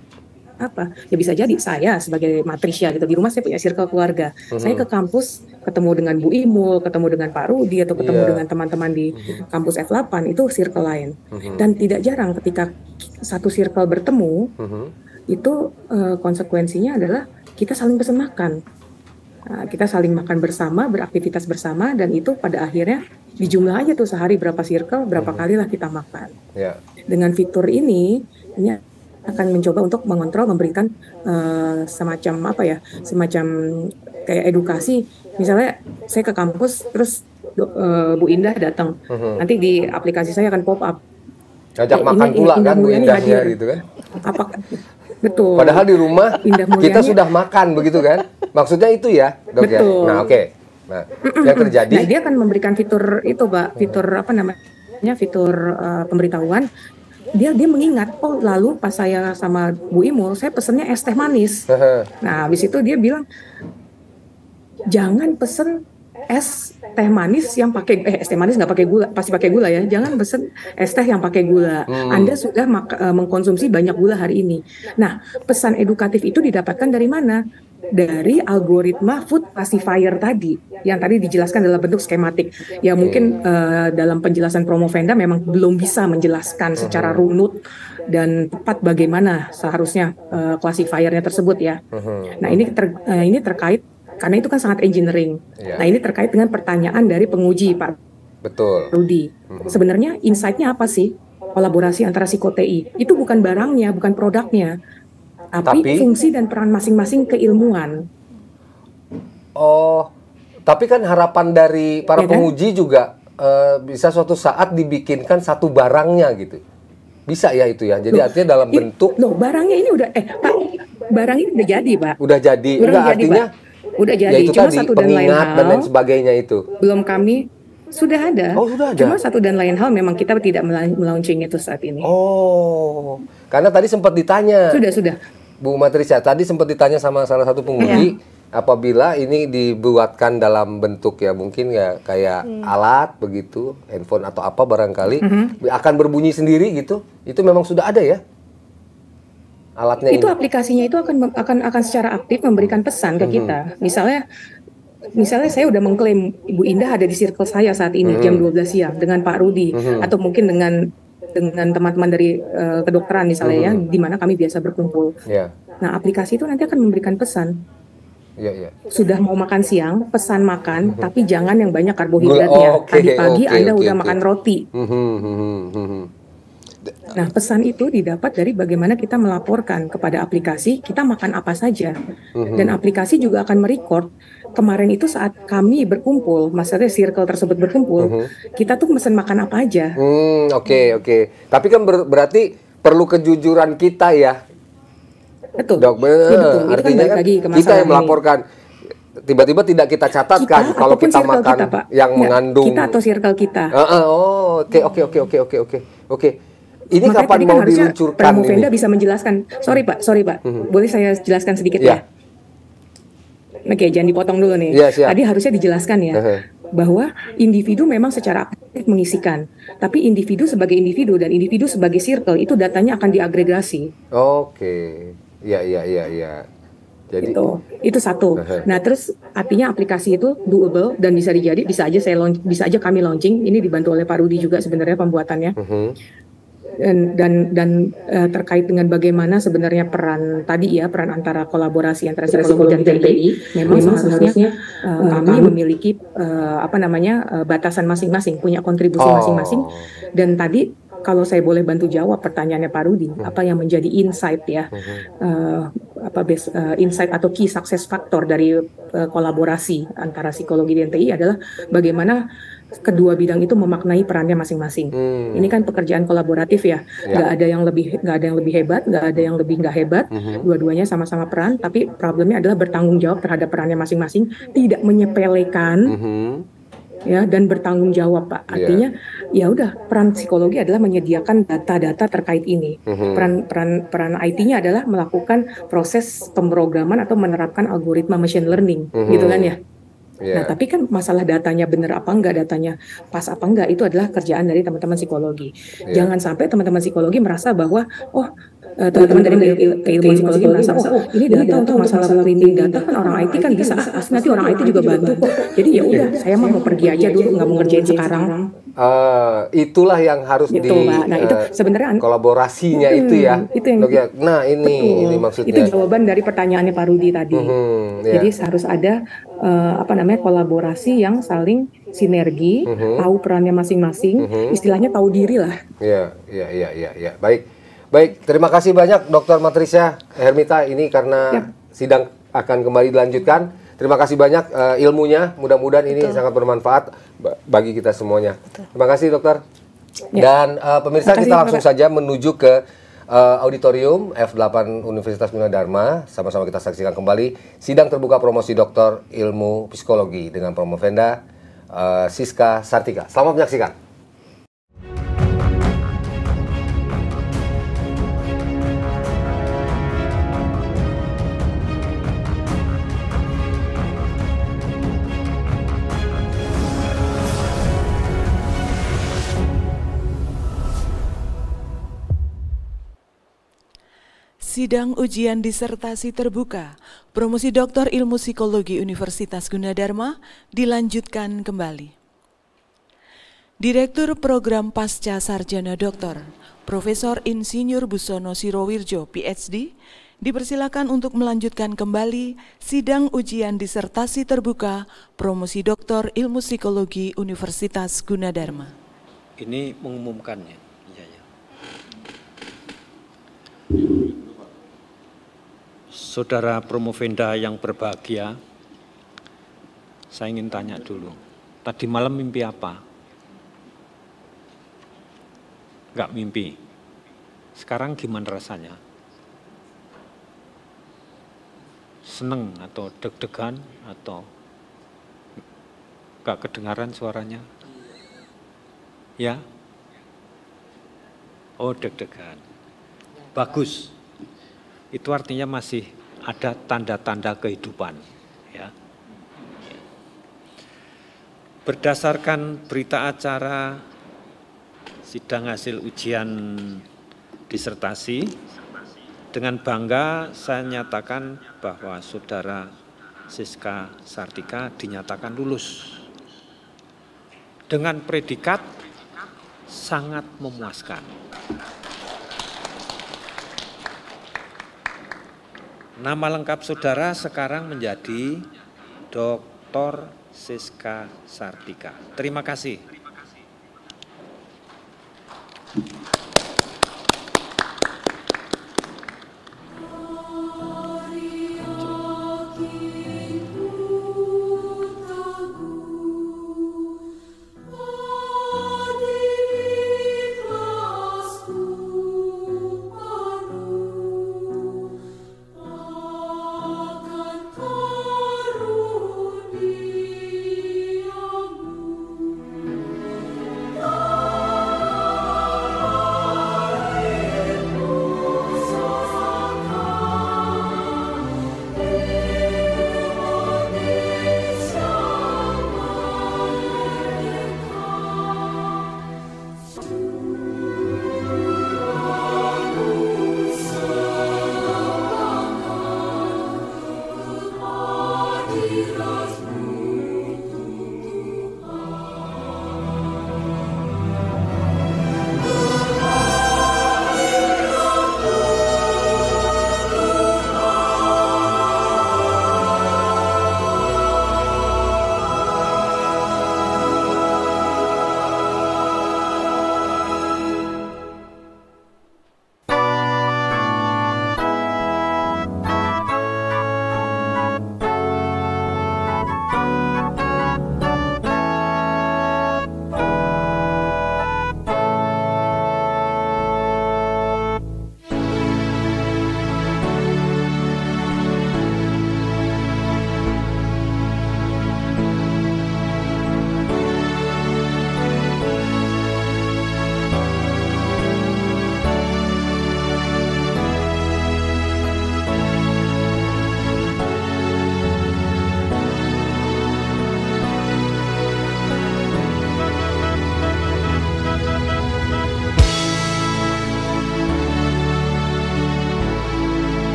apa ya bisa jadi saya sebagai Matricia gitu di rumah saya punya circle keluarga hmm saya mm-hmm. ke kampus ketemu dengan Bu Imul ketemu dengan Pak Rudi atau ketemu yeah. dengan teman-teman di hmm kampus F8 itu circle lain hmm dan tidak jarang ketika satu circle bertemu hmm itu uh, konsekuensinya adalah kita saling pesen makan nah, kita saling makan bersama, beraktivitas bersama, dan itu pada akhirnya dijumlah aja tuh sehari berapa circle, berapa -hmm. kali kita makan. Yeah. Dengan fitur ini, ini akan mencoba untuk mengontrol memberikan uh, semacam apa ya semacam kayak edukasi misalnya saya ke kampus terus uh, Bu Indah datang -huh. Mm-hmm. nanti di aplikasi saya akan pop up ajak eh, makan pula Indah kan Bu Indahnya hadir. gitu kan apa betul padahal di rumah Indah kita sudah makan begitu kan maksudnya itu ya dok ya? betul. ya nah oke okay. nah yang terjadi nah, dia akan memberikan fitur itu pak fitur -huh. apa namanya fitur uh, pemberitahuan dia dia mengingat oh lalu pas saya sama Bu Imul saya pesennya es teh manis nah habis itu dia bilang jangan pesen es teh manis yang pakai eh es teh manis nggak pakai gula pasti pakai gula ya jangan pesen es teh yang pakai gula hmm. Anda sudah eh, mengkonsumsi banyak gula hari ini nah pesan edukatif itu didapatkan dari mana dari algoritma food classifier tadi yang tadi dijelaskan dalam bentuk skematik. Ya mungkin uh, dalam penjelasan promo Venda memang belum bisa menjelaskan secara runut dan tepat bagaimana seharusnya uh, classifiernya tersebut ya. Nah ini ter, uh, ini terkait karena itu kan sangat engineering. Yeah. Nah ini terkait dengan pertanyaan dari penguji Pak Betul. Rudi. Sebenarnya insight-nya apa sih? Kolaborasi antara si KTI? itu bukan barangnya, bukan produknya, tapi, tapi fungsi dan peran masing-masing keilmuan. Oh, tapi kan harapan dari para ya penguji kan? juga uh, bisa suatu saat dibikinkan satu barangnya gitu. Bisa ya itu ya. Jadi loh, artinya dalam ini, bentuk Loh, barangnya ini udah eh Pak, barang ini udah jadi, Pak. Udah jadi. Udah Enggak jadi, artinya Pak. udah ya jadi. Ya Cuma tadi, satu dan lain hal dan lain sebagainya itu. Belum kami sudah ada. Oh, sudah ada. Cuma satu dan lain hal memang kita tidak melaunching itu saat ini. Oh. Karena tadi sempat ditanya. Sudah, sudah. Bu Matricia, tadi sempat ditanya sama salah satu penghuni yeah. apabila ini dibuatkan dalam bentuk ya mungkin ya kayak hmm. alat begitu, handphone atau apa barangkali mm -hmm. akan berbunyi sendiri gitu. Itu memang sudah ada ya? Alatnya itu ini. aplikasinya itu akan akan akan secara aktif memberikan pesan ke mm -hmm. kita. Misalnya misalnya saya udah mengklaim Ibu Indah ada di circle saya saat ini mm -hmm. jam 12 siang dengan Pak Rudi mm -hmm. atau mungkin dengan dengan teman-teman dari uh, kedokteran misalnya yang ya, hmm. di mana kami biasa berkumpul. Yeah. Nah, aplikasi itu nanti akan memberikan pesan. Yeah, yeah. Sudah mau makan siang, pesan makan, mm-hmm. tapi jangan yang banyak karbohidratnya. Oh, okay, Tadi pagi okay, Anda okay, udah okay. makan roti. mm-hmm. Nah, pesan itu didapat dari bagaimana kita melaporkan kepada aplikasi kita makan apa saja, dan aplikasi juga akan merecord kemarin itu saat kami berkumpul, maksudnya circle tersebut berkumpul, mm-hmm. kita tuh mesen makan apa aja. Oke hmm, oke. Okay, okay. Tapi kan ber- berarti perlu kejujuran kita ya. Betul. Dok, bener. Ya, betul. Kan artinya kan, lagi ke kita yang melaporkan. tiba-tiba tidak kita catatkan kita, kalau kita makan kita, Pak. yang ya, mengandung kita atau circle kita. Uh, uh, oh, oke oke oke oke oke oke. Oke. Ini Makanya kapan kan mau diluncurkan ini? bisa menjelaskan. Sorry Pak, sorry Pak. Mm -hmm. Boleh saya jelaskan sedikit yeah. ya? ya? oke okay, jangan dipotong dulu nih. Ya, siap. Tadi harusnya dijelaskan ya uh-huh. bahwa individu memang secara aktif mengisikan, tapi individu sebagai individu dan individu sebagai circle itu datanya akan diagregasi. Oke. iya Ya ya ya ya. Jadi itu itu satu. Nah, terus artinya aplikasi itu doable dan bisa dijadi bisa aja saya launch, bisa aja kami launching. Ini dibantu oleh Pak Rudi juga sebenarnya pembuatannya. Uh-huh dan dan uh, terkait dengan bagaimana sebenarnya peran tadi ya peran antara kolaborasi antara psikologi dan TI memang, seharusnya uh, kami memiliki uh, apa namanya uh, batasan masing-masing punya kontribusi oh. masing-masing oh. dan tadi kalau saya boleh bantu jawab pertanyaannya Pak Rudi hmm. apa yang menjadi insight ya hmm. uh, apa base, uh, insight atau key success factor dari uh, kolaborasi antara psikologi dan TI adalah bagaimana kedua bidang itu memaknai perannya masing-masing. Hmm. Ini kan pekerjaan kolaboratif ya, ya. nggak ya. ada yang lebih nggak ada yang lebih hebat, nggak ada yang lebih nggak hebat. Hmm. Dua-duanya sama-sama peran, tapi problemnya adalah bertanggung jawab terhadap perannya masing-masing, tidak menyepelekan. Hmm ya dan bertanggung jawab pak ya. artinya ya udah peran psikologi adalah menyediakan data-data terkait ini mm-hmm. peran peran peran IT-nya adalah melakukan proses pemrograman atau menerapkan algoritma machine learning mm-hmm. gitu kan ya Yeah. Nah, iya. tapi kan masalah datanya benar apa enggak, datanya pas apa enggak itu adalah kerjaan dari teman-teman psikologi. Yeah. Jangan sampai teman-teman psikologi merasa bahwa oh Eh, teman-teman dari keilmuan psikologi merasa oh, oh ini data untuk masalah cleaning data kan orang kan IT kan bisa ah, nanti orang IT juga iya, bantu kok jadi ya udah iya. saya mau pergi aja dulu nggak mau ngerjain sekarang Uh, itulah yang harus gitu, di nah, itu eh, sebenarnya kolaborasinya ya. hmm, itu ya. Itu yang, Logia. nah ini betul. ini maksudnya. Itu jawaban dari pertanyaannya Pak Rudi tadi. Hmm, yeah. Jadi ya. harus ada uh, apa namanya kolaborasi yang saling sinergi, mm -hmm. tahu perannya masing-masing, mm -hmm. istilahnya tahu diri lah. Iya, iya, iya, iya, ya. baik. Baik, terima kasih banyak Dr. Matrisya Hermita ini karena ya. sidang akan kembali dilanjutkan. Terima kasih banyak uh, ilmunya. Mudah-mudahan ini sangat bermanfaat bagi kita semuanya. Betul. Terima kasih Dokter. Ya. Dan uh, pemirsa kasih, kita langsung saja menuju ke uh, auditorium F8 Universitas Bina Dharma. Sama-sama kita saksikan kembali sidang terbuka promosi Dokter ilmu psikologi dengan promovenda uh, Siska Sartika. Selamat menyaksikan. Sidang ujian disertasi terbuka, promosi Doktor Ilmu Psikologi Universitas Gunadarma dilanjutkan kembali. Direktur Program Pasca Sarjana Doktor, Profesor Insinyur Busono Sirowirjo, PhD, dipersilakan untuk melanjutkan kembali sidang ujian disertasi terbuka promosi Doktor Ilmu Psikologi Universitas Gunadarma. Ini mengumumkannya. Ya, ya. Saudara Promovenda yang berbahagia, saya ingin tanya dulu, tadi malam mimpi apa? Enggak mimpi. Sekarang gimana rasanya? Seneng atau deg-degan atau enggak kedengaran suaranya? Ya? Oh deg-degan. Bagus. Itu artinya masih ada tanda-tanda kehidupan. Ya. Berdasarkan berita acara sidang hasil ujian disertasi, dengan bangga saya nyatakan bahwa saudara Siska Sartika dinyatakan lulus dengan predikat sangat memuaskan. Nama lengkap saudara sekarang menjadi Dr. Siska Sartika. Terima kasih.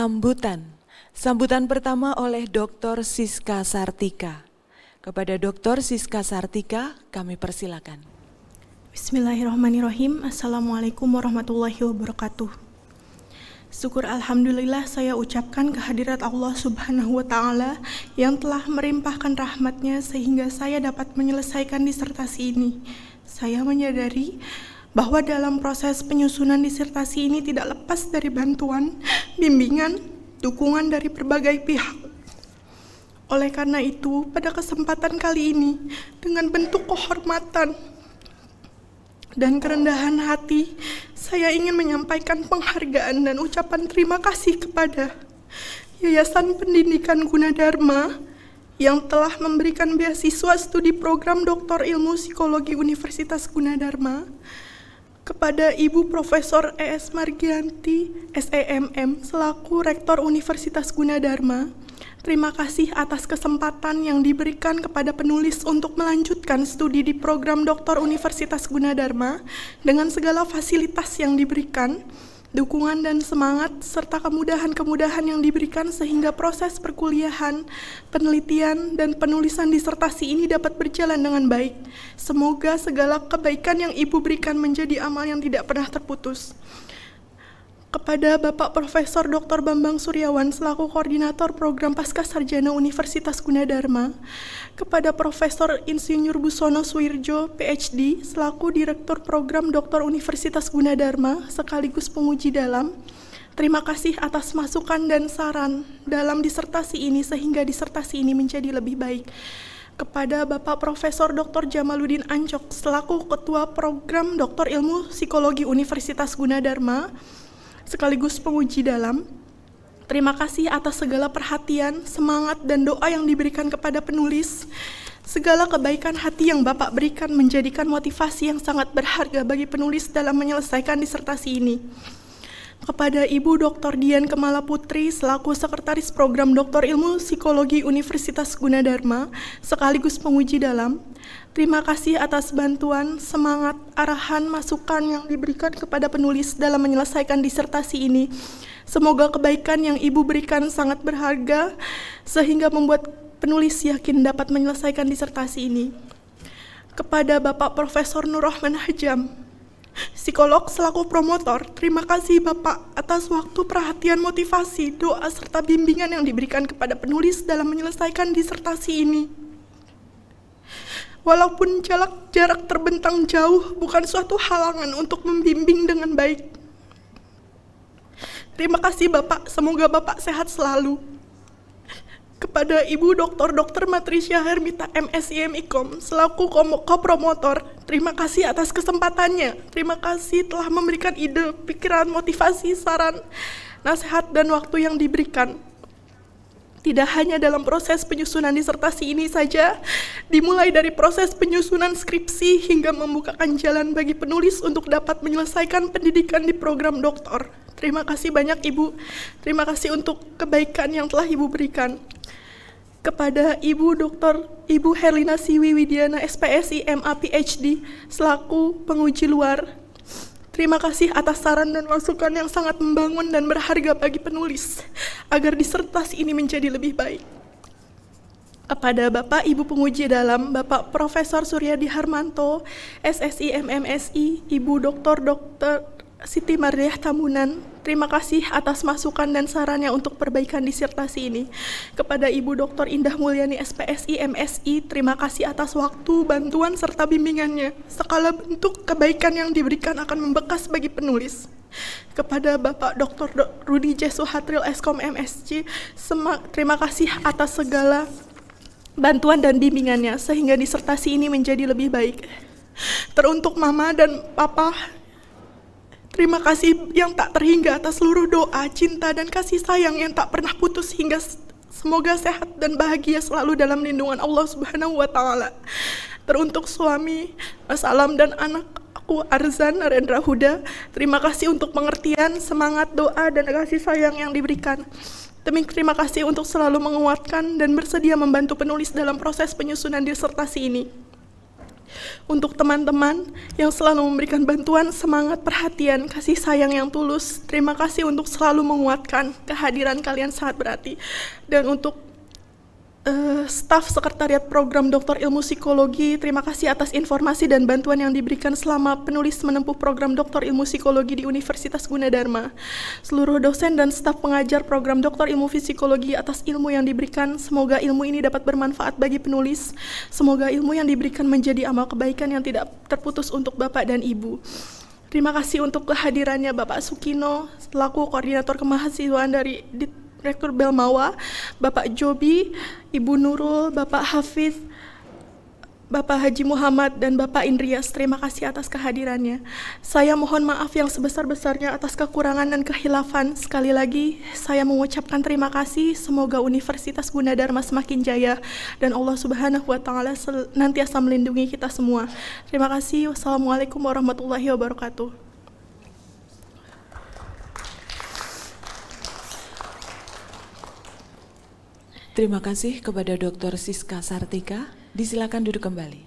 sambutan. Sambutan pertama oleh Dr. Siska Sartika. Kepada Dr. Siska Sartika, kami persilakan. Bismillahirrahmanirrahim. Assalamualaikum warahmatullahi wabarakatuh. Syukur Alhamdulillah saya ucapkan kehadirat Allah Subhanahu wa Ta'ala yang telah merimpahkan rahmatnya sehingga saya dapat menyelesaikan disertasi ini. Saya menyadari bahwa dalam proses penyusunan disertasi ini tidak lepas dari bantuan, bimbingan, dukungan dari berbagai pihak. Oleh karena itu, pada kesempatan kali ini, dengan bentuk kehormatan dan kerendahan hati, saya ingin menyampaikan penghargaan dan ucapan terima kasih kepada Yayasan Pendidikan Gunadarma yang telah memberikan beasiswa studi program Doktor Ilmu Psikologi Universitas Gunadarma kepada Ibu Profesor ES Margianti, SEMM, selaku Rektor Universitas Gunadarma. Terima kasih atas kesempatan yang diberikan kepada penulis untuk melanjutkan studi di program Doktor Universitas Gunadarma dengan segala fasilitas yang diberikan dukungan dan semangat, serta kemudahan-kemudahan yang diberikan sehingga proses perkuliahan, penelitian, dan penulisan disertasi ini dapat berjalan dengan baik. Semoga segala kebaikan yang Ibu berikan menjadi amal yang tidak pernah terputus kepada Bapak Profesor Dr. Bambang Suryawan selaku koordinator program Pasca Sarjana Universitas Gunadarma, kepada Profesor Insinyur Busono Suwirjo, PhD, selaku Direktur Program Dr. Universitas Gunadarma sekaligus penguji dalam, Terima kasih atas masukan dan saran dalam disertasi ini sehingga disertasi ini menjadi lebih baik kepada Bapak Profesor Dr. Jamaluddin Ancok selaku Ketua Program Doktor Ilmu Psikologi Universitas Gunadarma sekaligus penguji dalam. Terima kasih atas segala perhatian, semangat, dan doa yang diberikan kepada penulis. Segala kebaikan hati yang Bapak berikan menjadikan motivasi yang sangat berharga bagi penulis dalam menyelesaikan disertasi ini kepada Ibu Dr. Dian Kemala Putri selaku Sekretaris Program Doktor Ilmu Psikologi Universitas Gunadarma sekaligus penguji dalam. Terima kasih atas bantuan, semangat, arahan, masukan yang diberikan kepada penulis dalam menyelesaikan disertasi ini. Semoga kebaikan yang Ibu berikan sangat berharga sehingga membuat penulis yakin dapat menyelesaikan disertasi ini. Kepada Bapak Profesor Nur Rahman Hajam, Psikolog selaku promotor, terima kasih Bapak atas waktu, perhatian, motivasi, doa, serta bimbingan yang diberikan kepada penulis dalam menyelesaikan disertasi ini. Walaupun jarak, jarak terbentang jauh bukan suatu halangan untuk membimbing dengan baik. Terima kasih Bapak, semoga Bapak sehat selalu kepada Ibu Dr. Dr. Matricia Hermita MSIMIKOM selaku kopromotor. Terima kasih atas kesempatannya. Terima kasih telah memberikan ide, pikiran, motivasi, saran, nasihat dan waktu yang diberikan. Tidak hanya dalam proses penyusunan disertasi ini saja, dimulai dari proses penyusunan skripsi hingga membukakan jalan bagi penulis untuk dapat menyelesaikan pendidikan di program doktor. Terima kasih banyak Ibu. Terima kasih untuk kebaikan yang telah Ibu berikan kepada Ibu Dr. Ibu Herlina Siwi Widiana SPSI MA PhD selaku penguji luar. Terima kasih atas saran dan masukan yang sangat membangun dan berharga bagi penulis agar disertasi ini menjadi lebih baik. Kepada Bapak Ibu Penguji Dalam, Bapak Profesor Suryadi Harmanto, SSI MMSI, Ibu Dr. Dr. Siti Mardiah Tambunan, Terima kasih atas masukan dan sarannya untuk perbaikan disertasi ini. Kepada Ibu Dr. Indah Mulyani SPSI MSI, terima kasih atas waktu, bantuan, serta bimbingannya. Sekala bentuk kebaikan yang diberikan akan membekas bagi penulis kepada Bapak Dr. Rudi Jesu Hatril Eskom MSC terima kasih atas segala bantuan dan bimbingannya sehingga disertasi ini menjadi lebih baik. Teruntuk Mama dan Papa Terima kasih yang tak terhingga atas seluruh doa, cinta, dan kasih sayang yang tak pernah putus hingga semoga sehat dan bahagia selalu dalam lindungan Allah Subhanahu wa taala. Teruntuk suami, salam dan anak aku Arzan Narendra Huda. Terima kasih untuk pengertian, semangat, doa dan kasih sayang yang diberikan. Terima kasih untuk selalu menguatkan dan bersedia membantu penulis dalam proses penyusunan disertasi ini. Untuk teman-teman yang selalu memberikan bantuan, semangat, perhatian, kasih sayang yang tulus, terima kasih untuk selalu menguatkan kehadiran kalian saat berarti. Dan untuk Uh, staf Sekretariat Program Doktor Ilmu Psikologi, terima kasih atas informasi dan bantuan yang diberikan selama penulis menempuh program Doktor Ilmu Psikologi di Universitas Gunadarma. Seluruh dosen dan staf pengajar program Doktor Ilmu Psikologi atas ilmu yang diberikan, semoga ilmu ini dapat bermanfaat bagi penulis. Semoga ilmu yang diberikan menjadi amal kebaikan yang tidak terputus untuk Bapak dan Ibu. Terima kasih untuk kehadirannya Bapak Sukino selaku koordinator kemahasiswaan dari Rektor Belmawa, Bapak Jobi, Ibu Nurul, Bapak Hafiz, Bapak Haji Muhammad dan Bapak Indrias, terima kasih atas kehadirannya. Saya mohon maaf yang sebesar-besarnya atas kekurangan dan kehilafan. Sekali lagi, saya mengucapkan terima kasih. Semoga Universitas Gunadarma semakin jaya dan Allah Subhanahu wa taala senantiasa melindungi kita semua. Terima kasih. Wassalamualaikum warahmatullahi wabarakatuh. Terima kasih kepada Dr. Siska Sartika. Disilakan duduk kembali.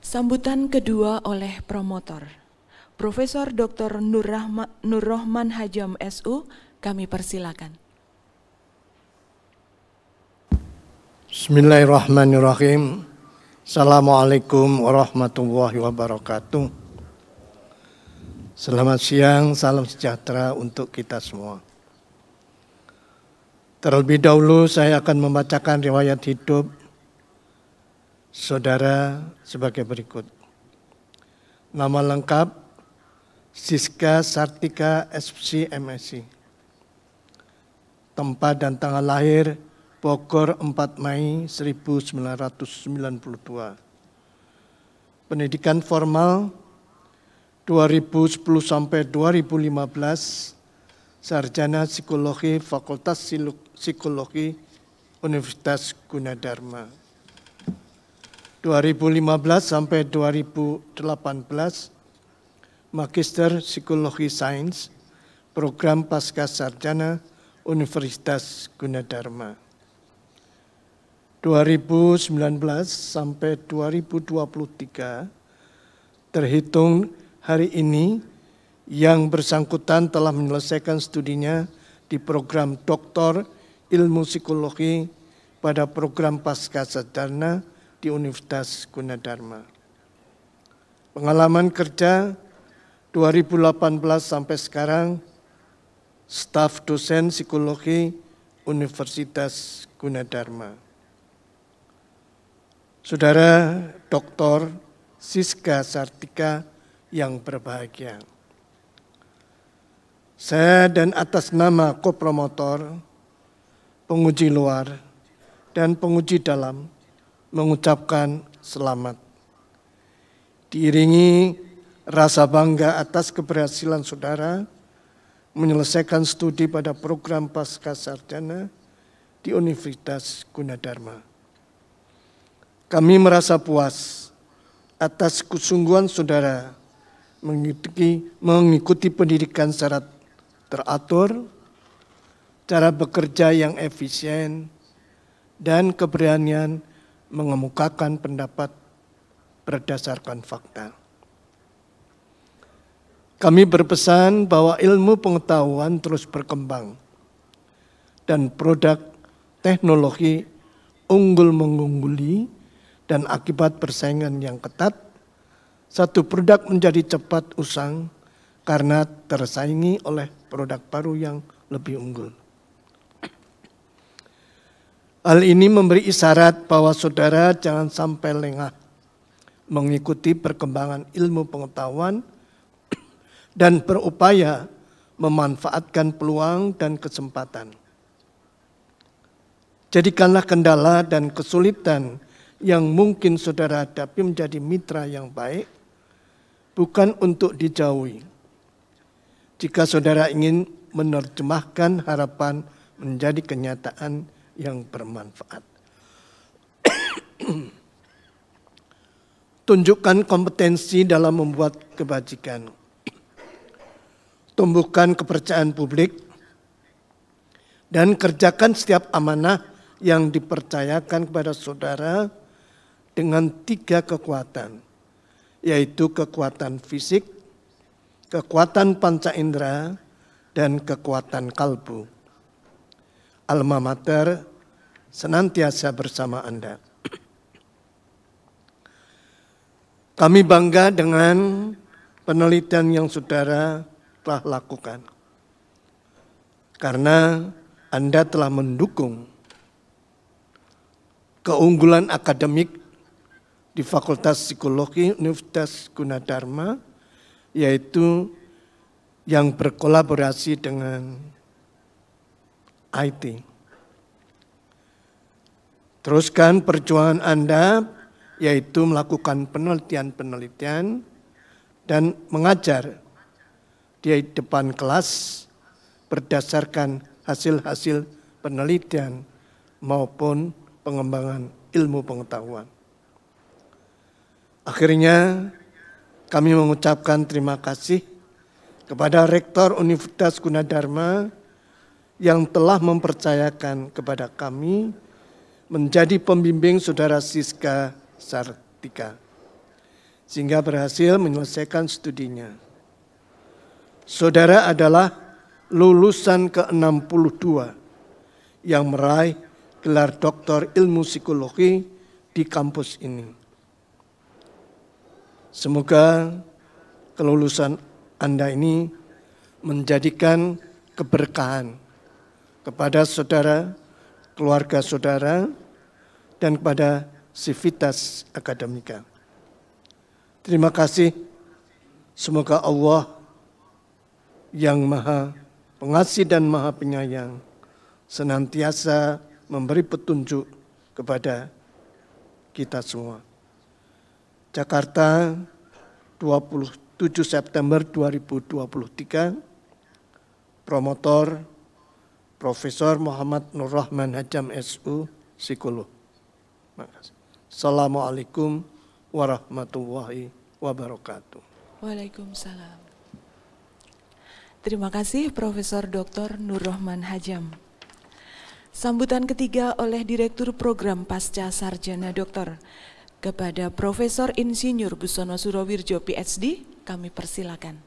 Sambutan kedua oleh promotor. Profesor Dr. Nur, Rahma, Nur Hajam SU, kami persilakan. Bismillahirrahmanirrahim. Assalamualaikum warahmatullahi wabarakatuh. Selamat siang, salam sejahtera untuk kita semua. Terlebih dahulu saya akan membacakan riwayat hidup saudara sebagai berikut. Nama lengkap Siska Sartika SC MSc. Tempat dan tanggal lahir Bogor 4 Mei 1992. Pendidikan formal 2010 sampai 2015 Sarjana Psikologi Fakultas Siluk Psikologi Universitas Gunadarma. 2015 sampai 2018 Magister Psikologi Sains Program Pasca Sarjana Universitas Gunadarma. 2019 sampai 2023 terhitung hari ini yang bersangkutan telah menyelesaikan studinya di program doktor ilmu psikologi pada program pasca sarjana di Universitas Gunadarma. Pengalaman kerja 2018 sampai sekarang staf dosen psikologi Universitas Gunadarma. Saudara Dr. Siska Sartika yang berbahagia. Saya dan atas nama kopromotor penguji luar dan penguji dalam mengucapkan selamat. Diiringi rasa bangga atas keberhasilan saudara menyelesaikan studi pada program pasca sarjana di Universitas Gunadarma. Kami merasa puas atas kesungguhan saudara mengikuti, pendidikan syarat teratur, cara bekerja yang efisien, dan keberanian mengemukakan pendapat berdasarkan fakta. Kami berpesan bahwa ilmu pengetahuan terus berkembang dan produk teknologi unggul mengungguli dan akibat persaingan yang ketat, satu produk menjadi cepat usang karena tersaingi oleh produk baru yang lebih unggul. Hal ini memberi isyarat bahwa saudara jangan sampai lengah mengikuti perkembangan ilmu pengetahuan [CLEARS THROAT] dan berupaya memanfaatkan peluang dan kesempatan. Jadikanlah kendala dan kesulitan yang mungkin saudara hadapi menjadi mitra yang baik, bukan untuk dijauhi. Jika saudara ingin menerjemahkan harapan menjadi kenyataan, yang bermanfaat. Tunjukkan kompetensi dalam membuat kebajikan. Tumbuhkan kepercayaan publik dan kerjakan setiap amanah yang dipercayakan kepada saudara dengan tiga kekuatan, yaitu kekuatan fisik, kekuatan panca indera, dan kekuatan kalbu alma mater senantiasa bersama Anda. Kami bangga dengan penelitian yang saudara telah lakukan. Karena Anda telah mendukung keunggulan akademik di Fakultas Psikologi Universitas Gunadarma, yaitu yang berkolaborasi dengan IT. Teruskan perjuangan Anda yaitu melakukan penelitian-penelitian dan mengajar di depan kelas berdasarkan hasil-hasil penelitian maupun pengembangan ilmu pengetahuan. Akhirnya kami mengucapkan terima kasih kepada Rektor Universitas Gunadarma yang telah mempercayakan kepada kami menjadi pembimbing saudara Siska Sartika, sehingga berhasil menyelesaikan studinya. Saudara adalah lulusan ke-62 yang meraih gelar doktor ilmu psikologi di kampus ini. Semoga kelulusan Anda ini menjadikan keberkahan kepada saudara, keluarga saudara, dan kepada civitas akademika. Terima kasih. Semoga Allah yang maha pengasih dan maha penyayang senantiasa memberi petunjuk kepada kita semua. Jakarta 27 September 2023 Promotor Profesor Muhammad Nur Rahman Hajam SU, psikolog. Assalamualaikum warahmatullahi wabarakatuh. Waalaikumsalam. Terima kasih Profesor Dr. Nur Rahman Hajam. Sambutan ketiga oleh Direktur Program Pasca Sarjana Doktor kepada Profesor Insinyur Busono Surowirjo PhD, kami persilakan. [CLEARS THROAT]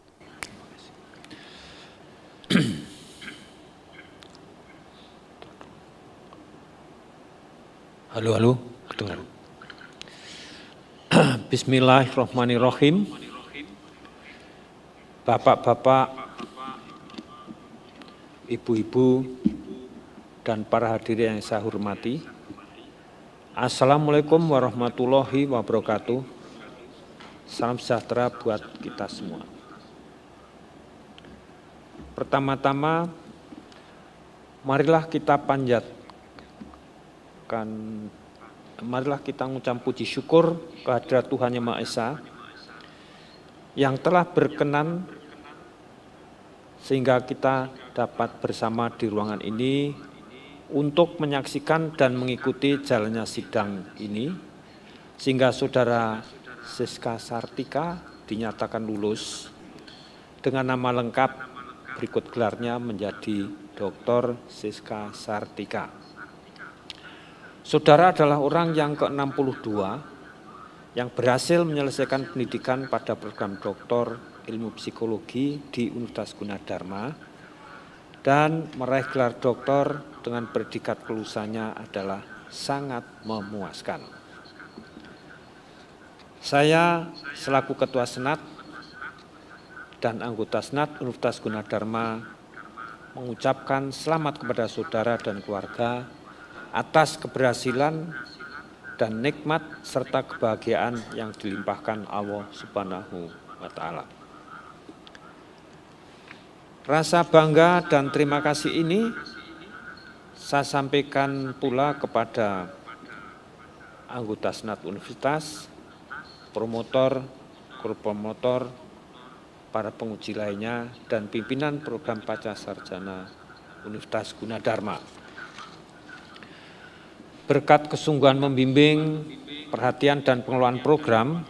Halo, halo, kedengar. Bismillahirrahmanirrahim. Bapak-bapak, ibu-ibu, dan para hadirin yang saya hormati. Assalamualaikum warahmatullahi wabarakatuh. Salam sejahtera buat kita semua. Pertama-tama, marilah kita panjat akan marilah kita mengucap puji syukur kehadirat Tuhan Yang Maha Esa yang telah berkenan sehingga kita dapat bersama di ruangan ini untuk menyaksikan dan mengikuti jalannya sidang ini sehingga saudara Siska Sartika dinyatakan lulus dengan nama lengkap berikut gelarnya menjadi Dr. Siska Sartika. Saudara adalah orang yang ke-62 yang berhasil menyelesaikan pendidikan pada program doktor ilmu psikologi di Universitas Gunadarma dan meraih gelar doktor dengan predikat kelulusannya adalah sangat memuaskan. Saya selaku Ketua Senat dan anggota Senat Universitas Gunadarma mengucapkan selamat kepada saudara dan keluarga atas keberhasilan dan nikmat serta kebahagiaan yang dilimpahkan Allah Subhanahu wa taala. Rasa bangga dan terima kasih ini saya sampaikan pula kepada anggota senat universitas, promotor, kur promotor, para penguji lainnya dan pimpinan program Pacar Sarjana Universitas Gunadarma berkat kesungguhan membimbing, perhatian dan pengelolaan program,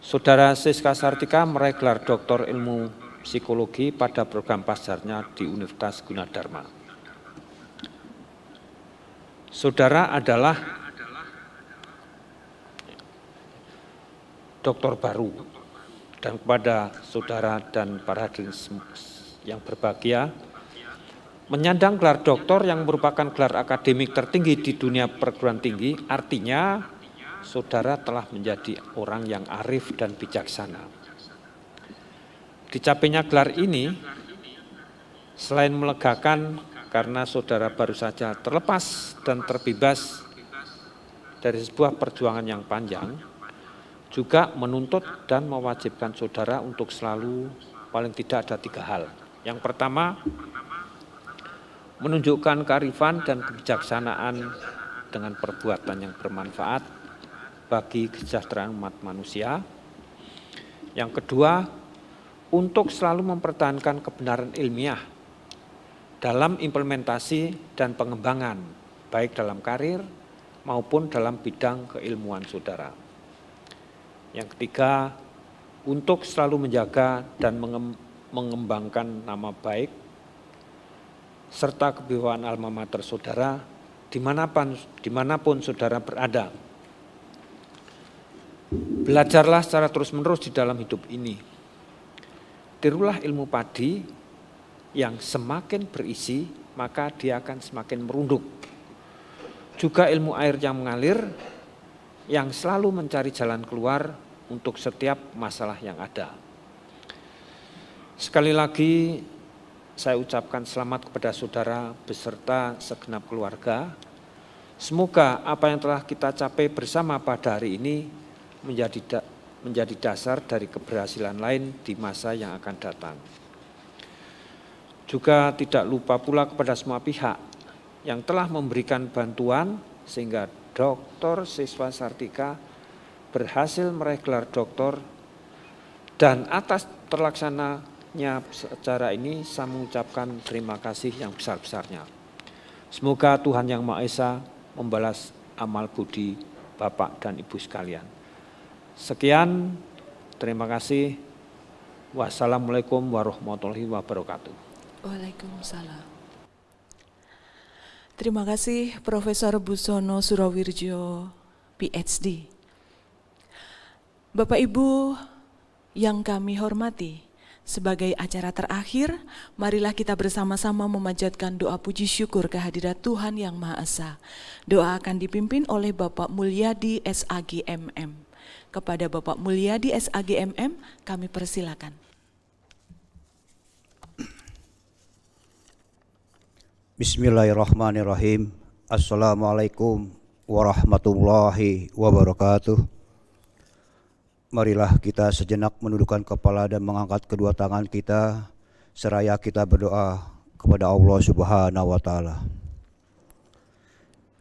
Saudara Siska Sartika meraih gelar Doktor Ilmu Psikologi pada program pasarnya di Universitas Gunadarma. Saudara adalah Doktor baru dan kepada saudara dan para hadirin yang berbahagia, Menyandang gelar doktor yang merupakan gelar akademik tertinggi di dunia perguruan tinggi artinya saudara telah menjadi orang yang arif dan bijaksana. Dicapainya gelar ini selain melegakan karena saudara baru saja terlepas dan terbebas dari sebuah perjuangan yang panjang, juga menuntut dan mewajibkan saudara untuk selalu paling tidak ada tiga hal. Yang pertama, menunjukkan kearifan dan kebijaksanaan dengan perbuatan yang bermanfaat bagi kesejahteraan umat manusia. Yang kedua, untuk selalu mempertahankan kebenaran ilmiah dalam implementasi dan pengembangan, baik dalam karir maupun dalam bidang keilmuan saudara. Yang ketiga, untuk selalu menjaga dan mengembangkan nama baik serta kebiwaan alma mater saudara dimanapun, dimanapun saudara berada. Belajarlah secara terus-menerus di dalam hidup ini. Tirulah ilmu padi yang semakin berisi, maka dia akan semakin merunduk. Juga ilmu air yang mengalir, yang selalu mencari jalan keluar untuk setiap masalah yang ada. Sekali lagi, saya ucapkan selamat kepada saudara beserta segenap keluarga. Semoga apa yang telah kita capai bersama pada hari ini menjadi da menjadi dasar dari keberhasilan lain di masa yang akan datang. Juga tidak lupa pula kepada semua pihak yang telah memberikan bantuan sehingga Dr. Siswa Sartika berhasil meraih gelar doktor dan atas terlaksana nya acara ini saya mengucapkan terima kasih yang besar-besarnya. Semoga Tuhan Yang Maha Esa membalas amal budi Bapak dan Ibu sekalian. Sekian, terima kasih. Wassalamualaikum warahmatullahi wabarakatuh. Waalaikumsalam. Terima kasih Profesor Busono Surawirjo, PhD. Bapak Ibu yang kami hormati, sebagai acara terakhir, marilah kita bersama-sama memanjatkan doa puji syukur kehadirat Tuhan Yang Maha Esa. Doa akan dipimpin oleh Bapak Mulyadi SAGMM. Kepada Bapak Mulyadi SAGMM, kami persilakan. Bismillahirrahmanirrahim. Assalamualaikum warahmatullahi wabarakatuh. Marilah kita sejenak menundukkan kepala dan mengangkat kedua tangan kita seraya kita berdoa kepada Allah Subhanahu wa taala.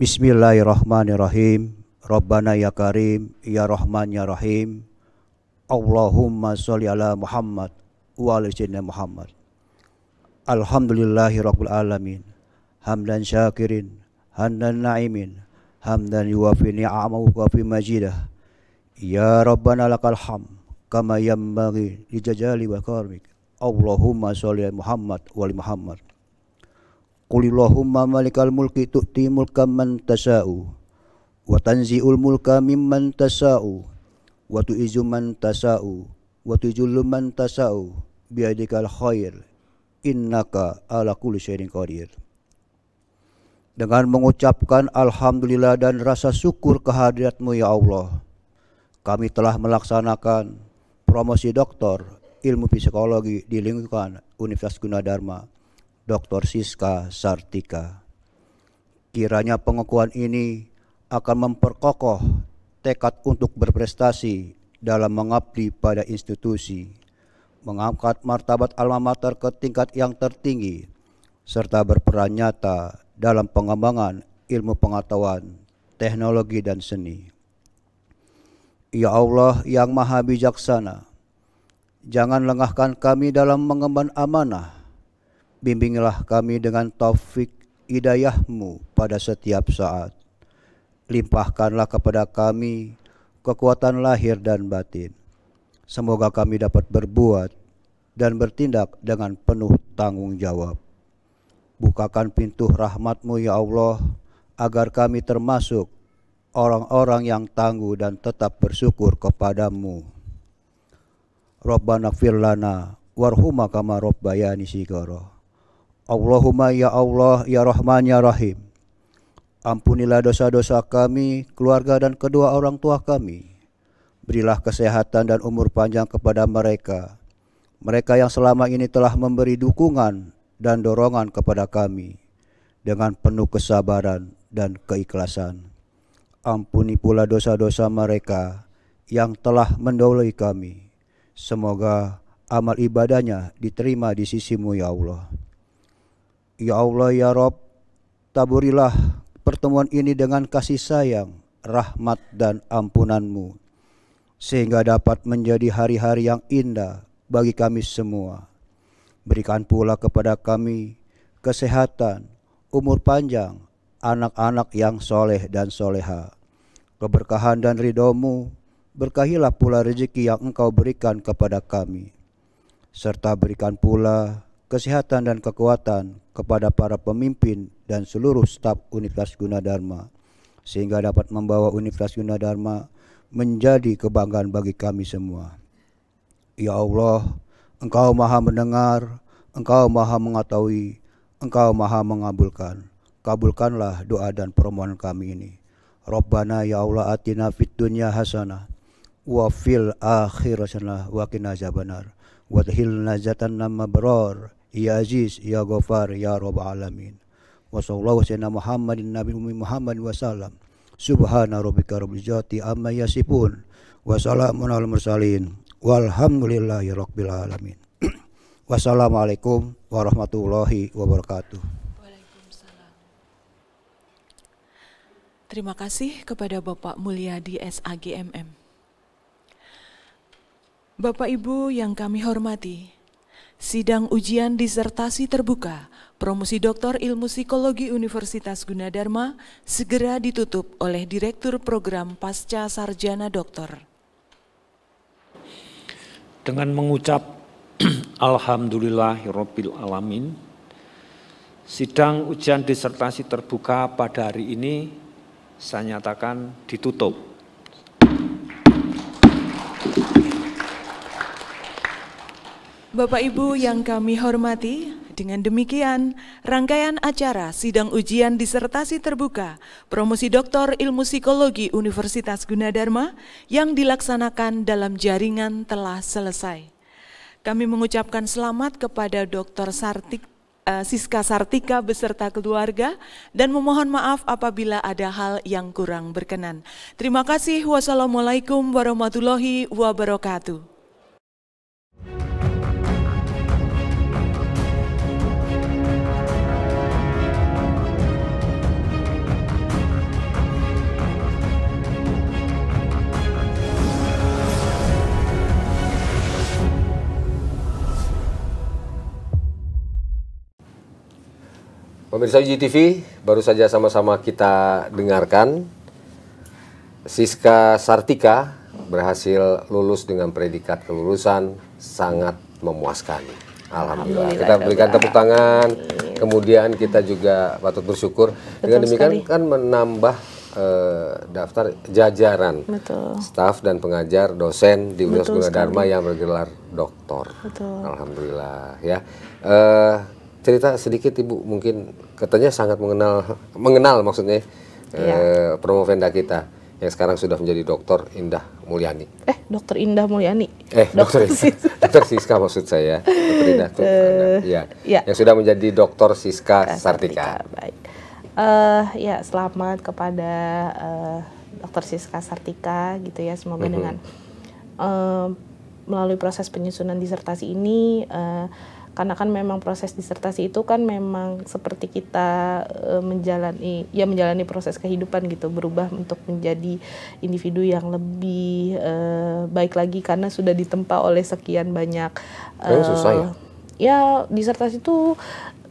Bismillahirrahmanirrahim. Rabbana ya Karim, ya Rahman ya Rahim. Allahumma sholli ala Muhammad wa ala sayyidina Muhammad. Alhamdulillahirabbil alamin. Hamdan syakirin, hamdan na'imin, hamdan yuwafi ni'amahu wa fi majidah Ya Rabbana lakal ham kama yambagi li jajali wa karmik Allahumma sholli ala Muhammad wa ali Muhammad. Qulillahumma malikal mulki tu'ti mulka man tasa'u wa tanzi'ul mulka mimman tasa'u wa tu'izzu man tasa'u wa tujullu man tasa'u biadikal khair innaka ala kulli syai'in qadir. Dengan mengucapkan alhamdulillah dan rasa syukur kehadiratmu ya Allah kami telah melaksanakan promosi doktor ilmu psikologi di lingkungan Universitas Gunadarma, Dr. Siska Sartika. Kiranya pengakuan ini akan memperkokoh tekad untuk berprestasi dalam mengabdi pada institusi, mengangkat martabat alma mater ke tingkat yang tertinggi, serta berperan nyata dalam pengembangan ilmu pengetahuan, teknologi, dan seni. Ya Allah yang maha bijaksana, jangan lengahkan kami dalam mengemban amanah. Bimbinglah kami dengan taufik hidayahmu pada setiap saat. Limpahkanlah kepada kami kekuatan lahir dan batin. Semoga kami dapat berbuat dan bertindak dengan penuh tanggung jawab. Bukakan pintu rahmatmu ya Allah, agar kami termasuk orang-orang yang tangguh dan tetap bersyukur kepadamu. Rabbana firlana warhuma kama rabbayani sigara. Allahumma ya Allah ya Rahman ya Rahim. Ampunilah dosa-dosa kami, keluarga dan kedua orang tua kami. Berilah kesehatan dan umur panjang kepada mereka. Mereka yang selama ini telah memberi dukungan dan dorongan kepada kami dengan penuh kesabaran dan keikhlasan ampuni pula dosa-dosa mereka yang telah mendahului kami. Semoga amal ibadahnya diterima di sisimu ya Allah. Ya Allah ya Rob, taburilah pertemuan ini dengan kasih sayang, rahmat dan ampunanmu. Sehingga dapat menjadi hari-hari yang indah bagi kami semua. Berikan pula kepada kami kesehatan, umur panjang, anak-anak yang soleh dan soleha. Keberkahan dan ridomu, berkahilah pula rezeki yang engkau berikan kepada kami. Serta berikan pula kesehatan dan kekuatan kepada para pemimpin dan seluruh staf Universitas Gunadarma, sehingga dapat membawa Universitas Gunadarma menjadi kebanggaan bagi kami semua. Ya Allah, Engkau maha mendengar, Engkau maha mengetahui, Engkau maha mengabulkan kabulkanlah doa dan permohonan kami ini. Rabbana ya Allah atina fid dunya hasanah wa fil akhir hasanah wa qina azabannar wa dhilna jatanna mabrur ya aziz ya ghafar ya rabbal alamin. Wa sallallahu sayyidina Muhammadin nabi ummi Muhammad wa sallam. Subhana rabbika rabbil izzati amma yasifun wa salamun al mursalin walhamdulillahi rabbil alamin. [CLEARS THROAT] Wassalamualaikum warahmatullahi wabarakatuh. Terima kasih kepada Bapak Mulyadi SAGMM. Bapak Ibu yang kami hormati, Sidang ujian disertasi terbuka promosi Doktor Ilmu Psikologi Universitas Gunadarma segera ditutup oleh Direktur Program Pasca Sarjana Doktor. Dengan mengucap [CLEARS THROAT] Alhamdulillahirabbil alamin, sidang ujian disertasi terbuka pada hari ini saya nyatakan ditutup. Bapak Ibu yang kami hormati, dengan demikian rangkaian acara sidang ujian disertasi terbuka promosi Doktor Ilmu Psikologi Universitas Gunadarma yang dilaksanakan dalam jaringan telah selesai. Kami mengucapkan selamat kepada Dr. Sartik Eh, Siska Sartika beserta keluarga dan memohon maaf apabila ada hal yang kurang berkenan. Terima kasih. Wassalamualaikum warahmatullahi wabarakatuh. Pemirsa UGTV, baru saja sama-sama kita dengarkan Siska Sartika berhasil lulus dengan predikat kelulusan sangat memuaskan. Alhamdulillah. Alhamdulillah kita berikan tepuk tangan. Kemudian kita juga patut bersyukur Betul dengan demikian sekali. kan menambah eh, daftar jajaran Betul. staf dan pengajar dosen di Universitas Dharma yang bergelar doktor. Betul. Alhamdulillah ya. Eh, cerita sedikit Ibu mungkin katanya sangat mengenal mengenal maksudnya iya. eh, promovenda kita yang sekarang sudah menjadi dokter Indah Mulyani. Eh, dokter Indah Mulyani. Eh, dokter Siska. [LAUGHS] dokter Siska maksud saya. Dokter Indah tuh. Uh, ya. ya. Yang sudah menjadi dokter Siska Sartika. Sartika. Baik. Uh, ya, selamat kepada uh, dokter Siska Sartika gitu ya. Semoga mm -hmm. dengan uh, melalui proses penyusunan disertasi ini uh, karena kan memang proses disertasi itu kan memang seperti kita e, menjalani ya menjalani proses kehidupan gitu berubah untuk menjadi individu yang lebih e, baik lagi karena sudah ditempa oleh sekian banyak e, oh, susah ya? ya disertasi itu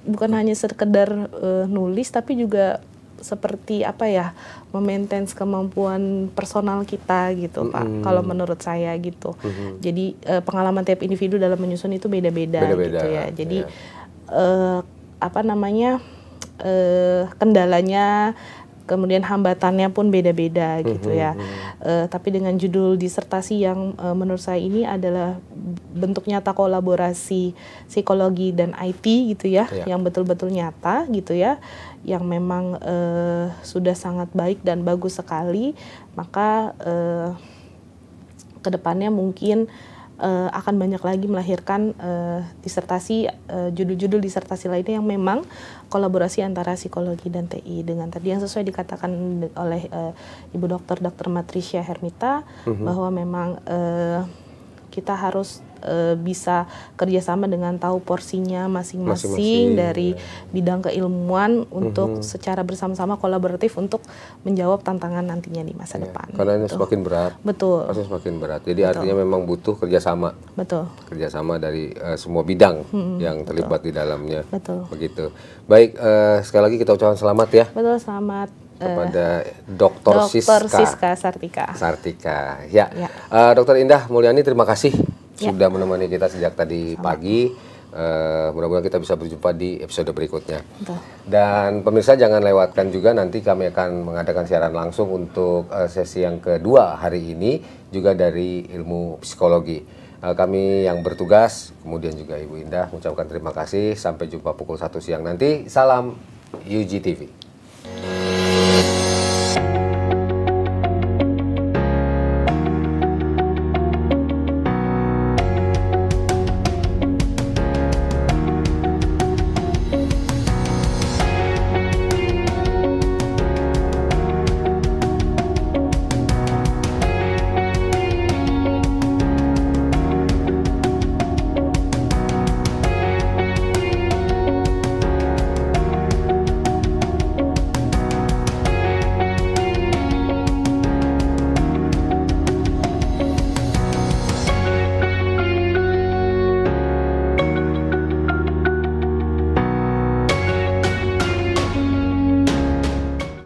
bukan hanya sekedar e, nulis tapi juga seperti apa ya memaintain kemampuan personal kita gitu mm -hmm. pak kalau menurut saya gitu mm -hmm. jadi uh, pengalaman tiap individu dalam menyusun itu beda-beda gitu ya jadi yeah. Iya. uh, apa namanya uh, kendalanya kemudian hambatannya pun beda-beda gitu ya. Mm -hmm. uh, tapi dengan judul disertasi yang uh, menurut saya ini adalah bentuk nyata kolaborasi psikologi dan IT gitu ya, yeah. yang betul-betul nyata gitu ya yang memang uh, sudah sangat baik dan bagus sekali, maka uh, eh, kedepannya mungkin uh, akan banyak lagi melahirkan uh, disertasi judul judul-judul disertasi lainnya yang memang kolaborasi antara psikologi dan TI dengan tadi yang sesuai dikatakan oleh uh, Ibu Dokter Dr. Matricia Hermita uh-huh. bahwa memang uh, kita harus uh, bisa kerjasama dengan tahu porsinya masing-masing dari ya. bidang keilmuan untuk mm -hmm. secara bersama-sama kolaboratif untuk menjawab tantangan nantinya di masa ya. depan. Karena ini semakin berat. Betul. Pasti semakin berat. Jadi Betul. artinya memang butuh kerjasama. Betul. Kerjasama dari uh, semua bidang hmm, yang terlibat Betul. di dalamnya. Betul. Begitu. Baik, uh, sekali lagi kita ucapkan selamat ya. Betul, selamat kepada Dr. Siska. Siska Sartika. Sartika. Ya. ya. Uh, Dr. Indah Mulyani terima kasih ya. sudah menemani kita sejak tadi Sama. pagi. Uh, mudah-mudahan kita bisa berjumpa di episode berikutnya. Betul. Dan pemirsa jangan lewatkan juga nanti kami akan mengadakan siaran langsung untuk uh, sesi yang kedua hari ini juga dari ilmu psikologi. Uh, kami yang bertugas, kemudian juga Ibu Indah mengucapkan terima kasih. Sampai jumpa pukul 1 siang nanti. Salam UGTV.